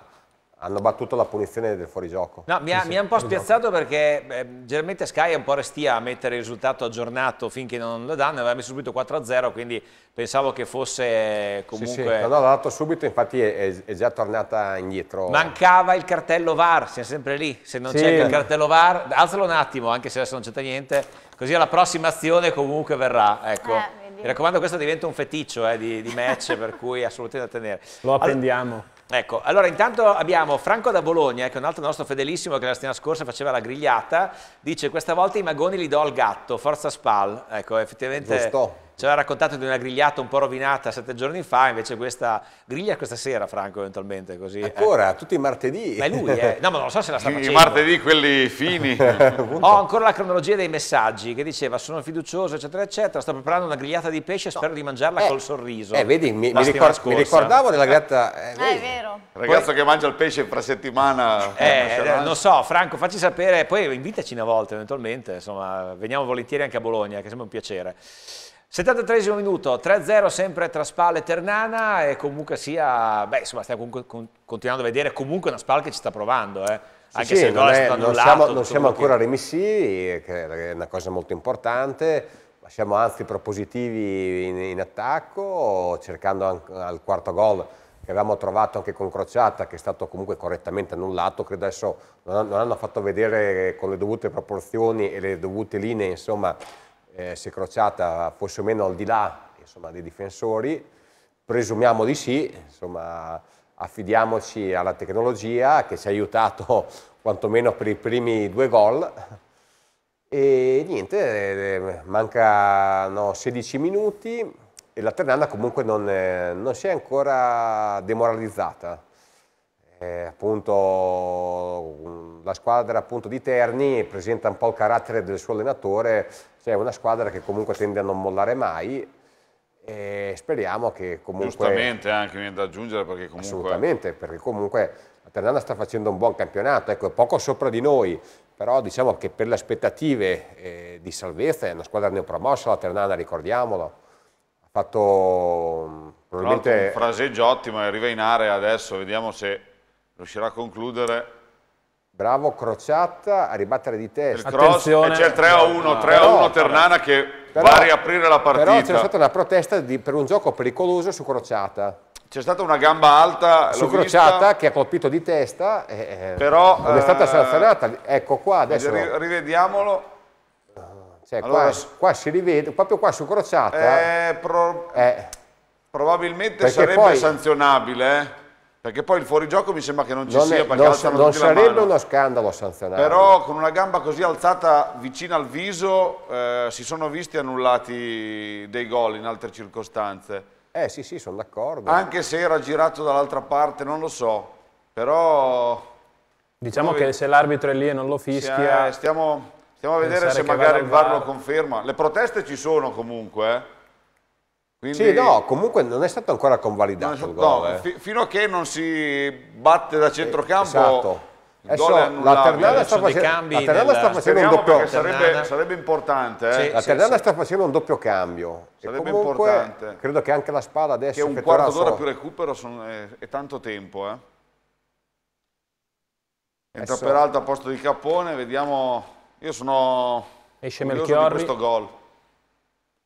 hanno battuto la punizione del fuorigioco. No, mi ha, sì, mi ha un po' spiazzato perché eh, generalmente Sky è un po' restia a mettere il risultato aggiornato finché non lo danno, aveva messo subito 4-0, quindi pensavo che fosse comunque... Eh, sì, sì. No, l'ha dato subito, infatti è, è, già tornata indietro. Mancava il cartello VAR, siamo sempre lì, se non sì. c'è il cartello VAR, alzalo un attimo, anche se adesso non c'è niente, così alla prossima azione comunque verrà, ecco. Eh, mi raccomando questo diventa un feticcio eh, di, di match, per cui assolutamente da tenere. Lo appendiamo. Allora, Ecco, allora intanto abbiamo Franco da Bologna, che è un altro nostro fedelissimo che la settimana scorsa faceva la grigliata, dice questa volta i magoni li do al gatto, forza Spal, ecco effettivamente... Giusto ci aveva raccontato di una grigliata un po' rovinata sette giorni fa, invece questa griglia questa sera, Franco, eventualmente così. Eh. Ancora, eh. tutti i martedì. Ma è lui, eh. No, ma non so se la sta I facendo. I martedì quelli fini. [LAUGHS] Ho ancora la cronologia dei messaggi che diceva sono fiducioso, eccetera, eccetera, sto preparando una grigliata di pesce, spero no. di mangiarla eh. col sorriso. Eh, vedi, mi, mi, ricord mi ricordavo della grigliata... Eh, eh è vero. Ragazzo poi... che mangia il pesce fra settimana. Eh, eh, non so, Franco, facci sapere, poi invitaci una volta eventualmente, insomma, veniamo volentieri anche a Bologna, che sembra un piacere. 73 minuto, 3-0 sempre tra Spal e Ternana e comunque sia, beh insomma stiamo continuando a vedere comunque una Spal che ci sta provando, eh. anche sì, se il gol è, è stato annullato. Non siamo, non siamo ancora che... remissivi, che è una cosa molto importante, ma siamo anzi propositivi in, in attacco, cercando anche al quarto gol che avevamo trovato anche con Crociata, che è stato comunque correttamente annullato, credo adesso non, non hanno fatto vedere con le dovute proporzioni e le dovute linee, insomma, eh, se Crociata fosse o meno al di là insomma, dei difensori, presumiamo di sì, insomma, affidiamoci alla tecnologia che ci ha aiutato [LAUGHS] quantomeno per i primi due gol e niente, eh, mancano 16 minuti e la Ternana comunque non, eh, non si è ancora demoralizzata. Eh, appunto, la squadra appunto, di Terni presenta un po' il carattere del suo allenatore cioè è una squadra che comunque tende a non mollare mai e eh, speriamo che comunque... Giustamente anche viene da aggiungere perché comunque... Assolutamente, perché comunque la Ternana sta facendo un buon campionato, ecco, è poco sopra di noi, però diciamo che per le aspettative eh, di salvezza è una squadra neopromossa la Ternana, ricordiamolo, ha fatto mm, probabilmente... Un fraseggio ottimo, arriva in area adesso, vediamo se riuscirà a concludere Bravo Crociatta a ribattere di testa. Il e c'è il 3 a 1, 3 a 1 Ternana che però, va a riaprire la partita. Però c'è stata una protesta di, per un gioco pericoloso su Crociata. C'è stata una gamba alta su Crociata vista, che ha colpito di testa. E, eh, però ed è stata eh, sanzionata. Ecco qua adesso. Rivediamolo. Cioè, allora, qua, qua, si rivede, proprio qua su Crociata. Eh, pro, eh, probabilmente sarebbe poi, sanzionabile. Eh. Perché poi il fuorigioco mi sembra che non ci non sia, è, perché non, alzano non sarebbe uno scandalo sanzionare. Però con una gamba così alzata vicina al viso eh, si sono visti annullati dei gol in altre circostanze. Eh sì sì, sono d'accordo. Anche se era girato dall'altra parte, non lo so. Però... Diciamo Dove... che se l'arbitro è lì e non lo fischia... È, eh, stiamo, stiamo, a vedere se magari il VAR lo conferma. Le proteste ci sono comunque, eh. Quindi... Sì, no, comunque non è stato ancora convalidato stato, gol, no, eh. fino a che non si batte da centrocampo... Esatto. Adesso, la Ternana sta, face della... sta facendo, un doppio sarebbe, sarebbe importante eh? sì, la Ternana sì, sta facendo un doppio cambio sarebbe comunque, importante credo che anche la spada adesso che un che quarto d'ora so... più recupero sono, è, è, tanto tempo eh? eh entra adesso... Peralta a posto di Capone vediamo io sono esce Melchiorri questo gol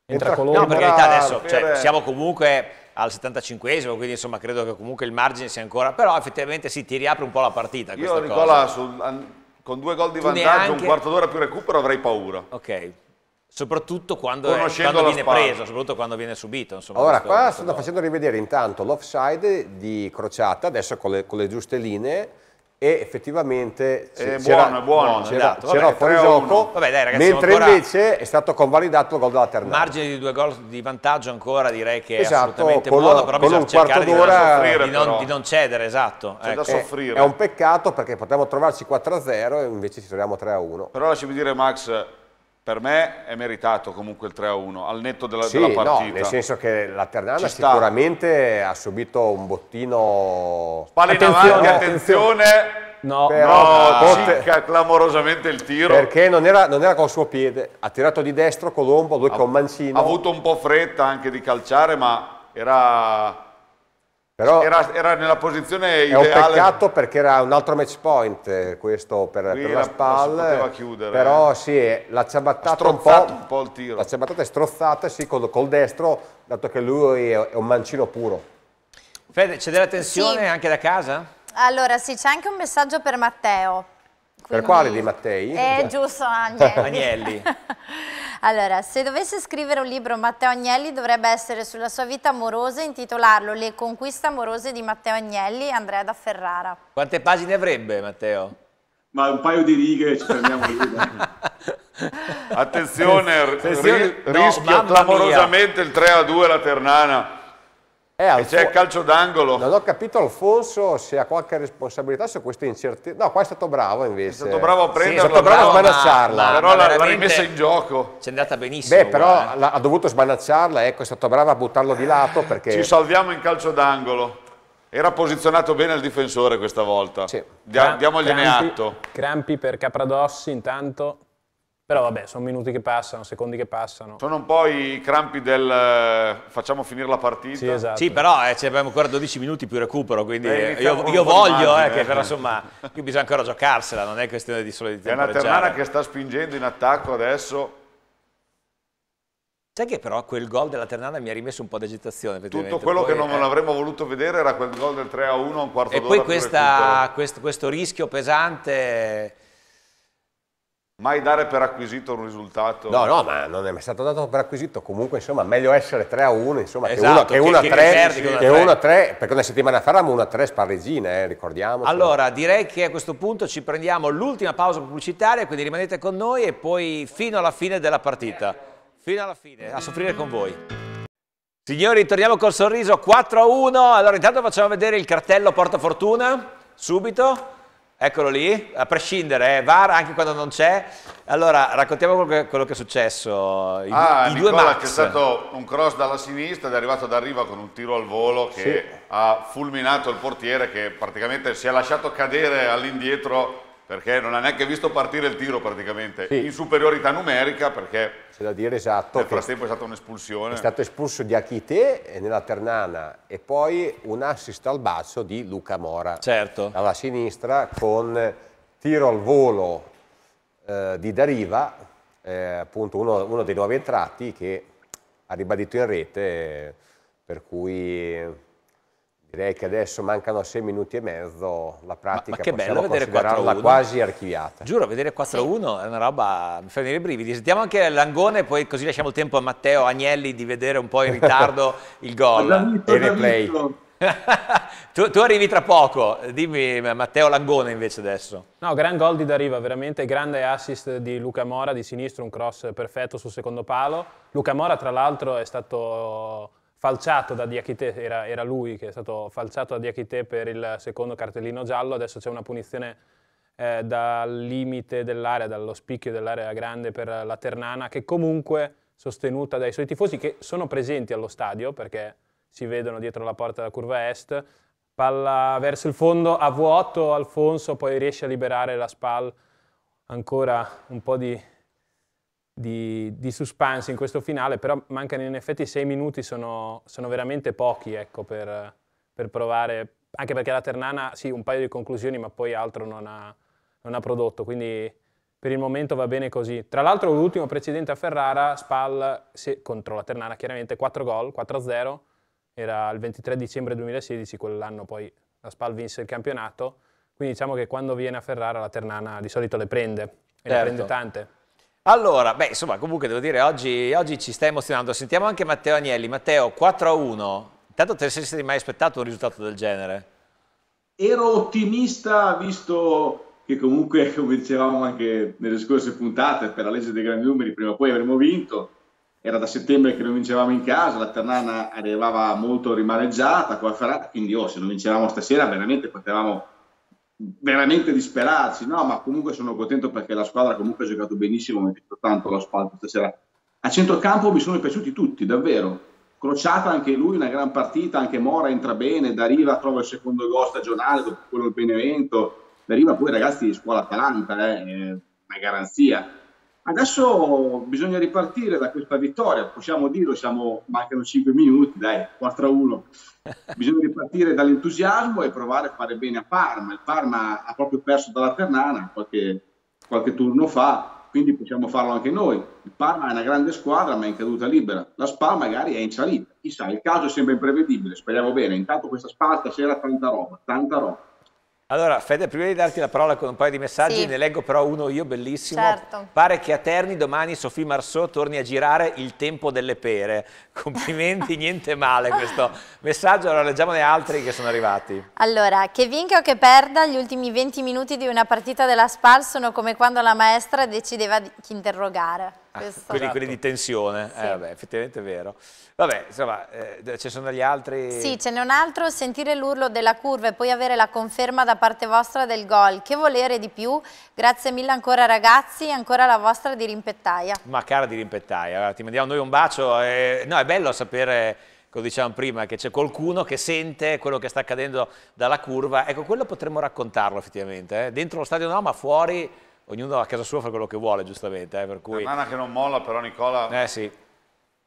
entra, entra Colombo. No, per carità adesso cioè, siamo comunque al 75esimo, quindi insomma credo che comunque il margine sia ancora, però effettivamente si sì, ti riapre un po' la partita. Io Nicola sul, con due gol di tu vantaggio, neanche... un quarto d'ora più recupero avrei paura. Ok. Soprattutto quando, è, quando viene spalla. preso, soprattutto quando viene subito. Insomma, allora, questo, qua questo stanno facendo rivedere intanto l'offside di Crociata, adesso con le, con le giuste linee, e effettivamente eh, c'era, buono, c'era, buono, esatto. fuori gioco, Vabbè, dai, ragazzi, mentre ancora... invece è stato convalidato il gol della Ternana. Margine di due gol di vantaggio ancora direi che esatto, è assolutamente buono, però bisogna cercare di non, soffrire, di, non, di non, cedere, esatto. C'è ecco. da soffrire. È, è un peccato perché potremmo trovarci 4-0 e invece ci troviamo 3-1. Però lasciami dire Max, per me è meritato comunque il 3-1 al netto della, sì, della partita. No, nel senso che la Ternana sicuramente ha subito un bottino. Spalle in avanti, attenzione! No, però, no, Botte, clamorosamente il tiro. Perché non era, non era, col suo piede, ha tirato di destro Colombo, lui ha, con Mancino. Ha avuto un po' fretta anche di calciare, ma era però era, era, nella posizione ideale. È un peccato perché era un altro match point eh, questo per, per la, la SPAL. poteva chiudere. Però sì, eh, l'ha ciabattata un po', un po' il tiro. L'ha ciabattata e strozzata, sì, col, col, destro, dato che lui è, un mancino puro. Fede, c'è della tensione sì. anche da casa? Allora sì, c'è anche un messaggio per Matteo. Quindi... Per quale di Mattei? Eh, giusto, [LAUGHS] Agnelli. Agnelli. [LAUGHS] Allora, se dovesse scrivere un libro Matteo Agnelli dovrebbe essere sulla sua vita amorosa e intitolarlo Le conquiste amorose di Matteo Agnelli Andrea da Ferrara. Quante pagine avrebbe Matteo? Ma un paio di righe e ci fermiamo lì. Attenzione, ri, no, rischia clamorosamente mia. il 3 a 2 la Ternana c'è suo... il calcio d'angolo. Non ho capito Alfonso se ha qualche responsabilità su questa incertezza. No, qua è stato bravo invece. È stato bravo a prenderla. Sì, è stato bravo, bravo a smanacciarla. Ma, ma però l'ha rimessa in gioco. C'è andata benissimo. Beh, però la, ha dovuto smanacciarla, ecco, è stato bravo a buttarlo di lato perché... Ci salviamo in calcio d'angolo. Era posizionato bene il difensore questa volta. Sì. Dia, diamogliene Crampi, atto. Crampi per Capradossi intanto. Però vabbè, sono minuti che passano, secondi che passano. Sono un po' i crampi del eh, facciamo finire la partita. Sì, esatto. Sì, però eh, abbiamo ancora 12 minuti più recupero, quindi eh, eh io, io voglio, eh, che eh. però insomma, qui bisogna ancora giocarsela, non è questione di solo di È una Ternana che sta spingendo in attacco adesso. Sai che però quel gol della Ternana mi ha rimesso un po' d'agitazione. Tutto quello poi, che non eh, avremmo voluto vedere era quel gol del 3-1 a un quarto d'ora. E poi questa, questo, questo rischio pesante mai dare per acquisito un risultato. No, no, ma non è mai stato dato per acquisito. Comunque, insomma, meglio essere 3 a 1, insomma, esatto, che 1 a 3, che 1 a 3, perché una settimana fa eravamo 1 a 3 sparregine, eh, ricordiamo. Allora, direi che a questo punto ci prendiamo l'ultima pausa pubblicitaria, quindi rimanete con noi e poi fino alla fine della partita. Fino alla fine, a soffrire con voi. Signori, torniamo col sorriso 4 a 1. Allora, intanto facciamo vedere il cartello Porta Fortuna, subito. Eccolo lì, a prescindere, eh, VAR anche quando non c'è. Allora, raccontiamo quello che, quello che è successo. I, ah, i due Max. C'è stato un cross dalla sinistra ed è arrivato ad Riva con un tiro al volo che sì. ha fulminato il portiere che praticamente si è lasciato cadere all'indietro perché non ha neanche visto partire il tiro praticamente, sì. in superiorità numerica perché c'è da dire esatto, nel frattempo è stata un'espulsione. È stato espulso di Achite nella Ternana e poi un assist al bacio di Luca Mora certo. alla sinistra con tiro al volo eh, di Dariva, eh, appunto uno, uno, dei nuovi entrati che ha ribadito in rete, per cui Direi che adesso mancano sei minuti e mezzo, la pratica ma, ma che bello vedere quasi archiviata. Giuro, vedere 4-1 sì. è una roba, mi fa venire i brividi. Sentiamo anche l'angone, poi così lasciamo il tempo a Matteo Agnelli di vedere un po' in ritardo [LAUGHS] il gol e replay. [LAUGHS] tu, tu, arrivi tra poco, dimmi Matteo Langone invece adesso. No, gran gol di Dariva, veramente grande assist di Luca Mora di sinistro, un cross perfetto sul secondo palo. Luca Mora tra l'altro è stato falciato da Diachite, era, era, lui che è stato falciato da Diachite per il secondo cartellino giallo, adesso c'è una punizione eh, dal limite dell'area, dallo spicchio dell'area grande per la Ternana, che comunque sostenuta dai suoi tifosi che sono presenti allo stadio perché si vedono dietro la porta della curva est, palla verso il fondo a vuoto Alfonso, poi riesce a liberare la SPAL ancora un po' di di, di, suspense in questo finale, però mancano in effetti sei minuti, sono, sono veramente pochi ecco, per, per, provare, anche perché la Ternana sì, un paio di conclusioni, ma poi altro non ha, non ha prodotto, quindi per il momento va bene così. Tra l'altro l'ultimo precedente a Ferrara, Spal se, contro la Ternana chiaramente, 4 gol, 4-0, era il 23 dicembre 2016, quell'anno poi la Spal vinse il campionato, quindi diciamo che quando viene a Ferrara la Ternana di solito le prende, e certo. le prende tante. Allora, beh, insomma, comunque devo dire, oggi, oggi ci sta emozionando. Sentiamo anche Matteo Agnelli. Matteo, 4 a 1. Intanto te ne sei mai aspettato un risultato del genere? Ero ottimista, visto che comunque, [LAUGHS] come dicevamo anche nelle scorse puntate, per la legge dei grandi numeri, prima o poi avremmo vinto. Era da settembre che non vincevamo in casa, la Ternana arrivava molto rimaneggiata, qua farà, quindi oh, se non vincevamo stasera veramente potevamo veramente disperarci, no, ma comunque sono contento perché la squadra comunque ha giocato benissimo, mi è piaciuto tanto l'asfalto stasera. A centrocampo mi sono piaciuti tutti, davvero. Crociata anche lui, una gran partita, anche Mora entra bene, Dariva trova il secondo gol stagionale dopo quello del Benevento. Dariva poi ragazzi scuola Atalanta, eh, è una garanzia Adesso bisogna ripartire da questa vittoria, possiamo dirlo, siamo, mancano 5 minuti, dai, 4-1. Bisogna ripartire dall'entusiasmo e provare a fare bene a Parma. Il Parma ha proprio perso dalla Ternana qualche, qualche turno fa, quindi possiamo farlo anche noi. Il Parma è una grande squadra ma è in caduta libera. La Spa magari è in salita, chissà, il caso sembra imprevedibile, speriamo bene. Intanto questa Spa stasera tanta roba, tanta roba. Allora, Fede, prima di darti la parola con un paio di messaggi, sì. ne leggo però uno io bellissimo. Certo. Pare che a Terni domani Sophie Marceau torni a girare Il tempo delle pere. [LAUGHS] Complimenti, niente male questo messaggio. Allora, leggiamone altri che sono arrivati. Allora, che vinca o che perda, gli ultimi 20 minuti di una partita della SPAL sono come quando la maestra decideva di interrogare. Ah, Questo... Quelli, quelli, di tensione, eh, sì. eh, vabbè, effettivamente è vero. Vabbè, insomma, eh, ci sono gli altri... Sì, ce n'è un altro, sentire l'urlo della curva e poi avere la conferma da parte vostra del gol. Che volere di più? Grazie mille ancora ragazzi, ancora la vostra di rimpettaia. Ma cara di rimpettaia, ti mandiamo noi un bacio. E... Eh, no, è bello sapere come dicevamo prima, che c'è qualcuno che sente quello che sta accadendo dalla curva, ecco, quello potremmo raccontarlo effettivamente, eh? dentro lo stadio no, ma fuori ognuno a casa sua fa quello che vuole, giustamente. Eh, per cui... La nana che non molla, però Nicola. Eh sì.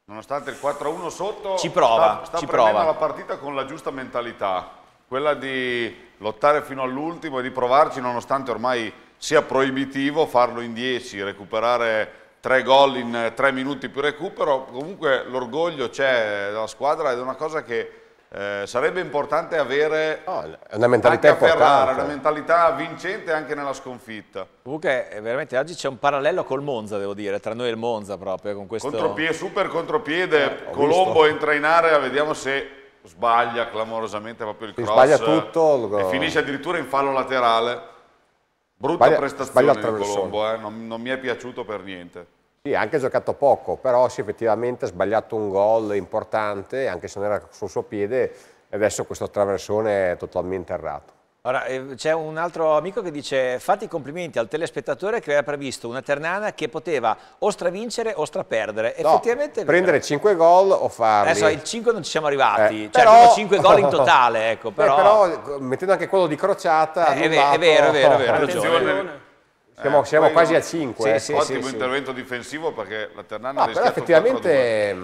Nonostante il 4-1 sotto, ci prova, sta, sta ci prova. la partita con la giusta mentalità, quella di lottare fino all'ultimo e di provarci, nonostante ormai sia proibitivo farlo in 10, recuperare tre gol in eh, tre minuti più recupero, comunque l'orgoglio c'è della squadra ed è una cosa che eh, sarebbe importante avere oh, una mentalità anche a Ferrara, una mentalità vincente anche nella sconfitta. Comunque, eh, veramente oggi c'è un parallelo col Monza, devo dire, tra noi e il Monza proprio. Con questo... Contropie, super contropiede, eh, Colombo visto. entra in area, vediamo se sbaglia clamorosamente proprio il si cross. Sbaglia tutto. E finisce addirittura in fallo laterale. Brutta sbaglia, prestazione sbaglia di Colombo, eh? non, non mi è piaciuto per niente. Sì, ha anche giocato poco, però si sì, effettivamente ha sbagliato un gol importante, anche se non era sul suo piede, e adesso questo traversone è totalmente errato. Ora, eh, c'è un altro amico che dice fate i complimenti al telespettatore che aveva previsto una Ternana che poteva o stravincere o straperdere. No, Effettivamente prendere 5 gol o farli. Adesso il 5 non ci siamo arrivati, eh, cioè però... 5 gol in [LAUGHS] totale, ecco, eh, però... Eh, però mettendo anche quello di crociata... Eh, è, vero, lato... è vero, è vero, è vero. Attenzione. Attenzione. Siamo, eh, siamo quasi a 5. Sì, eh. Ottimo intervento difensivo perché la Ternana ah, ha effettivamente,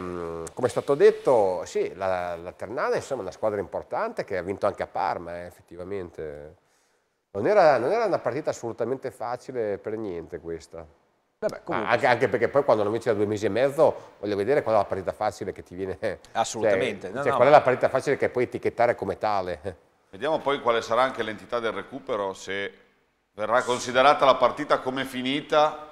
come è stato detto, sì, la, la Ternana è una squadra importante che ha vinto anche a Parma, eh, effettivamente. Non era, non era, una partita assolutamente facile per niente questa. Vabbè, ah, anche, anche, perché poi quando non vinci da due mesi e mezzo voglio vedere qual è la partita facile che ti viene [LAUGHS] cioè, assolutamente cioè, no, cioè, no, qual è la partita facile che puoi etichettare come tale vediamo poi quale sarà anche l'entità del recupero se verrà considerata la partita come finita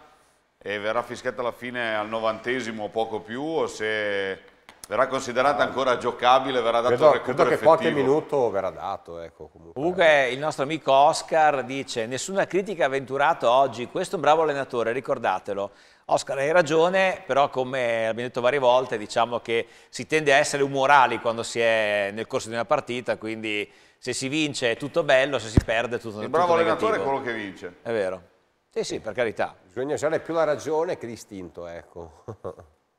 e verrà fischiata la fine al novantesimo o poco più o se verrà considerata ah. ancora giocabile verrà dato credo, recupero credo che effettivo. qualche minuto verrà dato ecco, comunque. comunque il nostro amico Oscar dice nessuna critica avventurato oggi questo è un bravo allenatore ricordatelo Oscar hai ragione, però come abbiamo detto varie volte, diciamo che si tende a essere umorali quando si è nel corso di una partita, quindi se si vince è tutto bello, se si perde è tutto negativo. Il bravo allenatore è quello che vince. È vero. Sì, sì, per carità. Bisogna usare più la ragione che l'istinto, ecco.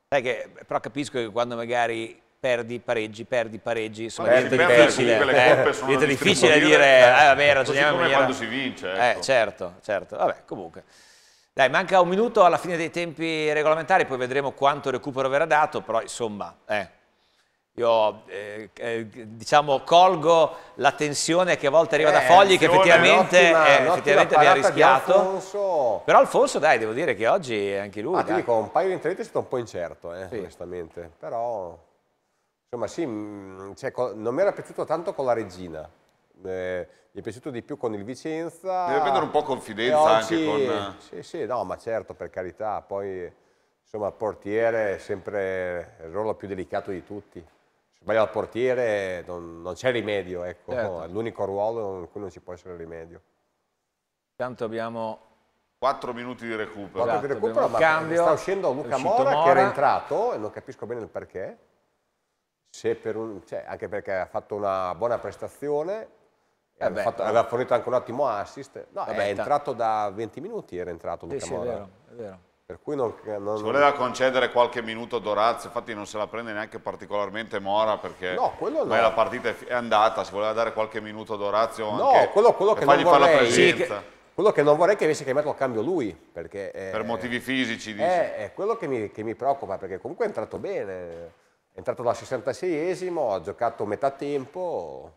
[LAUGHS] che, però capisco che quando magari perdi, pareggi, perdi, pareggi, eh. sono diventa difficile. Eh, diventa difficile dire, eh, ah, vabbè, ragioniamo in maniera... quando si vince, eh, ecco. Eh, certo, certo. Vabbè, comunque. Dai, manca un minuto alla fine dei tempi regolamentari, poi vedremo quanto recupero verrà dato, però insomma, eh. Io eh, eh, diciamo colgo la tensione che a volte arriva da eh, Fogli che effettivamente, eh, effettivamente mi ha rischiato. Alfonso. Però Alfonso dai, devo dire che oggi anche lui... Ah, ti dico, un paio di interventi è stato un po' incerto, eh, sì. onestamente. Però, insomma sì, mm, cioè, non mi era piaciuto tanto con la regina. Eh, mi è piaciuto di più con il Vicenza. Deve prendere un po' confidenza oggi, anche con... Sì, sì, no, ma certo, per carità. Poi, insomma, portiere è sempre il ruolo più delicato di tutti sbaglio al portiere non, non c'è rimedio, ecco, certo. no, è l'unico ruolo in cui non ci può essere rimedio. Intanto abbiamo 4 minuti di recupero. 4 esatto, di recupero, ma cambio, sta uscendo Luca Mora, Mora, che era entrato e non capisco bene il perché. Se per un, cioè, anche perché ha fatto una buona prestazione, eh beh, fatto, eh. aveva fornito anche un ottimo assist. No, Vabbè, è entrato da 20 minuti, era entrato Luca sì, Mora. È vero, è vero. Per cui non, non, Ci voleva concedere qualche minuto Dorazio, infatti non se la prende neanche particolarmente Mora perché no, no. la partita è andata, si voleva dare qualche minuto Dorazio no, anche quello, quello che fargli fare la presenza. Che, quello che non vorrei che avesse chiamato a cambio lui. Perché, eh, per motivi fisici, eh, dici? È, è quello che mi, che mi preoccupa perché comunque è entrato bene è entrato dal 66esimo, ha giocato metà tempo.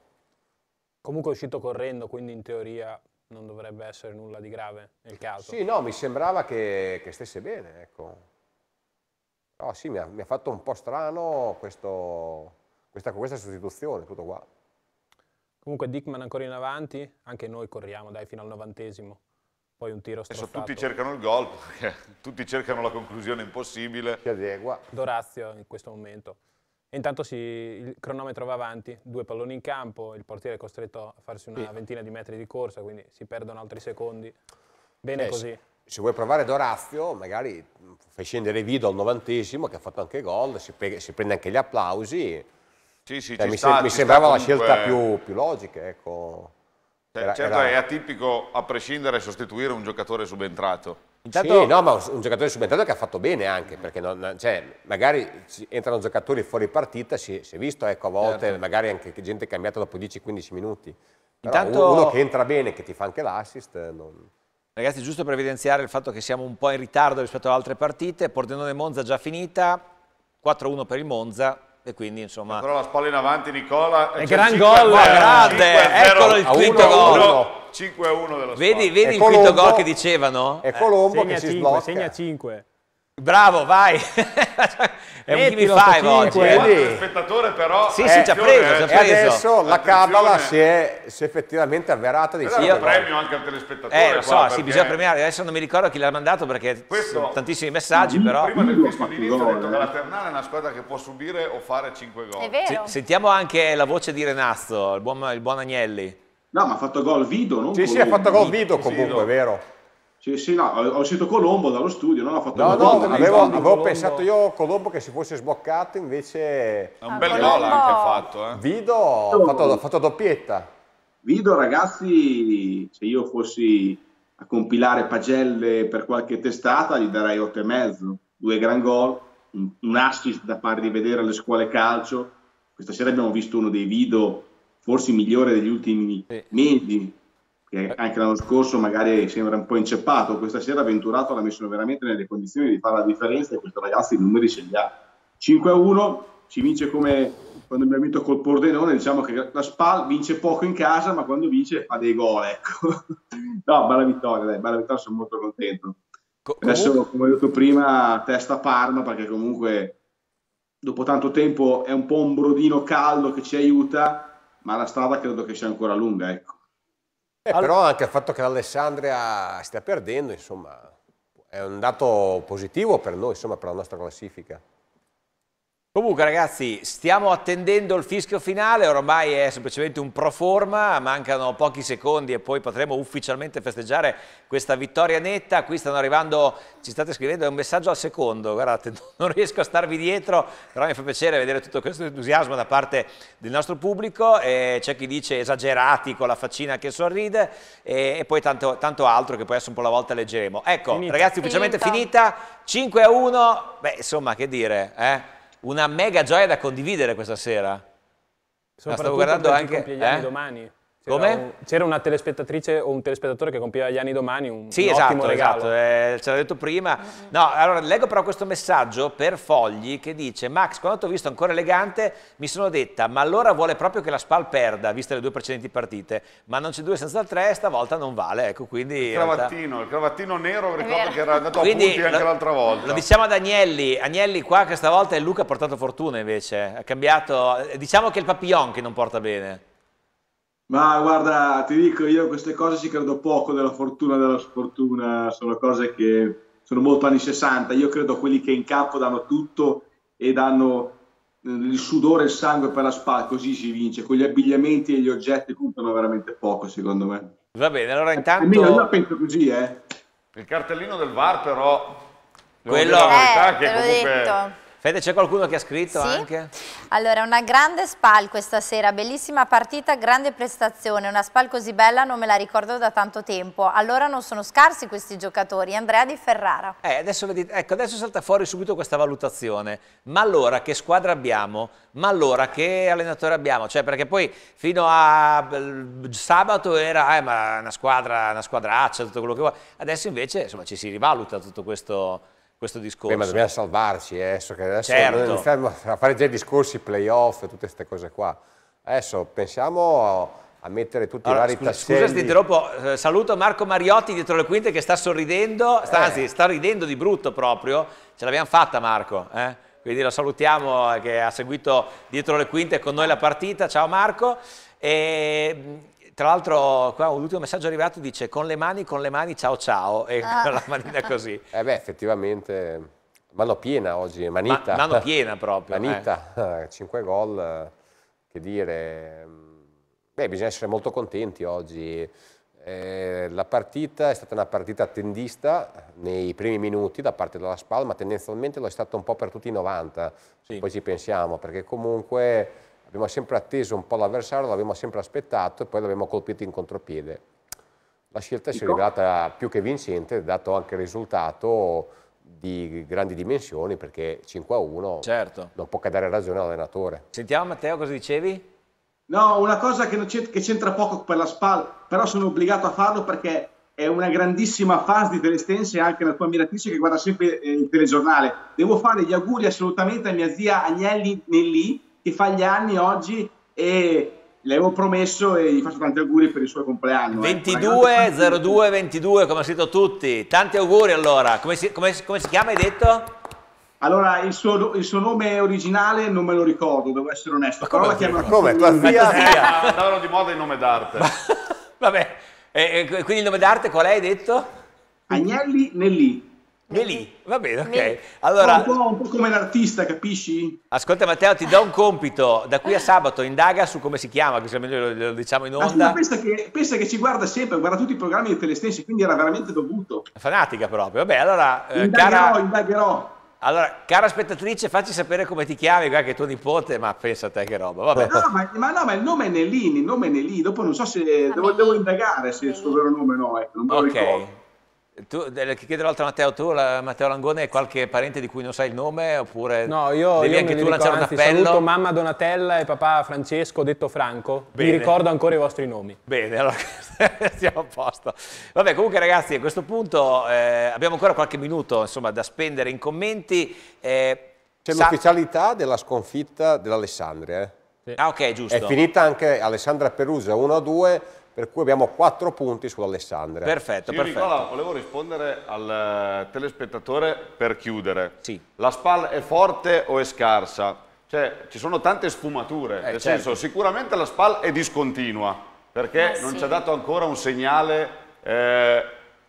Comunque è uscito correndo, quindi in teoria non dovrebbe essere nulla di grave nel caso. Sì, no, mi sembrava che, che stesse bene, ecco. Oh, sì, mi ha, mi ha, fatto un po' strano questo, questa, questa sostituzione, tutto qua. Comunque Dickman ancora in avanti, anche noi corriamo, dai, fino al novantesimo. Poi un tiro straffato. Adesso tutti cercano il gol, [LAUGHS] tutti cercano la conclusione impossibile. Si adegua. Dorazio in questo momento. E intanto si, il cronometro va avanti, due palloni in campo, il portiere è costretto a farsi una sì. ventina di metri di corsa, quindi si perdono altri secondi. Bene Beh, così. Se, se vuoi provare Dorazio, magari mm, fai scendere Vido al novantesimo, che ha fatto anche gol, si, si prende anche gli applausi. Sì, sì, cioè, mi, sta, se, mi sembrava comunque... la scelta più, più logica, ecco. Eh, era, certo era... è atipico, a prescindere, sostituire un giocatore subentrato Intanto... Sì, no, ma un giocatore subentrato che ha fatto bene anche, perché non, cioè, magari entrano giocatori fuori partita, si, si è visto ecco, a volte, certo. magari anche gente cambiata dopo 10-15 minuti. Però Intanto... uno che entra bene, che ti fa anche l'assist, non... Ragazzi, giusto per evidenziare il fatto che siamo un po' in ritardo rispetto ad altre partite, Pordenone-Monza già finita, 4-1 per il Monza, e quindi insomma... Però la spalla in avanti Nicola... E cioè, gran gol, grande! Eccolo il quinto gol! 5-1 dello Vedi, vedi il quinto gol che dicevano? È Colombo eh, che si 5, blocca. Segna 5. Bravo, vai! [LAUGHS] è un gimme five oggi. Eh. eh. spettatore però... Sì, sì, ci ha preso, ci ha eh. preso. adesso la cabala si è, si è effettivamente avverata di sì. un premio anche al telespettatore. Eh, lo so, qua, sì, bisogna premiare. Adesso non mi ricordo chi l'ha mandato perché questo, sono tantissimi messaggi, mm-hmm. però... Prima del questo mm-hmm. di inizio ho detto che la Ternana è una squadra che può subire o fare 5 gol. È vero. S sentiamo anche la voce di Renazzo, il buon, il buon Agnelli. No, ma ha fatto gol Vido, non Sì, sì, ha fatto gol Vido comunque, è vero. Sì, sì, no, ho sentito Colombo dallo studio, non ho fatto No, no, avevo, avevo pensato io Colombo che si fosse sboccato, invece... È un bel ah, gol anche fatto, eh. Vido ha fatto, fatto, doppietta. Vido, ragazzi, se io fossi a compilare pagelle per qualche testata, gli darei 8 e mezzo, due gran gol, un, assist da far rivedere alle scuole calcio. Questa sera abbiamo visto uno dei video forse migliore degli ultimi sì. mesi che eh. anche l'anno scorso magari sembra un po' inceppato, questa sera Venturato l'ha messo veramente nelle condizioni di fare la differenza e questo ragazzi i numeri ce li ha. 5-1, ci vince come quando abbiamo vinto col Pordenone, diciamo che la Spal vince poco in casa, ma quando vince fa dei gol, ecco. [LAUGHS] no, bella vittoria, dai, bella vittoria, sono molto contento. Com- Adesso, come ho detto prima, testa Parma, perché comunque dopo tanto tempo è un po' un brodino caldo che ci aiuta, ma la strada credo che sia ancora lunga, ecco. [LAUGHS] Però anche il fatto che l'Alessandria stia perdendo, insomma, è un dato positivo per noi, insomma, per la nostra classifica. Comunque ragazzi, stiamo attendendo il fischio finale, ormai è semplicemente un pro forma, mancano pochi secondi e poi potremo ufficialmente festeggiare questa vittoria netta. Qui stanno arrivando, ci state scrivendo un messaggio al secondo, guardate, [LAUGHS] non riesco a starvi dietro, però mi fa piacere vedere tutto questo entusiasmo da parte del nostro pubblico, c'è chi dice esagerati con la faccina che sorride e, e poi tanto, tanto, altro che poi adesso un po' alla volta leggeremo. Ecco, finita. ragazzi, ufficialmente finita, finita 5 a 1, beh insomma che dire, eh? una mega gioia da condividere questa sera. Soprattutto la stavo guardando anche eh? domani. Come? C'era una telespettatrice o un telespettatore che compiva gli anni domani, un, sì, un esatto, ottimo regalo. Sì, esatto, eh, ce l'ho detto prima. No, allora leggo però questo messaggio per Fogli che dice Max, quando ti ho visto ancora elegante mi sono detta ma allora vuole proprio che la Spal perda, viste le due precedenti partite, ma non c'è due senza tre, stavolta non vale, ecco, quindi... Il cravattino, realtà... il cravattino nero, ricordo che era andato quindi, a punti anche l'altra volta. Lo diciamo ad Agnelli, Agnelli qua questa volta è Luca ha portato fortuna invece, ha cambiato, diciamo che è il papillon che non porta bene. Ma guarda, ti dico io queste cose ci credo poco della fortuna e della sfortuna, sono cose che sono molto anni 60, io credo quelli che in campo danno tutto e danno eh, il sudore e il sangue per la spalla, così si vince, con gli abbigliamenti e gli oggetti contano veramente poco secondo me. Va bene, allora intanto... Almeno io penso così, eh. Il cartellino del VAR però... Quello... Eh, che comunque... Detto Fede, c'è qualcuno che ha scritto sì. anche? Allora, una grande SPAL questa sera, bellissima partita, grande prestazione, una SPAL così bella non me la ricordo da tanto tempo, allora non sono scarsi questi giocatori, Andrea di Ferrara. Eh, adesso, vedete, ecco, adesso salta fuori subito questa valutazione, ma allora che squadra abbiamo? Ma allora che allenatore abbiamo? Cioè, perché poi fino a eh, sabato era eh, una, squadra, una squadraccia, tutto quello che vuoi, adesso invece insomma, ci si rivaluta tutto questo questo discorso. Beh, ma dobbiamo salvarci eh, adesso, che adesso certo. fermo a fare già i discorsi, playoff, tutte queste cose qua. Adesso pensiamo a mettere tutti allora, i vari scusa, tasselli. Scusa se ti interrompo, eh, saluto Marco Mariotti dietro le quinte che sta sorridendo, sta, eh. anzi sta ridendo di brutto proprio, ce l'abbiamo fatta Marco, eh? quindi lo salutiamo eh, che ha seguito dietro le quinte con noi la partita, ciao Marco. E tra l'altro qua un ultimo messaggio arrivato dice con le mani, con le mani, ciao ciao, e ah. con la manina così. [LAUGHS] Eh beh, effettivamente, mano piena oggi, manita. Ma, mano piena proprio. Manita, eh. 5 ah, gol, che dire, mm, beh bisogna essere molto contenti oggi. Eh, la partita è stata una partita attendista nei primi minuti da parte della Spalma, tendenzialmente lo è stato un po' per tutti i 90, sì. poi ci pensiamo, perché comunque abbiamo sempre atteso un po' l'avversario, l'abbiamo sempre aspettato e poi l'abbiamo colpito in contropiede. La scelta si è rivelata più che vincente, dato anche il risultato di grandi dimensioni, perché 5 a 1 certo. non può che dare ragione all'allenatore. Sentiamo Matteo cosa dicevi? No, una cosa che c'entra poco per la SPAL, però sono obbligato a farlo perché è una grandissima fan di Telestense e anche la tua ammiratrice che guarda sempre eh, il telegiornale. Devo fare gli auguri assolutamente a mia zia Agnelli Nellì, che fa gli anni oggi e le avevo promesso e gli faccio tanti auguri per il suo compleanno. 22 eh. 02 22, come ha scritto tutti. Tanti auguri allora. Come si, come, come si chiama, hai detto? Allora, il suo, il suo, nome originale non me lo ricordo, devo essere onesto. Ma però la chiamano come? Tua zia? Eh, di moda il nome d'arte. Vabbè, e, eh, e, eh, quindi il nome d'arte qual è, hai detto? Agnelli Nellì. Melì, va bene, ok. Allora, un, po', un po' come l'artista, capisci? Ascolta Matteo, ti do un compito, da qui a sabato indaga su come si chiama, così almeno lo, diciamo in onda. Pensa che, pensa che, ci guarda sempre, guarda tutti i programmi di Telestensi, quindi era veramente dovuto. Fanatica proprio, vabbè, allora... Eh, indagherò, cara... indagherò. Allora, cara spettatrice, facci sapere come ti chiami, guarda che è tuo nipote, ma pensa a te che roba. Vabbè. No, ma, ma, no, ma il nome è Nelini, il nome è Nelì, dopo non so se ah, devo, devo indagare se è il suo vero nome o no, ecco, non me lo okay. ricordo. Tu, chiedo l'altra a Matteo, tu la, Matteo Langone hai qualche parente di cui non sai il nome oppure no, io, devi io anche tu lanciare anzi, un appello? Saluto mamma Donatella e papà Francesco, detto Franco, Bene. vi ricordo ancora i vostri nomi. Bene, allora [LAUGHS] siamo a posto. Vabbè comunque ragazzi a questo punto eh, abbiamo ancora qualche minuto insomma, da spendere in commenti. Eh, C'è sa... l'ufficialità della sconfitta dell'Alessandria. Eh? Sì. Ah ok, giusto. È finita anche Alessandra Perusa 1-2 per cui abbiamo 4 punti sull'Alessandria. Perfetto, sì, perfetto. Nicola, volevo rispondere al eh, telespettatore per chiudere. Sì. La SPAL è forte o è scarsa? Cioè, ci sono tante sfumature, eh, nel certo. senso, sicuramente la SPAL è discontinua, perché eh, non sì. ci ha dato ancora un segnale eh,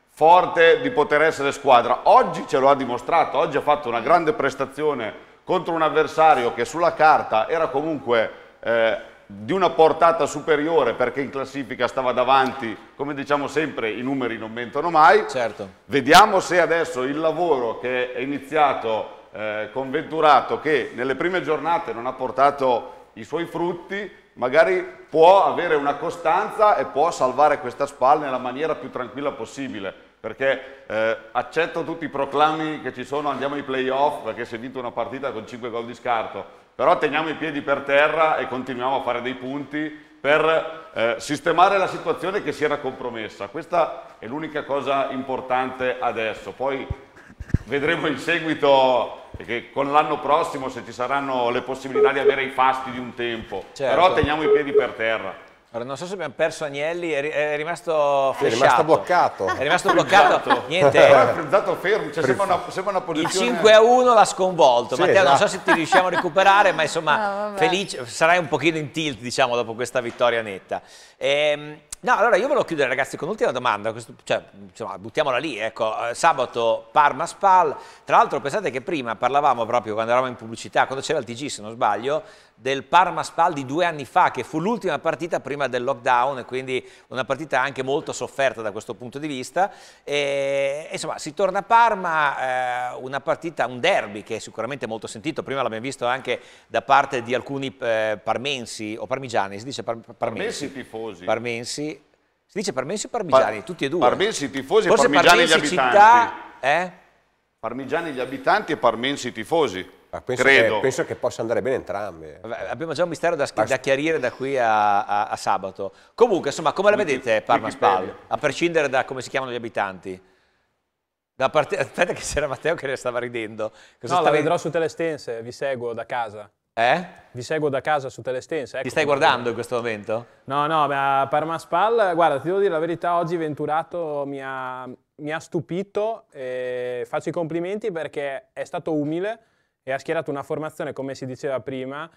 forte di poter essere squadra. Oggi ce lo ha dimostrato, oggi ha fatto una grande prestazione contro un avversario che sulla carta era comunque eh, di una portata superiore perché in classifica stava davanti, come diciamo sempre i numeri non mentono mai. Certo. Vediamo se adesso il lavoro che è iniziato eh, con Venturato che nelle prime giornate non ha portato i suoi frutti, magari può avere una costanza e può salvare questa spalla nella maniera più tranquilla possibile, perché eh, accetto tutti i proclami che ci sono, andiamo ai playoff, perché si è vinto una partita con 5 gol di scarto, però teniamo i piedi per terra e continuiamo a fare dei punti per eh, sistemare la situazione che si era compromessa. Questa è l'unica cosa importante adesso, poi vedremo in seguito che con l'anno prossimo se ci saranno le possibilità di avere i fasti di un tempo, certo. però teniamo i piedi per terra. Allora, non so se abbiamo perso Agnelli, è rimasto sì, È rimasto bloccato. È rimasto bloccato, niente. Però è frizzato fermo, cioè sembra, una, sembra una posizione... Il 5 a 1 l'ha sconvolto, sì, Matteo, no. non esatto. so se ti riusciamo a recuperare, ma insomma, [LAUGHS] no, felice, sarai un pochino in tilt, diciamo, dopo questa vittoria netta. Ehm, no, allora io volevo chiudere, ragazzi, con un'ultima domanda, questo, cioè, insomma, buttiamola lì, ecco, eh, sabato Parma-Spal, tra l'altro pensate che prima parlavamo proprio, quando eravamo in pubblicità, quando c'era il TG, se non sbaglio, del Parma Spal di due anni fa, che fu l'ultima partita prima del lockdown, quindi una partita anche molto sofferta da questo punto di vista. E, insomma, si torna a Parma, eh, una partita, un derby che è sicuramente molto sentito, prima l'abbiamo visto anche da parte di alcuni eh, parmensi o parmigiani, si dice par parmensi. Parmensi tifosi. Parmensi. Si dice parmensi o parmigiani, par tutti e due. Parmensi tifosi e parmigiani parmensi gli abitanti. Città, eh? Parmigiani gli abitanti e parmensi tifosi. Ah, penso, credo. Che, penso che possa andare bene entrambe. Vabbè, abbiamo già un mistero da, da chiarire da qui a, a, a, sabato. Comunque, insomma, come la vedete Parma Spal? A prescindere da come si chiamano gli abitanti? Parte... Aspetta che c'era Matteo che ne stava ridendo. Cosa no, stavi... la vedrò su Telestense, vi seguo da casa. Eh? Vi seguo da casa su Telestense. Ecco. Ti stai guardando in questo momento? No, no, ma Parma Spal, guarda, ti devo dire la verità, oggi Venturato mi ha, mi ha stupito. faccio i complimenti perché è stato umile, e ha schierato una formazione, come si diceva prima,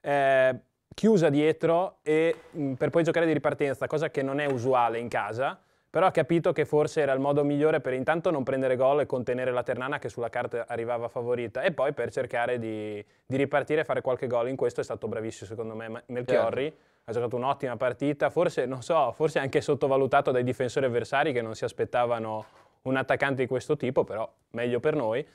eh, chiusa dietro e, mh, mm, per poi giocare di ripartenza, cosa che non è usuale in casa, però ha capito che forse era il modo migliore per intanto non prendere gol e contenere la Ternana che sulla carta arrivava favorita e poi per cercare di, di ripartire e fare qualche gol. In questo è stato bravissimo secondo me Melchiorri. Certo. Ha giocato un'ottima partita, forse, non so, forse anche sottovalutato dai difensori avversari che non si aspettavano un attaccante di questo tipo, però meglio per noi.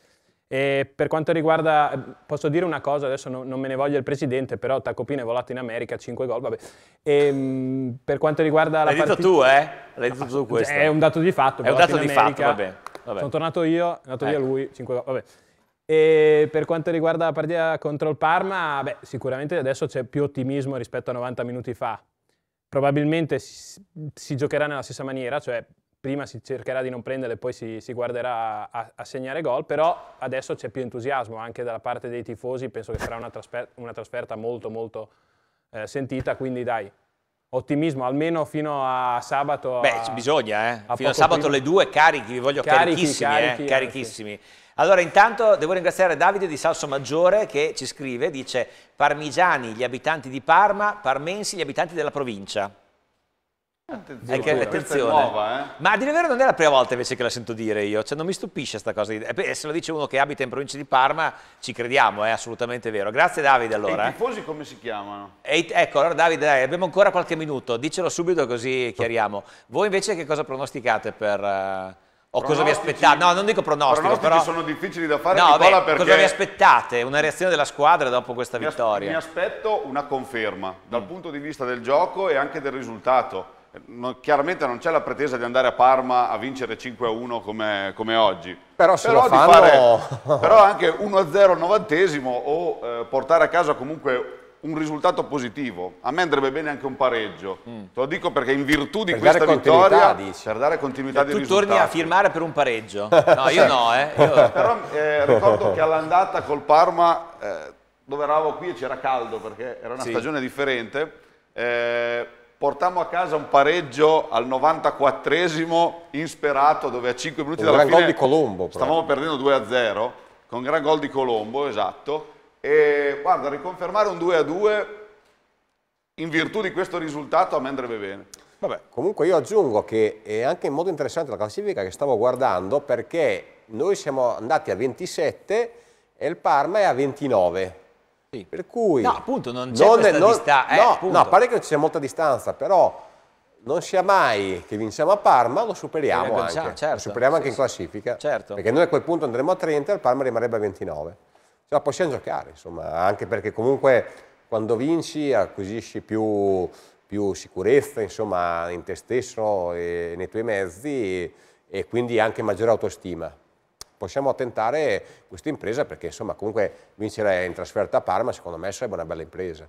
E per quanto riguarda, posso dire una cosa, adesso no, non me ne voglia il presidente, però Tacopina è volato in America, 5 gol, vabbè. E, ehm, per quanto riguarda L'hai partita... L'hai detto tu, eh? L'hai detto tu questo. È un dato di fatto. È un dato di America, fatto, vabbè, vabbè. Sono tornato io, è andato ecco. via eh. lui, 5 gol, vabbè. E per quanto riguarda la partita contro il Parma, beh, sicuramente adesso c'è più ottimismo rispetto a 90 minuti fa. Probabilmente si, si giocherà nella stessa maniera, cioè prima si cercherà di non prenderle, poi si, si guarderà a, a, segnare gol, però adesso c'è più entusiasmo anche dalla parte dei tifosi, penso che sarà una, trasfer- una trasferta molto molto eh, sentita, quindi dai, ottimismo almeno fino a sabato. Beh, a, bisogna, eh. A fino a sabato prima. le due carichi, vi voglio carichi, carichissimi, eh, carichi, eh, carichissimi. Allora, intanto devo ringraziare Davide di Salso Maggiore che ci scrive, dice Parmigiani, gli abitanti di Parma, Parmensi, gli abitanti della provincia. Attenzione, che, attenzione. Nuova, eh? ma a dire vero non è la prima volta invece che la sento dire io, cioè non mi stupisce questa cosa, eh, se lo dice uno che abita in provincia di Parma ci crediamo, è assolutamente vero, grazie Davide allora. E i eh. tifosi come si chiamano? E, ecco allora Davide dai, abbiamo ancora qualche minuto, dicelo subito così chiariamo, voi invece che cosa pronosticate per... Uh... O pronostici, cosa vi aspettate? No, non dico pronostico, pronostici però... sono difficili da fare, no, Nicola, beh, perché... cosa vi aspettate? Una reazione della squadra dopo questa mi vittoria? mi aspetto una conferma dal mm. punto di vista del gioco e anche del risultato No, chiaramente non c'è la pretesa di andare a Parma a vincere 5-1 come, come, oggi. Però se però lo fanno... Fare, però anche 1-0 al novantesimo o eh, portare a casa comunque un risultato positivo. A me andrebbe bene anche un pareggio. Mm. Te lo dico perché in virtù di per questa vittoria, dici. per dare continuità cioè, di tu risultati. Tu torni a firmare per un pareggio. [LAUGHS] No, io no, eh. Io... Però eh, ricordo che all'andata col Parma, eh, dove eravamo qui e c'era caldo perché era una sì. stagione differente, eh, portammo a casa un pareggio al 94esimo insperato dove a 5 minuti un dalla gran fine gol di Colombo stavamo proprio. perdendo 2-0 a con un gran gol di Colombo, esatto e guarda, riconfermare un 2-2 a in virtù di questo risultato a me andrebbe bene Vabbè, comunque io aggiungo che è anche in modo interessante la classifica che stavo guardando perché noi siamo andati a 27 e il Parma è a 29 sì. Per cui... No, appunto, non c'è non, questa non, distanza. No, eh, no, pare che ci sia molta distanza, però non sia mai che vinciamo a Parma, lo superiamo anche. certo, lo superiamo sì, anche in classifica. Certo. Perché noi a quel punto andremo a 30 e il Parma rimarrebbe a 29. Cioè, possiamo giocare, insomma, anche perché comunque quando vinci acquisisci più, più sicurezza, insomma, in te stesso e nei tuoi mezzi e, e quindi anche maggiore autostima possiamo tentare questa impresa perché insomma comunque vincere in trasferta a Parma secondo me sarebbe una bella impresa.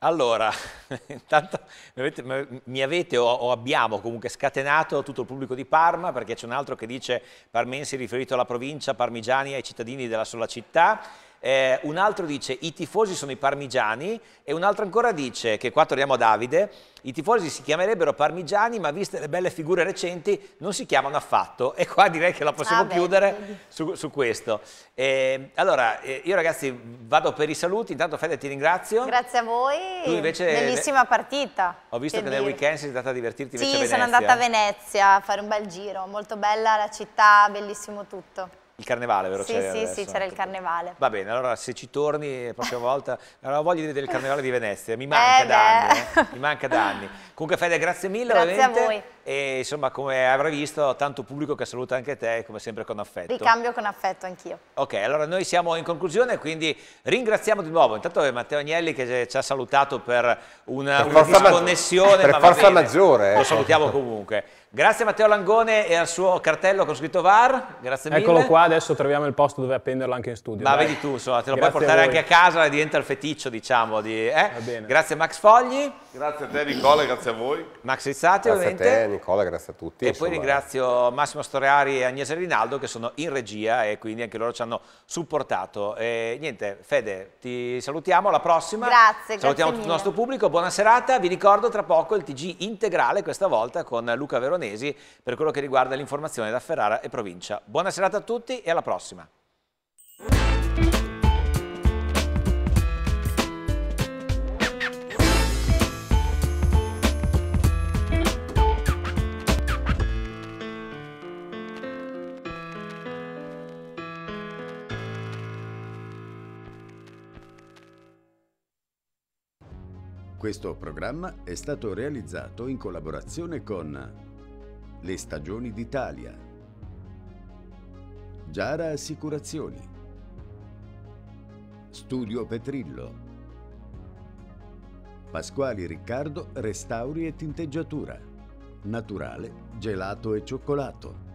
Allora, [LAUGHS] intanto mi avete, mi avete o, o, abbiamo comunque scatenato tutto il pubblico di Parma perché c'è un altro che dice parmensi riferito alla provincia, parmigiani ai cittadini della sola città eh, un altro dice i tifosi sono i parmigiani e un altro ancora dice, che qua torniamo a Davide, i tifosi si chiamerebbero parmigiani ma viste le belle figure recenti non si chiamano affatto e qua direi che la possiamo ah, chiudere su, su, questo. Ehm, eh, allora io ragazzi vado per i saluti, intanto Fede ti ringrazio. Grazie a voi, tu invece, bellissima partita. Ho visto che, che nel weekend sei andata a divertirti sì, a Sì, sono andata a Venezia a fare un bel giro, molto bella la città, bellissimo tutto. Il carnevale, vero? Sì, sì, sì, c'era il carnevale. Va bene, allora se ci torni la prossima volta, allora voglio vedere il carnevale di Venezia, mi manca eh da anni, eh? mi manca da anni. Comunque Fede, grazie mille grazie ovviamente. a voi. E insomma, come avrai visto, tanto pubblico che saluta anche te, come sempre con affetto. Ricambio con affetto anch'io. Ok, allora noi siamo in conclusione, quindi ringraziamo di nuovo intanto Matteo Agnelli che ci ha salutato per una, per una disconnessione. Per ma forza maggiore. Lo eh. salutiamo comunque. Grazie a Matteo Langone e al suo cartello con scritto VAR, grazie mille. Eccolo qua, adesso troviamo il posto dove appenderlo anche in studio. Ma dai. vedi tu, insomma, te lo puoi portare a anche a casa diventa il feticcio, diciamo. Di, eh? Grazie a Max Fogli. Grazie a te Nicola, grazie a voi. Max Rizzati grazie ovviamente. Grazie a te Nicola, grazie a tutti. E insomma. poi ringrazio Massimo Storeari e Agnese Rinaldo che sono in regia e quindi anche loro ci hanno supportato. E niente, Fede, ti salutiamo, alla prossima. Grazie, Salutiamo tutto il nostro pubblico, buona serata. Vi ricordo tra poco il TG integrale, questa volta con Luca Veronese Farnesi per quello che riguarda l'informazione da Ferrara e provincia. Buona serata a tutti e alla prossima! Questo programma è stato realizzato in collaborazione con le stagioni d'Italia. Giara Assicurazioni. Studio Petrillo. Pasquali Riccardo Restauri e tinteggiatura. Naturale, gelato e cioccolato.